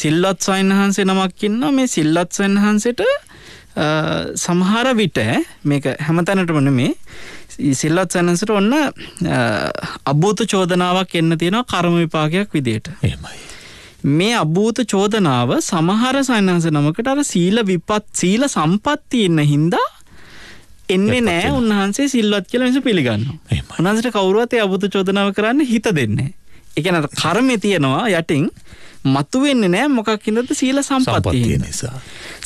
සිල්ලත් සයින් වහන්සේ නමක්කින්න මේ සිල්ලත් සන් වහන්සට සමහර විට මේක හැමතැනටමන මේ සිල්ලත් සැනසට ඔන්න අභූත චෝදනාවක් එන්න තියෙනවා කර්ම විපාගයක් විදියට මේ අභූත චෝදනාව සමහර සයිනහස නමකට අර සීල විපත් සීල සම්පත්ති ඉන්න හින්දා එන්නේ නෑ උන්වහන්සේ සිල්වත් කියල නිස පිළිගන්න උනන්සට කවරුවතය අභූත චෝදනාව කරන්න හිත දෙන්නේ එකන කර්මය තියෙනවා යටින් මතුවෙන්න නෑ මොකක් හිදද සීල සම්පත්තිය නිසා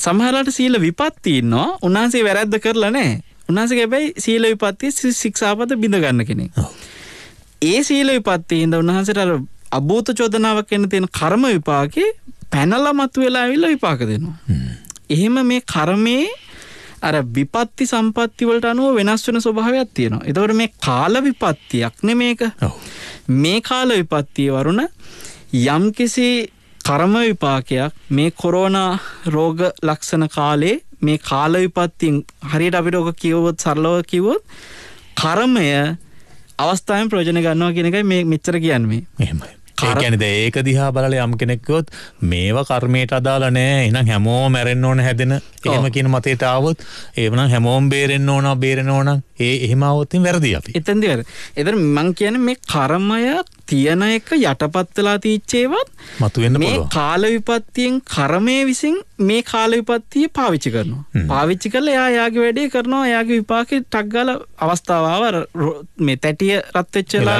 සමහරට සීල විපත්තින්නවා උන්හන්සේ වැරැද්ද කරලා නෑ උන්හස ගැබැයි සීල විපත්තිය ශික්ෂාපත බිඳගන්න කෙනෙ. ඒ සීල විපත්තිහින්ද උන්හන්සට අර අභූත චෝදනාවක් එන්න තියෙන කර්ම විපාකේ පැනල මතු වෙලා විල්ල විපාක දෙනවා. එහෙම මේ කර්මයේ අර විපත්ති සම්පත්ති වලට අනුව වෙනස් වෙන ස්වභාවයක් තියෙනවා. එතකොට මේ කාල විපත්තියක් නේ මේක. මේ කාල විපත්තිය වරුණ යම්කිසි කර්ම විපාකයක් මේ කොරෝනා රෝග ලක්ෂණ කාලේ මේ කාල විපත්තියෙන් හරියට අපිට ඕක කිව්වොත් සරලව කිව්වොත් කර්මය අවස්ථාවෙන් ප්‍රයෝජන ගන්නවා කියන එකයි මේ මෙච්චර කියන්නේ. එහෙමයි. ඒකැනද ඒක දිහා බලල යම් කෙනෙක්කොත් මේව කර්මයට අදාල නෑ එනම් හැමෝ මැරෙන්න්න ඕන හැදෙන එහෙම කියන මතයට ආවොත් ඒමන හැමෝම් බේරෙන්න්න ඕන බේරෙන ඕන ඒ එහෙමවත්තින් වැරදි අපි එතන්දිවර එතර මං කියන මේ කර්මය තියෙන එක යටපත් වෙලා තීච්චේවත් මතුවෙන්න මේ කාල විපත්තියෙන් කර්මය විසින් මේ කාල විපත්තිය පාවිච්චි කරනවා. පාවිච්චි කරලා එයා එයාගේ වැඩේ කරනවා. එයාගේ විපාකෙ ටක් ගාලා අවස්ථාව මේ තැටිය රත් වෙච්චලා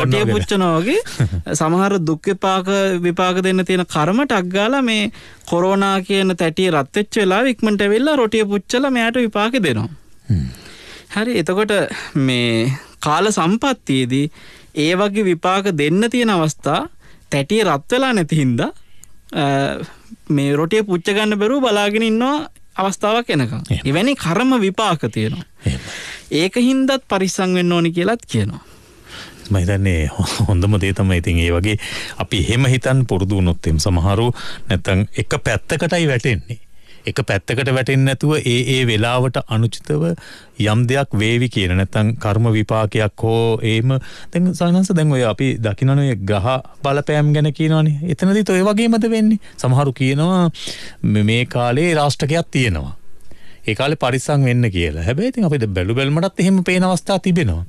රොටිය පුච්චනවා වගේ සමහර දුක් විපාක විපාක දෙන්න තියෙන කර්ම ටක් ගාලා මේ කොරෝනා කියන තැටිය රත් වෙච්ච වෙලාව ඉක්මනට වෙලා රොටිය පුච්චලා මෙයාට විපාකෙ දෙනවා. හරි එතකොට මේ කාල සම්පත්තියේදී ඒ වගේ විපාක දෙන්න තියෙන අවස්ථා තැටිය රත් වෙලා නැති හින්දා මේ රොටිය පුච්ච ගන්න බැරුව බලාගෙන ඉන්නවා අවස්ථාවක් එනකම්. එවැනි කර්ම විපාක තියෙනවා. ඒක හින්දත් පරිස්සම් වෙන්න ඕනි කියලාත් කියනවා. මම හිතන්නේ හොඳම දේ තමයි ඉතින් ඒ වගේ අපි එහෙම හිතන් පුරුදු වුණොත් එම් සමහරව නැත්තම් එක පැත්තකටයි වැටෙන්නේ. එක පැත්තකට වැටෙන්නේ නැතුව ඒ ඒ වෙලාවට අනුචිතව යම් දෙයක් වේවි කියන නැත්නම් කර්ම විපාකයක් හෝ එහෙම දැන් සානංශ දැන් ඔය අපි දකින්න ඔය ග්‍රහ බලපෑම් ගැන කියනවනේ. එතනදිත් ඔය වගේමද වෙන්නේ. සමහරු කියනවා මේ කාලේ රාෂ්ටකයක් තියෙනවා. ඒ කාලේ පරිස්සම් වෙන්න කියලා. හැබැයි ඉතින් අපිට බැලු බැලමටත් එහෙම පේන අවස්ථා තිබෙනවා.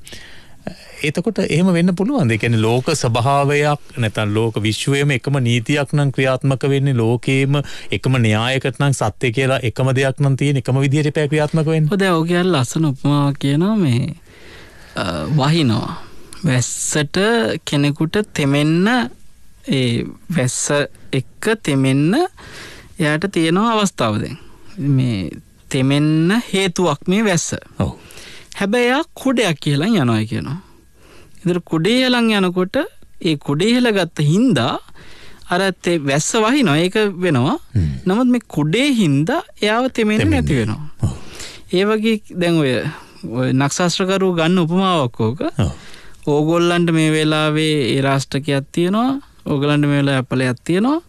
එතකොට එහෙම වෙන්න පුළුවන් දෙකැන ලෝක ස්භාවයක් නැතන් ලෝක විශ්වයම එකම නීතියක් නම් ක්‍රියාත්මක වෙන්නේ ලෝකේම එකම න්‍යායකටනම් සත්‍යය කියලා එකම දෙයක් නම් තියෙන එකම විදිහයට පැ ක්‍රියාත්මකවෙන් හොද ඔගැල් ලස්සන උපමා කියනවා මේ වහිනවා වැස්සට කෙනෙකුට තෙමෙන්න ඒ වැස්ස එක්ක තෙමෙන්න එයට තියෙනවා අවස්ථාවදෙන් මේ තෙමෙන්න හේතුවක් මේ වැස්ස හැබැයා කොඩයක් කියලා යනොයි කියනවා ඉදිර කොඩේහලං යනකොට ඒ කොඩේහල ගත්ත හින්දා අර ඇත්තේ වැස්ස වහි නොඒක වෙනවා නමුත් මේ කොඩේ හින්දා එයාව තෙමෙන නැති වෙනවා. ඒ වගේ දැන් ඔය නක්ෂාශ්‍රකරුව ගන්න උපමාවක්කෝක ඕගොල්ලන්ට මේ වෙලාවේ ඒ රාෂ්ටකයක් තියෙනවා ඕගලන්ට මේලා ඇපලයක් තියෙනවා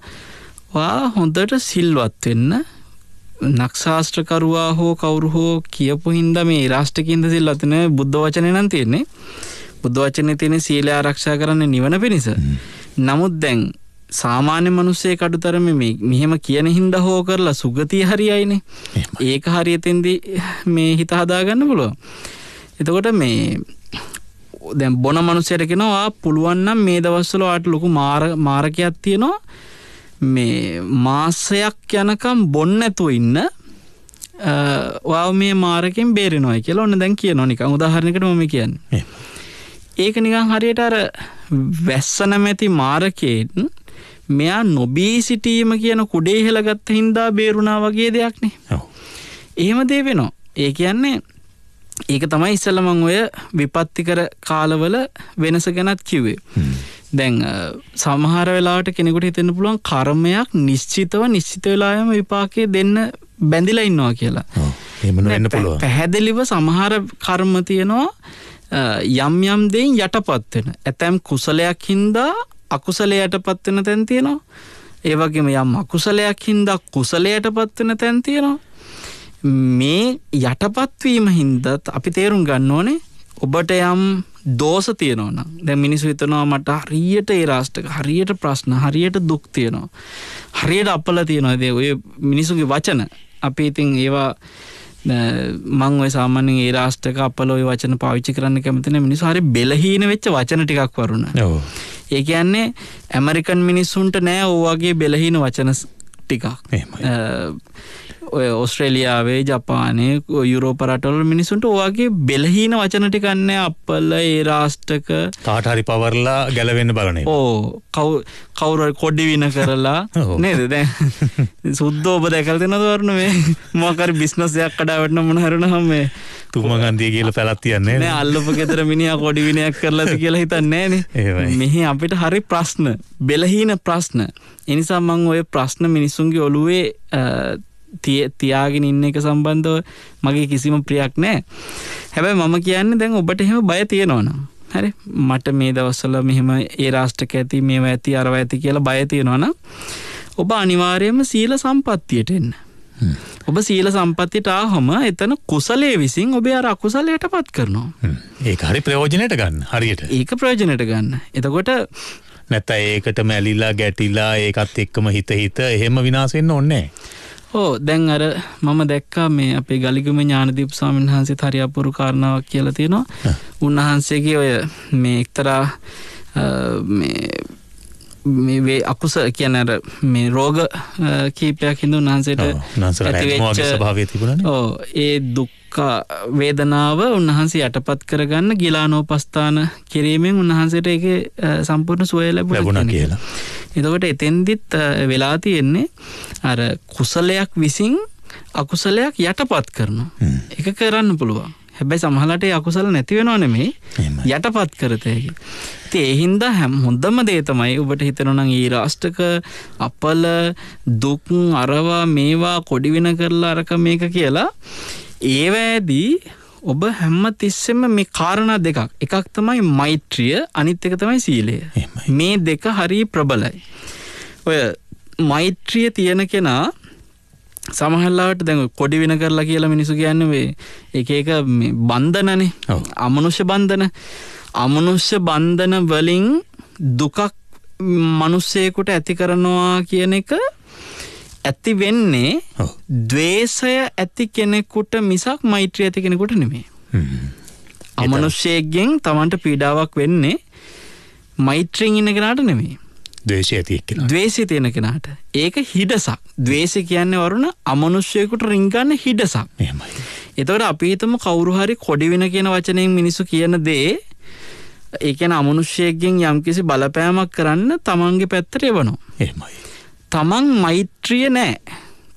වා හොඳට සිල්වත් වෙන්න නක්ෂාස්ත්‍රකරුවා හෝ කවුරු හෝ කියපු හින්ද මේ රාෂ්ටකින්ද සිල්ලතින බුද්ධ වචනය නම් තියෙන්නේ බුද්ධ වචනේ තියෙන සීලය ආරක්ෂා කරන්න නිවන පිණිස. නමුත් දැන් සාමාන්‍ය මනුස්සේ කඩුතරම මේ මෙහෙම කියන හින්ද හෝ කරලා සුගතිය හරියයිනේ. ඒක හරියතෙන්දි මේ හිත හදාගන්න පුළුවන්. එතකොට මේ දැන් බොන මනුස්සයට කෙනවා පුළුවන් නම් මේ දවස්වල ඔයාට ලොකු මාර මාරකයක් තියෙනවා. මේ මාසයක් යනකම් බොන්න නැතුව ඉන්න ඔයා මේ මාරකෙන් බේරෙනොයි කියලා ඔන්න දැන් කියනවා නිකන් උදාහරණයකට මම කියන්නේ. ඒක නිකං හරියට අර වැස්සනමැති මාරකයෙන් මෙයා නොබී සිටීම කියන කුඩේ හෙළගත්ත හින්දා බේරුණා වගේ දෙයක්නේ එහෙම දේ වෙනවා ඒ කියන්නේ ඒක තමයි ඉස්සලමං ඔය විපත්තිකර කාලවල වෙනස ගැනත් කිව්වේ දැන් සමහර වෙලාට කෙනෙකුට හිතෙන්න පුළුවන් කර්මයක් නිශ්චිතව නිශ්චිත වෙලායම විපාකය දෙන්න බැඳිලා ඉන්නවා කියලා එන්න පුළුව පැහැදිලිව සමහර කර්ම තියෙනවා යම් යම් දෙයින් යටපත්වෙන ඇතැම් කුසලයක් හින්දා අකුසලයට පත්වෙන තැන් තියෙනවා ඒවගේම යම් අකුසලයක් හින්දා කුසලයට පත්වෙන තැන් තියෙනවා මේ යටපත්වීම හින්දත් අපි තේරුම් ගන්න ඕනේ ඔබට යම් දෝස තියෙනවන දැ මිනිසු හිතනවා මට හරියට ඒ රාෂ්ටක හරියට ප්‍රශ්න හරියට දුක් තියෙනවා හරියට අපල තියෙනවා දේ ඔය මිනිසුගේ වචන අපි ඉතින් ඒවා මං ඔය සාමාන්‍යෙන් ඒ රාෂ්ටක අපල ඔය වචන පාවිච්චි කරන්න කැමතින මිනිස්හරි බෙලහීන වෙච්ච වචන ටිකක් වරුණ ඒ කියන්නේ ඇමරිකන් මිනිස්සුන්ට නෑ ඕවාගේ බෙලහින වචන ටිකක් ඔය ඔස්ට්‍රේලියාවේ ජපානය යුරෝප රටවල මිනිසුන්ට ඔයාගේ බෙලහීන වචනටි කන්න අපල්ල ඒ රාෂ්ටක තාටහරි පවරලා ගැලවෙන්න බලන ඕ කව් කවුර කොඩ්ඩි වින කරලා නේද දැ සුද්ද ඔබ දැකල් දෙන දවරනුවේ මකර බිස්නසයක් කඩාවටන මොනහරන හම්මේ තුමගන්දිය කියල පැලත්තියන්නේ නෑ අල්ලප ගෙතර මිනිිය කොඩිවිනයක් කරලද කියලා හිතන්නේන මෙහි අපිට හරි ප්‍රශ්න බෙලහීන ප්‍රශ්න එනිසා මං ඔය ප්‍රශ්න මිනිසුන්ගේ ඔළුවේ තියාගෙන ඉන්න එක සම්බන්ධව මගේ කිසිම ප්‍රියක් නෑ හැබැයි මම කියන්න දැන් ඔබට එහෙම බය තියෙනවනම් හැරි මට මේ දවස්සල මෙහෙම ඒ රාෂ්ටක ඇති මේ ඇති අරව ඇති කියලා බය තියෙනවනම් ඔබ අනිවාර්යම සීල සම්පත්තියට එන්න ඔබ සීල සම්පත්තිට ආහම එතන කුසලේ විසින් ඔබේ අර අකුසලයට පත් කරනවා ඒ හරි ප්‍රයෝජනයට ගන්න හරියට ඒක ප්‍රයෝජනයට ගන්න එතකොට නැත ඒකට මැලිලා ගැටිලා ඒකත් එක්කම හිත හිත එහෙම විනාසෙන්න්න ඔන්නේ ඕ දැන් අර මම දැක්කා මේ අපේ ගලිකම ඥානදීප ස්වාමීන් වහන්සේ හරියාපුරු කාරණාවක් කියලා තියෙනවා උන්වහන්සේගේ ඔය මේ එක්තරා මේ අකුස කියන අර මේ රෝග කීපයක් හිදු උන්හන්සේට ඇතිවෙච්ච භාවය තිබුණ ඕ ඒ දුක් වේදනාව උන්වහන්සේ යටපත් කරගන්න ගිලානෝපස්ථාන කිරීමෙන් උන්වහන්සේට එක සම්පූර්ණ සුවය ලැබුණ කියලා. එතකොට එතෙන්දිත් වෙලා තියෙන්නේ අර කුසලයක් විසින් අකුසලයක් යටපත් කරන එක කරන්න පුළුවන්. හැබැයි සමහලට අකුසල නැතිවෙනවා නෙමේ යටපත් කරතයකි. ති එහින්ද හැම් හොඳම දේතමයි ඔබට හිතනනං ඒ රාෂ්ටක අපල දුකුන් අරවා මේවා කොඩිවෙන කරලා අරක මේක කියලා ඒවෑදී ඔබ හැම්ම තිස්සෙම මේ කාරණ දෙකක් එකක් තමයි මෛත්‍රිය අනිත් එක තමයි සීලය මේ දෙක හරි ප්‍රබලයි ඔය මෛත්‍රිය තියෙන කෙනා සමහල්ලාට දැඟ කොඩි වෙන කරලා කියලා මිනිසු කියන්න වේ එක එක බන්ධනනේ අමනුෂ්‍ය බන්ධන අමනුෂ්‍ය බන්ධන වලින් දුකක් මනුස්සයකුට ඇති කරනවා කියන එක ඇති වෙන්නේ දවේශය ඇති කෙනෙකුට මිසක් මෛත්‍රී ඇති කෙනෙකුට නෙමේ. අමනුෂ්‍යයගෙන් තමන්ට පීඩාවක් වෙන්නේ මෛත්‍රීෙන් ඉන්න කෙනාට නෙමේ. දවේශය ඇති දවේශය තියෙන කෙනාට ඒක හිඩසක් දවේශය කියන්නේ වරුණ අමනුෂ්‍යයකුට රිංගන්න හිඩසක් එතවට අපිතම කවුරුහරි කොඩිවෙන කියන වචනයෙන් මිනිසු කියන දේ ඒකන අමනුෂ්‍යයගෙන් යම්කිසි බලපෑමක් කරන්න තමන්ගේ පැත්තර එවනවා එමයි තමන් මෛත්‍රිය නෑ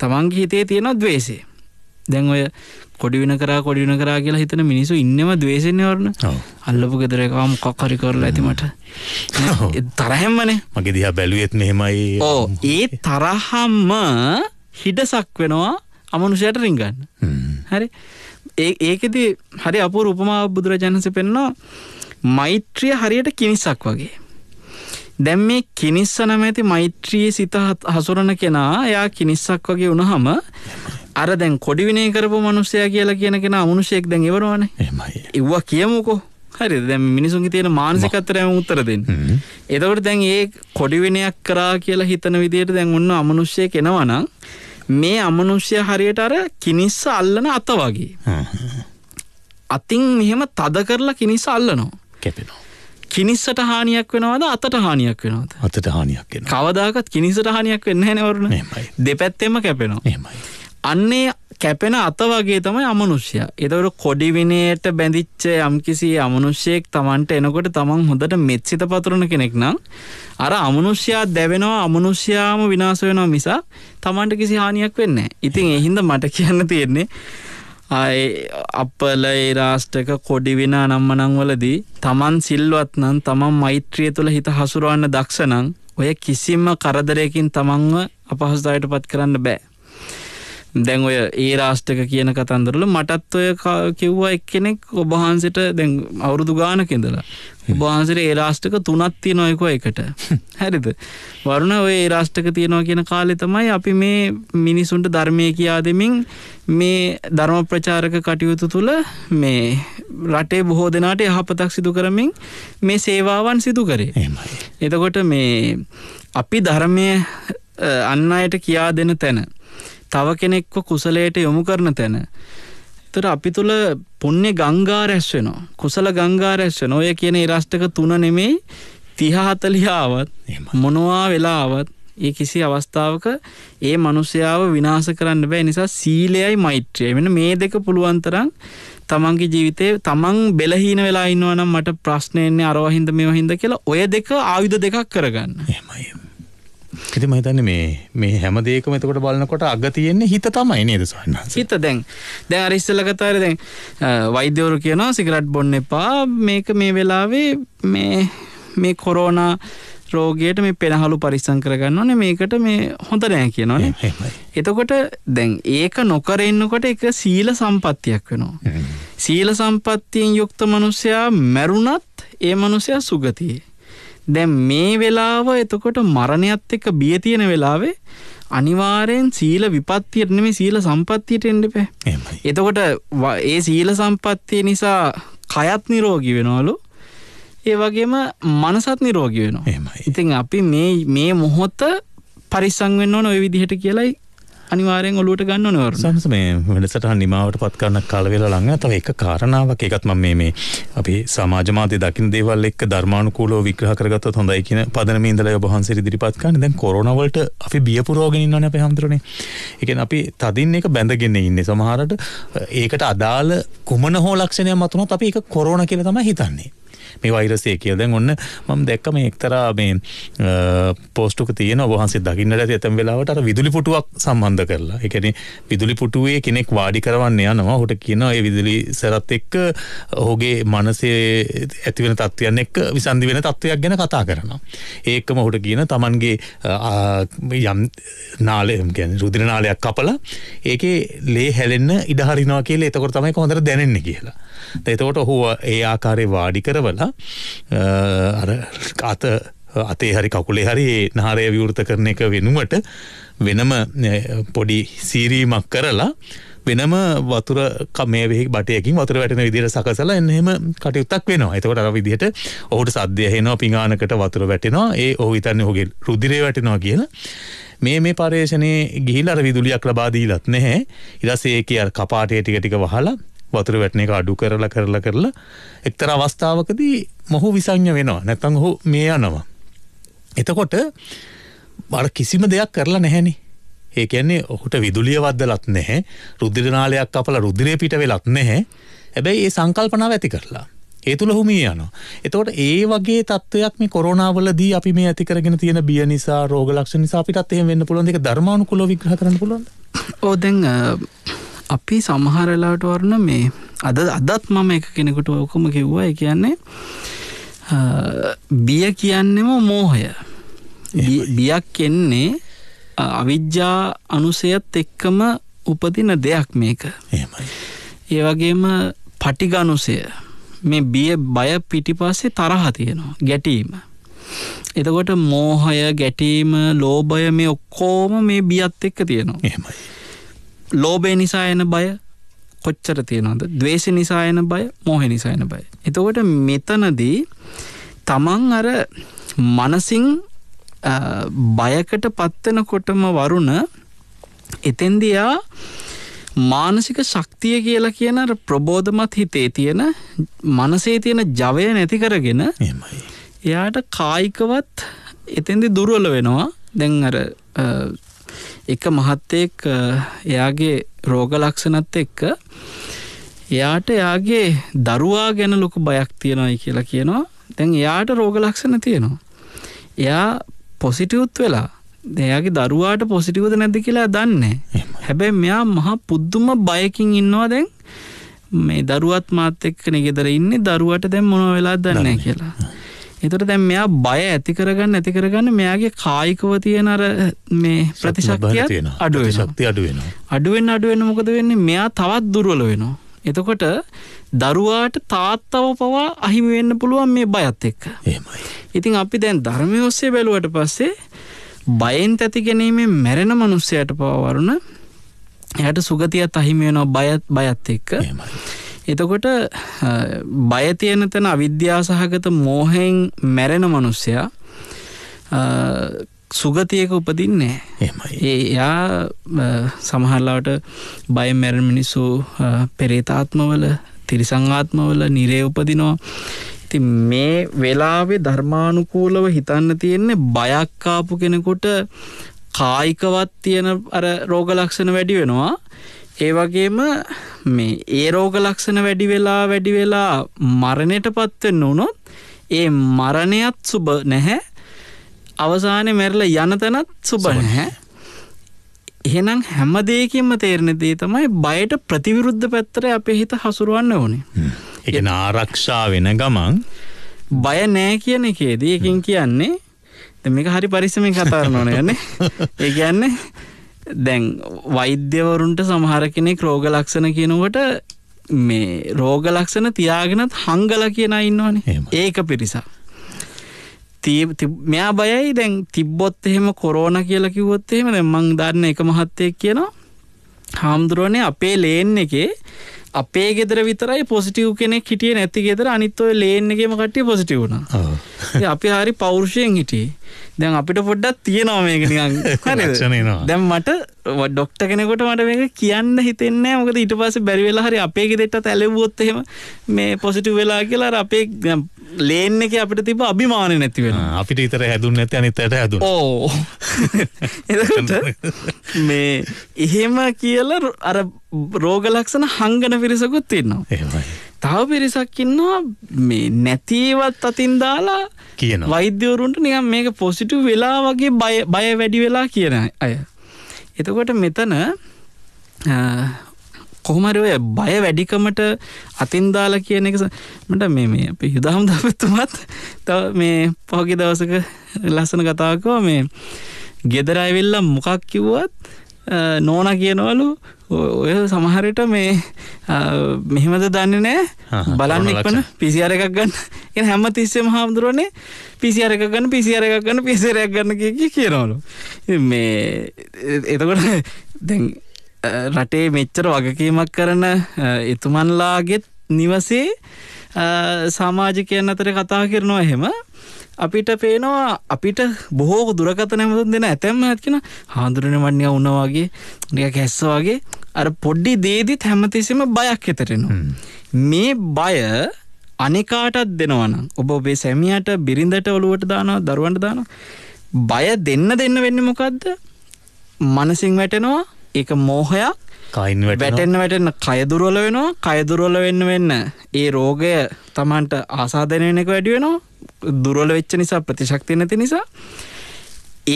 තමන්ගේ හිතේ තියෙනවා දවේශය දැන් ඔය කොඩිවින කරා කොඩිවින කරා කියලා හිතන මිනිසු ඉන්නම දවේශෙන්යවරන අල්ලපු ගෙදරකාම කොක්කරි කරලා ඇතිමට තරහෙම්මනේ මගේ දිහා බැලුවෙත් මෙහෙමයි ඕ ඒ තරහම්ම හිඩසක් වෙනවා අමනුෂයට රිංගන්න හරි ඒකෙද හරි අපපු රුපමා බුදුරජාණන්ස පෙන්නවා මෛත්‍රිය හරියට කිනිසක් වගේ දැන් මේ කිනිස්ස නැමැති මෛත්‍රියේ සිත හසුරන කෙනා එයා කිනිස්සක් වගේ වුණහම අර දැන් කොඩි විනය කරපු මිනිසයා කියලා කියන කෙනා අමනුෂයෙක් දැන් ඉවරවනේ. එහෙමයි. ඉව්වා කියමුකෝ. හරි දැන් මිනිසුන්ගේ තියෙන මානසිකත්වයෙන් උත්තර දෙන්න. එතකොට දැන් ඒ කොඩි විනයක් කරා කියලා හිතන විදිහට දැන් ඔන්න අමනුෂයෙක් එනවා නම් මේ අමනුෂ්‍ය හරියට අර කිනිස්ස අල්ලන අත වගේ. අතින් මෙහෙම තද කරලා කිනිස්ස අල්ලනවා. කැපෙනවා. කිනිස්සට හානියක් වෙනවද අතට හානියක් වෙනවද අතට හානියක් වෙන කවදාකත් කිනිසට හානියක් වෙන්න නැවරුණ දෙපැත්තෙම කැපෙනවා එමයි අන්නේ කැපෙන අත වගේ තමයි අමනුෂ්‍ය එතවර කොඩිවිනයට බැඳිච්ච යම්කිසි අමනුෂ්‍යයෙක් තමන්ට එනකොට තමන් හොඳට මෙත්සිත පතුරණ කෙනෙක් නම් අර අමනුෂ්‍යයා දැවෙනවා අමනුෂ්‍යයාම විනාස වෙනවා මිසා තමන්ට කිසි හානියක් වෙන්න ඉතින් එහින්ද මට කියන්න තියෙන්නේ ආයි අපල ඒ රාෂ්ටක කොඩි විනා නම්මනංවලදී තමන් සිල්වත් නම් තමන් මෛත්‍රිය තුළ හිත හසුරුවන්න දක්ෂනං ඔය කිසිම කරදරයකින් තමන්ව අපහසුතාවයට පත් කරන්න බෑ දැන් ඔය ඒ රාෂ්ටක කියන කතන්දරල මටත් ඔය කිව්වා එක්කෙනෙක් ඔබහන්සට දැන් අවුරුදු ගානකෙදලා ඔබහන්සට ඒ රාෂ්ටක තුනත් තිය නොයකෝ එකට හැරිද වරුණ ඔය ඒ රාෂ්ටක තියෙනවා කියන කාලෙ තමයි අපි මේ මිනිසුන්ට ධර්මය කියා දෙමින් මේ ධර්ම ප්‍රචාරක කටයුතු තුළ මේ රටේ බොහෝ දෙනාට යහපතක් සිදු කරමින් මේ සේවාවන් සිදු කරේ එතකොට මේ අපි ධර්මය අන්න අයට කියා දෙන තැන තව කෙනෙක්ව කුසලයට යොමු කරන තැන. තර අපි තුළ පුන්නේ ගංගා රැස්වෙනවා. කුසල ගංගා රැස්වෙන ඔය කියන ඉරෂ්ටක තුන නෙමෙයි තිහහතලියාවත් මොනවා වෙලාවත් ඒ කිසි අවස්ථාවක ඒ මනුස්්‍යාව විනාස කරන්න බෑ නිසා සීලයයි මෛත්‍රය වෙන මේ දෙක පුළුවන්තරන් තමන්ගේ ජීවිතය තමන් බෙලහීන වෙලා ඉන්නවනම් මට ප්‍රශ්නයන්නේ අරවහින්ද මෙවහින්ද කියලා ඔය දෙක ආයුධ දෙකක් කරගන්න. එමයි. ඉතින් මම හිතන්නේ මේ මේ හැම දෙයකම එතකොට බලනකොට අග තියෙන්නේ හිත තමයි නේද සවන්නාස හිත දැන් දැන් අර ඉස්සෙල්ලා කතා කරේ දැන් වෛද්‍යවරු කියනවා සිගරට් බොන්න එපා මේක මේ වෙලාවේ මේ මේ කොරෝනා රෝගයට මේ පෙනහලු පරිස්සං කරගන්න ඕනේ මේකට මේ හොඳ නෑ කියනවනේ එතකොට දැන් ඒක නොකර ඉන්නකොට එක සීල සම්පත්තියක් වෙනවා සීල සම්පත්තියෙන් යුක්ත මිනිසයා මැරුණත් ඒ මිනිසයා සුගතියේ දැන් මේ වෙලාව එතකොට මරණයත් එක්ක බිය තියෙන වෙලාවේ අනිවාරයෙන් සීල විපත්තියට නෙමේ සීල සම්පත්තියට එන්න එපා. එතකොට ඒ සීල සම්පත්තිය නිසා කයත් නිරෝගී වෙනවලු. ඒ වගේම මනසත් නිරෝගී වෙනවා. ඉතින් අපි මේ මේ මොහොත පරිස්සම් වෙන්න ඕන ওই විදිහට කියලායි අනිවාරෙන් ඔලුවට ගන්න නොවර සම්ස මේ වැඩසටහන් නිමාවට පත්කරන්න කලවෙලා ළඟ තව එක කාරණාවක් එකත් මම මේ මේ අපි සමාජමාධ්‍ය දකින්න දේවල් එක්ක ධර්මානුකූලව විග්‍රහ කරගත්තොත් හොඳයි කියන පදනම ඉඳලා ඔබ වහන්සේ ඉදිරිපත් කරන්නේ දැන් කොරෝනා වලට අපි බිය පුරවගෙන ඉන්නවනේ අපේ හැමතරනේ ඒ කියන්නේ අපි තදින් එක බැඳගෙන ඉන්නේ සමහරට ඒකට අදාළ කුමන හෝ ලක්ෂණයක් මතුනොත් අපි ඒක කොරෝනා කියලා තමයි හිතන්නේ මේ වෛරසය කියල දැන් ඔන්න මම දැක්ක මේ එක්තරා මේ පෝස්ටුක තියෙන වහන්සේ දකින්නට ඇතැම් වෙලාවට අර විදුලි පුටුවක් සම්බන්ධ කරලා එකන විදුලි පුටුවේ කෙනෙක් වාඩි කරවන්න යනවා හොට කියන ඒ විදුලි සැරත් එක්ක ඔහුගේ මනසේ ඇතිවෙන තත්ත්වයන් එක් විසන්ධි වෙන තත්ත්වයක් ගැන කතා කරනවා ඒකම හොට කියන තමන්ගේ යම් නාලය ගැන රුදිර නාලයක් කපලා ඒකේ ලේ හැලෙන්න ඉඩහරිනවා කියල එතකොට තමයි කොඳර දැනෙන්නේ කියලා එතකොට ඔහු ඒ ආකාරය වාඩි කරවලා අර අත අතේ හරි කකුලේ හරි නහරය විවෘත කරන එක වෙනුවට වෙනම පොඩි සීරීමක් කරලා වෙනම වතුර කමේවෙහි බටයකින් වතුර වැටන විදිර සකසලා එන්නහෙම කටයුත්තක් වෙනවා එතකොට අර විදිහට ඔහුට සද්‍යයහෙනවා පිඟානකට වතුර වැටෙනවා ඒ ඔහු ඉතන්න හොගේ රුදිරය වැටෙනවා කියලා මේ මේ පර්යේෂණය ගිහිල් අර විදුලියක් ලබාදීලත් නැහැ ඉරසේ කිය කපාටය ටික ටික වහලා වතුර වැටන එක අඩු කරලා කරලා කරලා එක්තර අවස්ථාවකදී මොහු විසංඥ වෙනවා නැතං හෝ මේ යනවා. එතකොට බර කිසිම දෙයක් කරලා නැහැනි ඒකන්නේ ඔහුට විදුලිය වදලත් නැහැ රුද්දිරනාලයක් අපල රුද්දිරය පිට වෙලත් නැහැ හැබැයි ඒ සංකල්පනාව ඇති කරලා ඒ තුළ හුමිය යනවා. එතකොට ඒ වගේ තත්ත්වයක් මේ කොරනාවලදී අපි මේ ඇතිකරගෙන තියෙන බිය නිසා රෝගලක්ෂ නිසා අපිටත් එහෙම වෙන්න පුළුවන් දෙක ධර්මානුකූලව විග්‍රහ කරන්න පුළුවන්. ඕ දැන් අපි සමහරලාට වරන මේ අද අදත් මම එක කෙනෙකුට ඔකොම කිව්වා කියන්නේ බිය කියන්නෙම මෝහය බියක් එන්නේ අවිද්‍යා අනුසයත් එක්කම උපදින දෙයක් මේක ඒ වගේම පටිගනුසය මේ බිය බය පිටිපස්සේ තරහ තියෙනවා ගැටීම එතකොට මෝහය ගැටීම ලෝබය මේ ඔක්කෝම මේ බියත් එක්ක තියෙනවා එහෙමයි ලෝබේ නිසා එන බය කොච්චර තියෙනවද දවේශ නිසා එන බය මෝහ නිසා එන බය. එතකොට මෙතනදී තමන් අර මනසිං බයකට පත්වෙනකොටම වරුණ එතෙන්දයා මානසික ශක්තිය කියලා කියන ප්‍රබෝධමත් හිතේ තියෙන මනසේ තියෙන ජවය නැති කරගෙන එයාට කායිකවත් එතෙන්දි දුරුවල වෙනවා දැන් අර එක මහත්තයෙක් එයාගේ රෝග ලක්ෂණත් එක්ක එයාට එයාගේ දරුවා ගැන ලොකු බයක් තියෙනයි කියලා කියනවා තැන් එයාට රෝග ලක්ෂණ තියෙනවා. එයා පොසිටිවුත් වෙලා දෙයාගේ දරුවාට පොසිටිවද නැති කියලා දන්නේ හැබැයි මෙයා මහා පුද්දුම බයකින් ඉන්නවා දැන් මේ දරුවත් මාත් එක්ක නෙගෙදර ඉන්නේ දරුවට දැන් මොනව වෙලා දන්නේ කියලා. එතකොට දැන් මෙයා බය ඇති කරගන්න ඇති කරගන්න මෙයාගේ කායිකව තියෙන අර මේ ප්‍රතිශක්තිය අඩු වෙනවා. ශක්තිය අඩු වෙනවා. අඩු වෙන්න අඩු වෙන්න මොකද වෙන්නේ? මෙයා තවත් දුර්වල වෙනවා. එතකොට දරුවාට තාත්තව පවා අහිමි වෙන්න පුළුවන් මේ බයත් එක්ක. එහෙමයි. ඉතින් අපි දැන් ධර්මයේ ඔස්සේ බැලුවට පස්සේ බයෙන් තැති ගැනීමෙන් මැරෙන මිනිස්සයාට පවා වරුණ එයාට සුගතියත් අහිමි වෙනවා බයත් බයත් එක්ක. එහෙමයි. එතකොට බයතියන තැන අවිද්‍යාසහගත මෝහෙන් මැරෙන මනුස්සයා සුගතියක උපදින්නේ ඒ එයා සමහරලාට බය මැරණ මිනිස්සු පෙරේතාත්මවල තිරිසංආත්මවල නිරේ උපදිනවා ඇති මේ වෙලාවේ ධර්මානුකූලව හිතන්න තියෙන්නේ බයක්කාපු කෙනෙකුට කායිකවත් තියෙන අර රෝග ලක්ෂණ වැඩි වෙනවා ඒ වගේම මේ ඒ රෝග ලක්ෂණ වැඩි වෙලා වැඩි වෙලා මරණයට පත්වෙන්න වුණොත් ඒ මරණයත් සුබ නැහැ අවසානය මැරල යනතනත් සුබ නැහැ එහෙනම් හැම දෙයකින්ම තේරණ දේ තමයි බයට ප්‍රතිවිරුද්ධ පැත්තර අපේ හිත හසුරුවන්න ඕනේ එක ආරක්ෂා වෙන ගමන් බය නෑ කියන එකේදී එකින් කියන්නේ මේක හරි පරිසමෙන් කතාරන්න ඕන යන්නේ ඒ කියන්නේ දැන් වෛද්‍යවරුන්ට සමහර කෙනෙක් රෝග ලක්ෂණ කියනකොට මේ රෝග ලක්ෂණ තියාගෙනත් හංගල කියන ඉන්නවනේ ඒක පිරිසා. මෙයා බයයි දැන් තිබ්බොත් එහෙම කොරෝන කියලා කිව්වොත් එහෙම දැන් මං දන්න එක මහත්තයෙක් කියනවා හාමුදුරුවනේ අපේ ලේන් එකේ අපේ ගෙදර විතරයි පොසිටව් කෙනෙක් හිටිය නැති ගෙදර අනිත් ඔය ලේන් එකම කට්ටිය පොසිටවුණා අපි හරි පෞරුෂයෙන් හිටියේ දැන් අපිට පොඩ්ඩක් තියෙනවා මේක නිකන් දැන් මට ඩොක්ට කෙනෙකොට මට මේක කියන්න හිතෙන්නේ මොකද ඊට පස්ස බැරි වෙලා හරි අපේ ගෙදෙට්ටත් ඇලෙව්වොත් එහෙම මේ පොසිටිව් වෙලා කියලා අපේ ලේන් එක අපිට තිබ අභිමාන නැති වෙන අපිට ඉතර හැදුන් නැති අනිතට හැදු ඕ එතකට මේ එහෙම කියලා අර රෝග ලක්ෂණ හංගන පිරිසකුත් තින්නවා එහෙමයි තව පිරිසක් ඉන්නවා මේ නැතිවත් අතින් දාලා කියන වෛද්‍යවරුන්ට නිකම් මේක පොසිටු වෙලා වගේ බය බය වැඩි වෙලා කියන අය. එතකොට මෙතන කොහමරය බය වැඩිකමට අතින්දාල කියන එක මට මේ මේ අප යුදාම් දපතුමත් තව මේ පහගේ දවසක ලස්සන කතාකෝ මේ ගෙදරයිවෙල්ලා මොකක් කිව්වත් නෝන කියනවලු ඔය සමහරට මේ මෙහෙමද දන්න නෑ බලන්න එක්පන පිසිර එකක් ගන්න එ හැම තිස්සේ හාමුදුරුවනේ පිසිර එක ගන්න පිසිර එකක් ගන්න පිසිරයක් ගන්න කිය කියනවලු මේ එතකොට දැන් රටේ මෙච්චර වගකීමක් කරන එතුමන්ලාගෙත් නිවසේ සාමාජිකයන් අතර කතා කරනවා එහෙම අපිට පේනවා අපිට බොහෝ දුරකත නැමතුන් දෙන ඇතැම්ම ඇත්කෙන හාදුරණ වන්නේ උනවාගේ නික කැස්ස වගේ අර පොඩ්ඩි දේදිත් හැමතිසිම බයක් එතරෙනවා. මේ බය අනෙකාටත් දෙනවන ඔබ ඔබේ සැමියට බිරිඳට ඔලුවට දානවා දරුවන්ට දානවා බය දෙන්න දෙන්න වෙන්න මොකක්ද මනසිං වැටෙනවා ඒක මෝහයක් කයින් වැටෙන්න වැටෙන්න කයදුරල වෙනවා කයදුරල වෙන්න වෙන්න ඒ රෝගය තමන්ට ආසාධනයනක වැඩිුවෙනවා දුරල වෙච්ච නිසා ප්‍රතිශක්ති නැති නිසා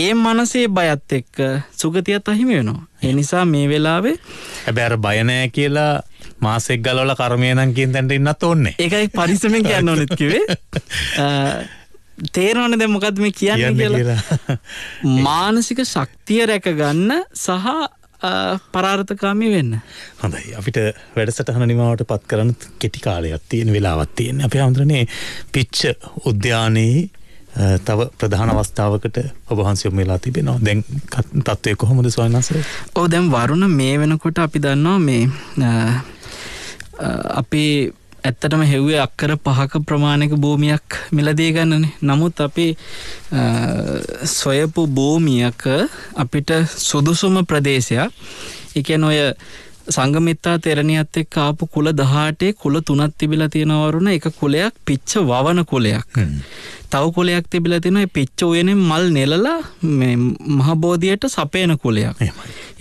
ඒ මනසේ බයත් එක්ක සුගතියත් අහිමි වෙනවා එනිසා මේ වෙලාවේ හැබැර බයනෑ කියලා මාසෙක් ගලවල කර්මයනන් කියෙන් තැන්ට ඉන්නත් ඔන්නේ එකයි පරිසමෙන් කියන්න ඕනෙත්කිවේ තේරවන දෙමොකත්ම කියන්න කියලා මානසික ශක්තිය රැකගන්න සහ පරාර්ථකාමී වෙන්න. හොඳයි අපිට වැඩසටහන නිමාවට පත් කරන කෙටි කාලයක් තියෙන වෙලාවත් තියෙන අපි හමුදුරනේ පිච්ච උද්‍යානයේ තව ප්‍රධාන අවස්ථාවකට ඔබහන්සයම වෙලා තිබෙනවා දැන් තත්වය කොහොමද ස්වන්නස ඕ දැම් වරුණ මේ වෙනකොට අපි දන්නවා මේ අපේ ඇත්තටම හෙව්වේ අක්කර පහක ප්‍රමාණක භූමියක් මිලදී ගන්නනේ. නමුත් අපි සොයපු භූමියක අපිට සුදුසුම ප්‍රදේශයක්. එකන ඔය සංගමිත්තා තෙරණියත් එක් ආපු කුල දහටේ කුල තුනත් තිබිලා තියෙනවරුණ එක කුලයක් පිච්ච වවන කුලයක්. තව කුලයක් තිබිලා තිනයි පිච්ච උයනෙන් මල් නෙලලා මහබෝධියට සපේන කුලයක්.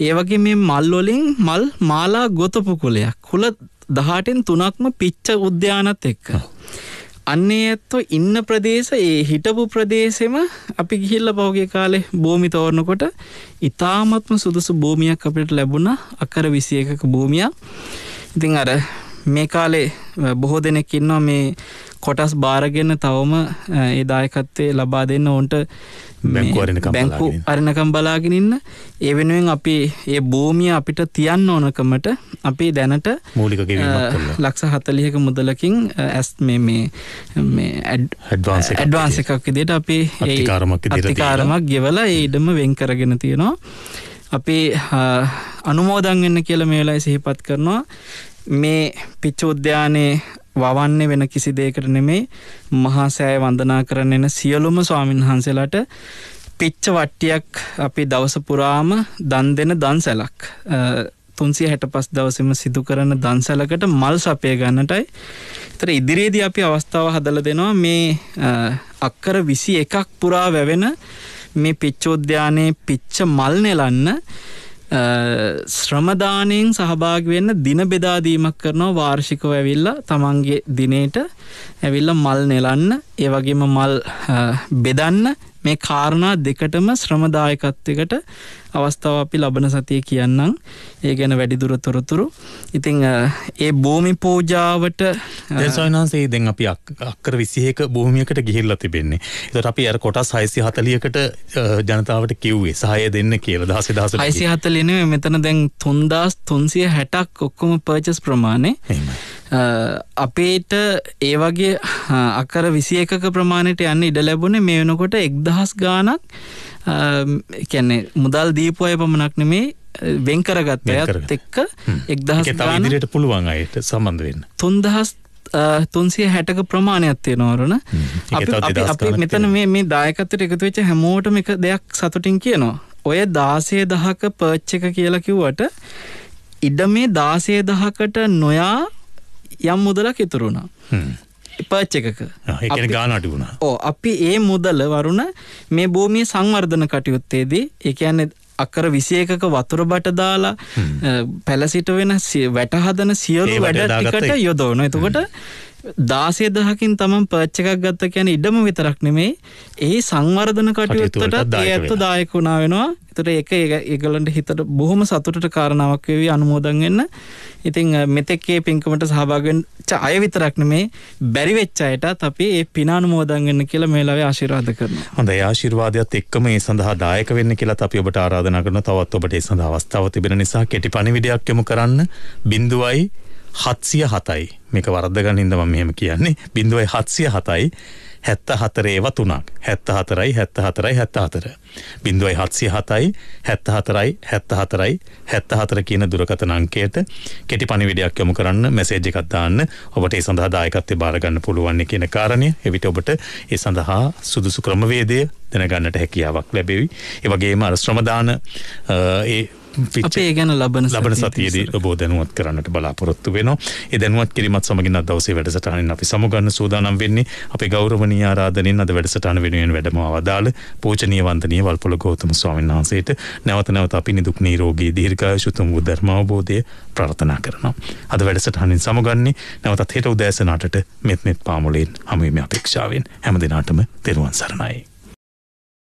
ඒ වගේ මේ මල්වොලින් මල් මාලා ගොතපු කුලයක් කුල දහටෙන් තුනක්ම පිච්ච උද්‍යානත් එක්ක. අන්නේ ඇත්තෝ ඉන්න ප්‍රදේශ ඒ හිටපු ප්‍රදේශෙම අපි ගිහිල්ල පෞගේ කාලෙ බෝමි තෝරනකොට ඉතාමත්ම සුදුසු භූමියක් අපිට ලැබුණ අකර විසි එකක භූමියක් ඉතිං අර මේ කාලේ බොහෝ දෙනෙක් ඉන්නවා මේ කොටස් බාරගෙන තවම ඒ දායකත්වය ලබා දෙන්න ඕන්ට බැංකු අරණකම් බලාගෙනන්න ඒ වෙනුවෙන් අපි ඒ භූමිය අපිට තියන්න ඕනකමට අපි දැනට මූලික ලක්ස හතලියක මුදලකින් ඇස් මේ ඇඩ්වාන්ස එකක් දෙට අපි ඒකාරමක් ගෙවල ඒඩම වෙන් කරගෙන තියෙනවා අපි අනුමෝදන් වෙන්න කියල මේලායි සිහිපත් කරනවා මේ පිච්ච උද්‍යානයේ වවන්නේ වෙන කිසි දෙයකට නෙමේ මහා සෑය වන්දනා කරන්න එන සියලුම ස්වාමීන් වහන්සේලාට පිච්ච වට්ටියක් අපි දවස පුරාම දන් දෙන දන්සැලක් තුන්සිය හැට පස් දවසම සිදු කරන දන්සැලකට මල් සපය ගන්නටයි තර ඉදිරියේදී අපි අවස්ථාව හදල දෙනවා මේ අක්කර විසි එකක් පුරා වැවෙන මේ පිච්චෝද්‍යානයේ පිච්ච මල් නෙලන්න ශ්‍රමදානයෙන් සහභාග වෙන්න දින බෙදාදීමක් කරනවා වාර්ෂිකව ඇවිල්ල තමන්ගේ දිනේට ඇවිල්ල මල් නෙලන්න ඒවගේම මල් බෙදන්න මේ කාරණා දෙකටම ශ්‍රමදායකත්වයකට අවස්ථාව අපි ලබන සතිය කියන්නම් ඒ ගැන වැඩිදුර තොරතුරු ඉතිං ඒ භූමි පූජාවට දෙසයිනාසේ දෙන් අපි අක්කර විසිහක භූමියකට ගිහිල්ලා තිබෙන්නේ එතට අපි අර කොටස් හයිසි හතලියකට ජනතාවට කිව්වේ සහය දෙන්න කියලා දහස දහස හයිසි හතලින මෙතන දැන් තුන්දස් තුන්සිය හැටක් ඔක්කොම පර්චස් ප්‍රමාණය අපේට ඒ වගේ අකර විසි එකක ප්‍රමාණයට යන්න ඉඩ ලැබුණේ මේ වෙනකොට එක්දහස් ගානක් කැන්නේ මුදල් දීපුය පමණක් නෙමේ වෙන්කරගත් අයත් එක්ක එක්දහස් ගානට පුළුවන් අයට සම්බන්ධවෙන්න තුන්දහස් තුන්සිය හැටක ප්‍රමාණයක් තියෙනවරන අපි මෙතන මේ දායකත්තට එකතු වෙච්ච හැමෝටම එක දෙයක් සතුටින් කියනවා. ඔය දාසය දහක පර්ච්ච එක කියලා කිව්වට ඉඩ මේ දාසය දහකට නොයා යම් මුදලක් ඉතුරුණා පර්ච් එකක ගානට වුණා ඕ අපි ඒ මුදල වරුණ මේ භූමිය සංවර්ධන කටයුත්තේදී එකන්න අකර විසයකක වතුර බට දාලා පැලසිට වෙන වැටහදන සියලු වැඩ ටිකට යොදවන එතකොට දාසය දහකින් තමන් පච්ච එකක් ගත්ත කියන ඉඩම විතරක් නෙමේ ඒ සංවර්ධන කටයුත්තට ඇත්ත දායක වුණා වෙනවා එතට එක ඒගලන්ට හිතට බොහොම සතුටට කාරණාවක් වේවී අනුමෝදන් වෙන්න ඉතිං මෙතෙක්කේ පින්කමට සහභාගෙන්ච අය විතරක් නෙමේ බැරිවෙච්චායටත් අපි ඒ පිනානුමෝදන් වෙන්න කියලා මේලාවේ ආශිරවාද කරන හොඳ ආශිර්වාදයක්ත් එක්කම ඒ සඳහා දායක වෙන්න කියලා අපි ඔබට ආරාධන කරන තවත් ඔබට ඒ සඳ අවස්ථාව තිබෙන නිසා කෙටි පණිවිඩයක් යොමු කරන්න බිඳුවයි හත්සිය හතයි මේක වරදගන්න හිදම මෙහෙම කියන්නේ බිඳුවයි හත්සිය හතයි හැත්ත හතරේව තුනක් හැත්ත හතරයි හැත්ත හතරයි හැත්ත හතර බිඳුවයි හත්සිය හතයි හැත්ත හතරයි හැත්ත හතරයි හැත්ත හතර කියන දුරකතනංකයට කෙටි පනිවිඩයක් යොමු කරන්න මෙසේජ් එකක් දාන්න ඔබට ඒ සඳහා දායකත්වය බාරගන්න පුළුවන් කියන කාරණය එවිට ඔබට ඒ සඳහා සුදුසු ක්‍රමවේදය දැනගන්නට හැකියාවක් ලැබෙවි ඒ වගේම අර ශ්‍රමදාන ඒ අපේ ගැන ලබන ලබන සතියේදී ඔබෝ දැනුවත් කරන්නට බලාපොරොත්තු වෙනවා. ඒ දැනුවත් කිරීමත් සමගින් අද දවසේ වැඩසටහනින් අපි සමුගන්න සූදානම් වෙන්නේ අපේ ගෞරවනීය ආරාධනෙන් අද වැඩසටහන වෙනුවෙන් වැඩම අවදාළ පූජනීය වන්දනීය වල්පොල ගෞතම ස්වාමීන් වහන්සේට නැවත නැවත අපි නිදුක් නිරෝගී දීර්ඝායුෂ උතුම් වූ ධර්ම අවබෝධය ප්‍රාර්ථනා කරනවා. අද වැඩසටහනින් සමුගන්නේ නැවතත් හෙට උදෑසන 8ට මෙත් මෙත් පාමුලෙන් හමුවීමේ අපේක්ෂාවෙන් හැම දිනාටම තෙරුවන් සරණයි.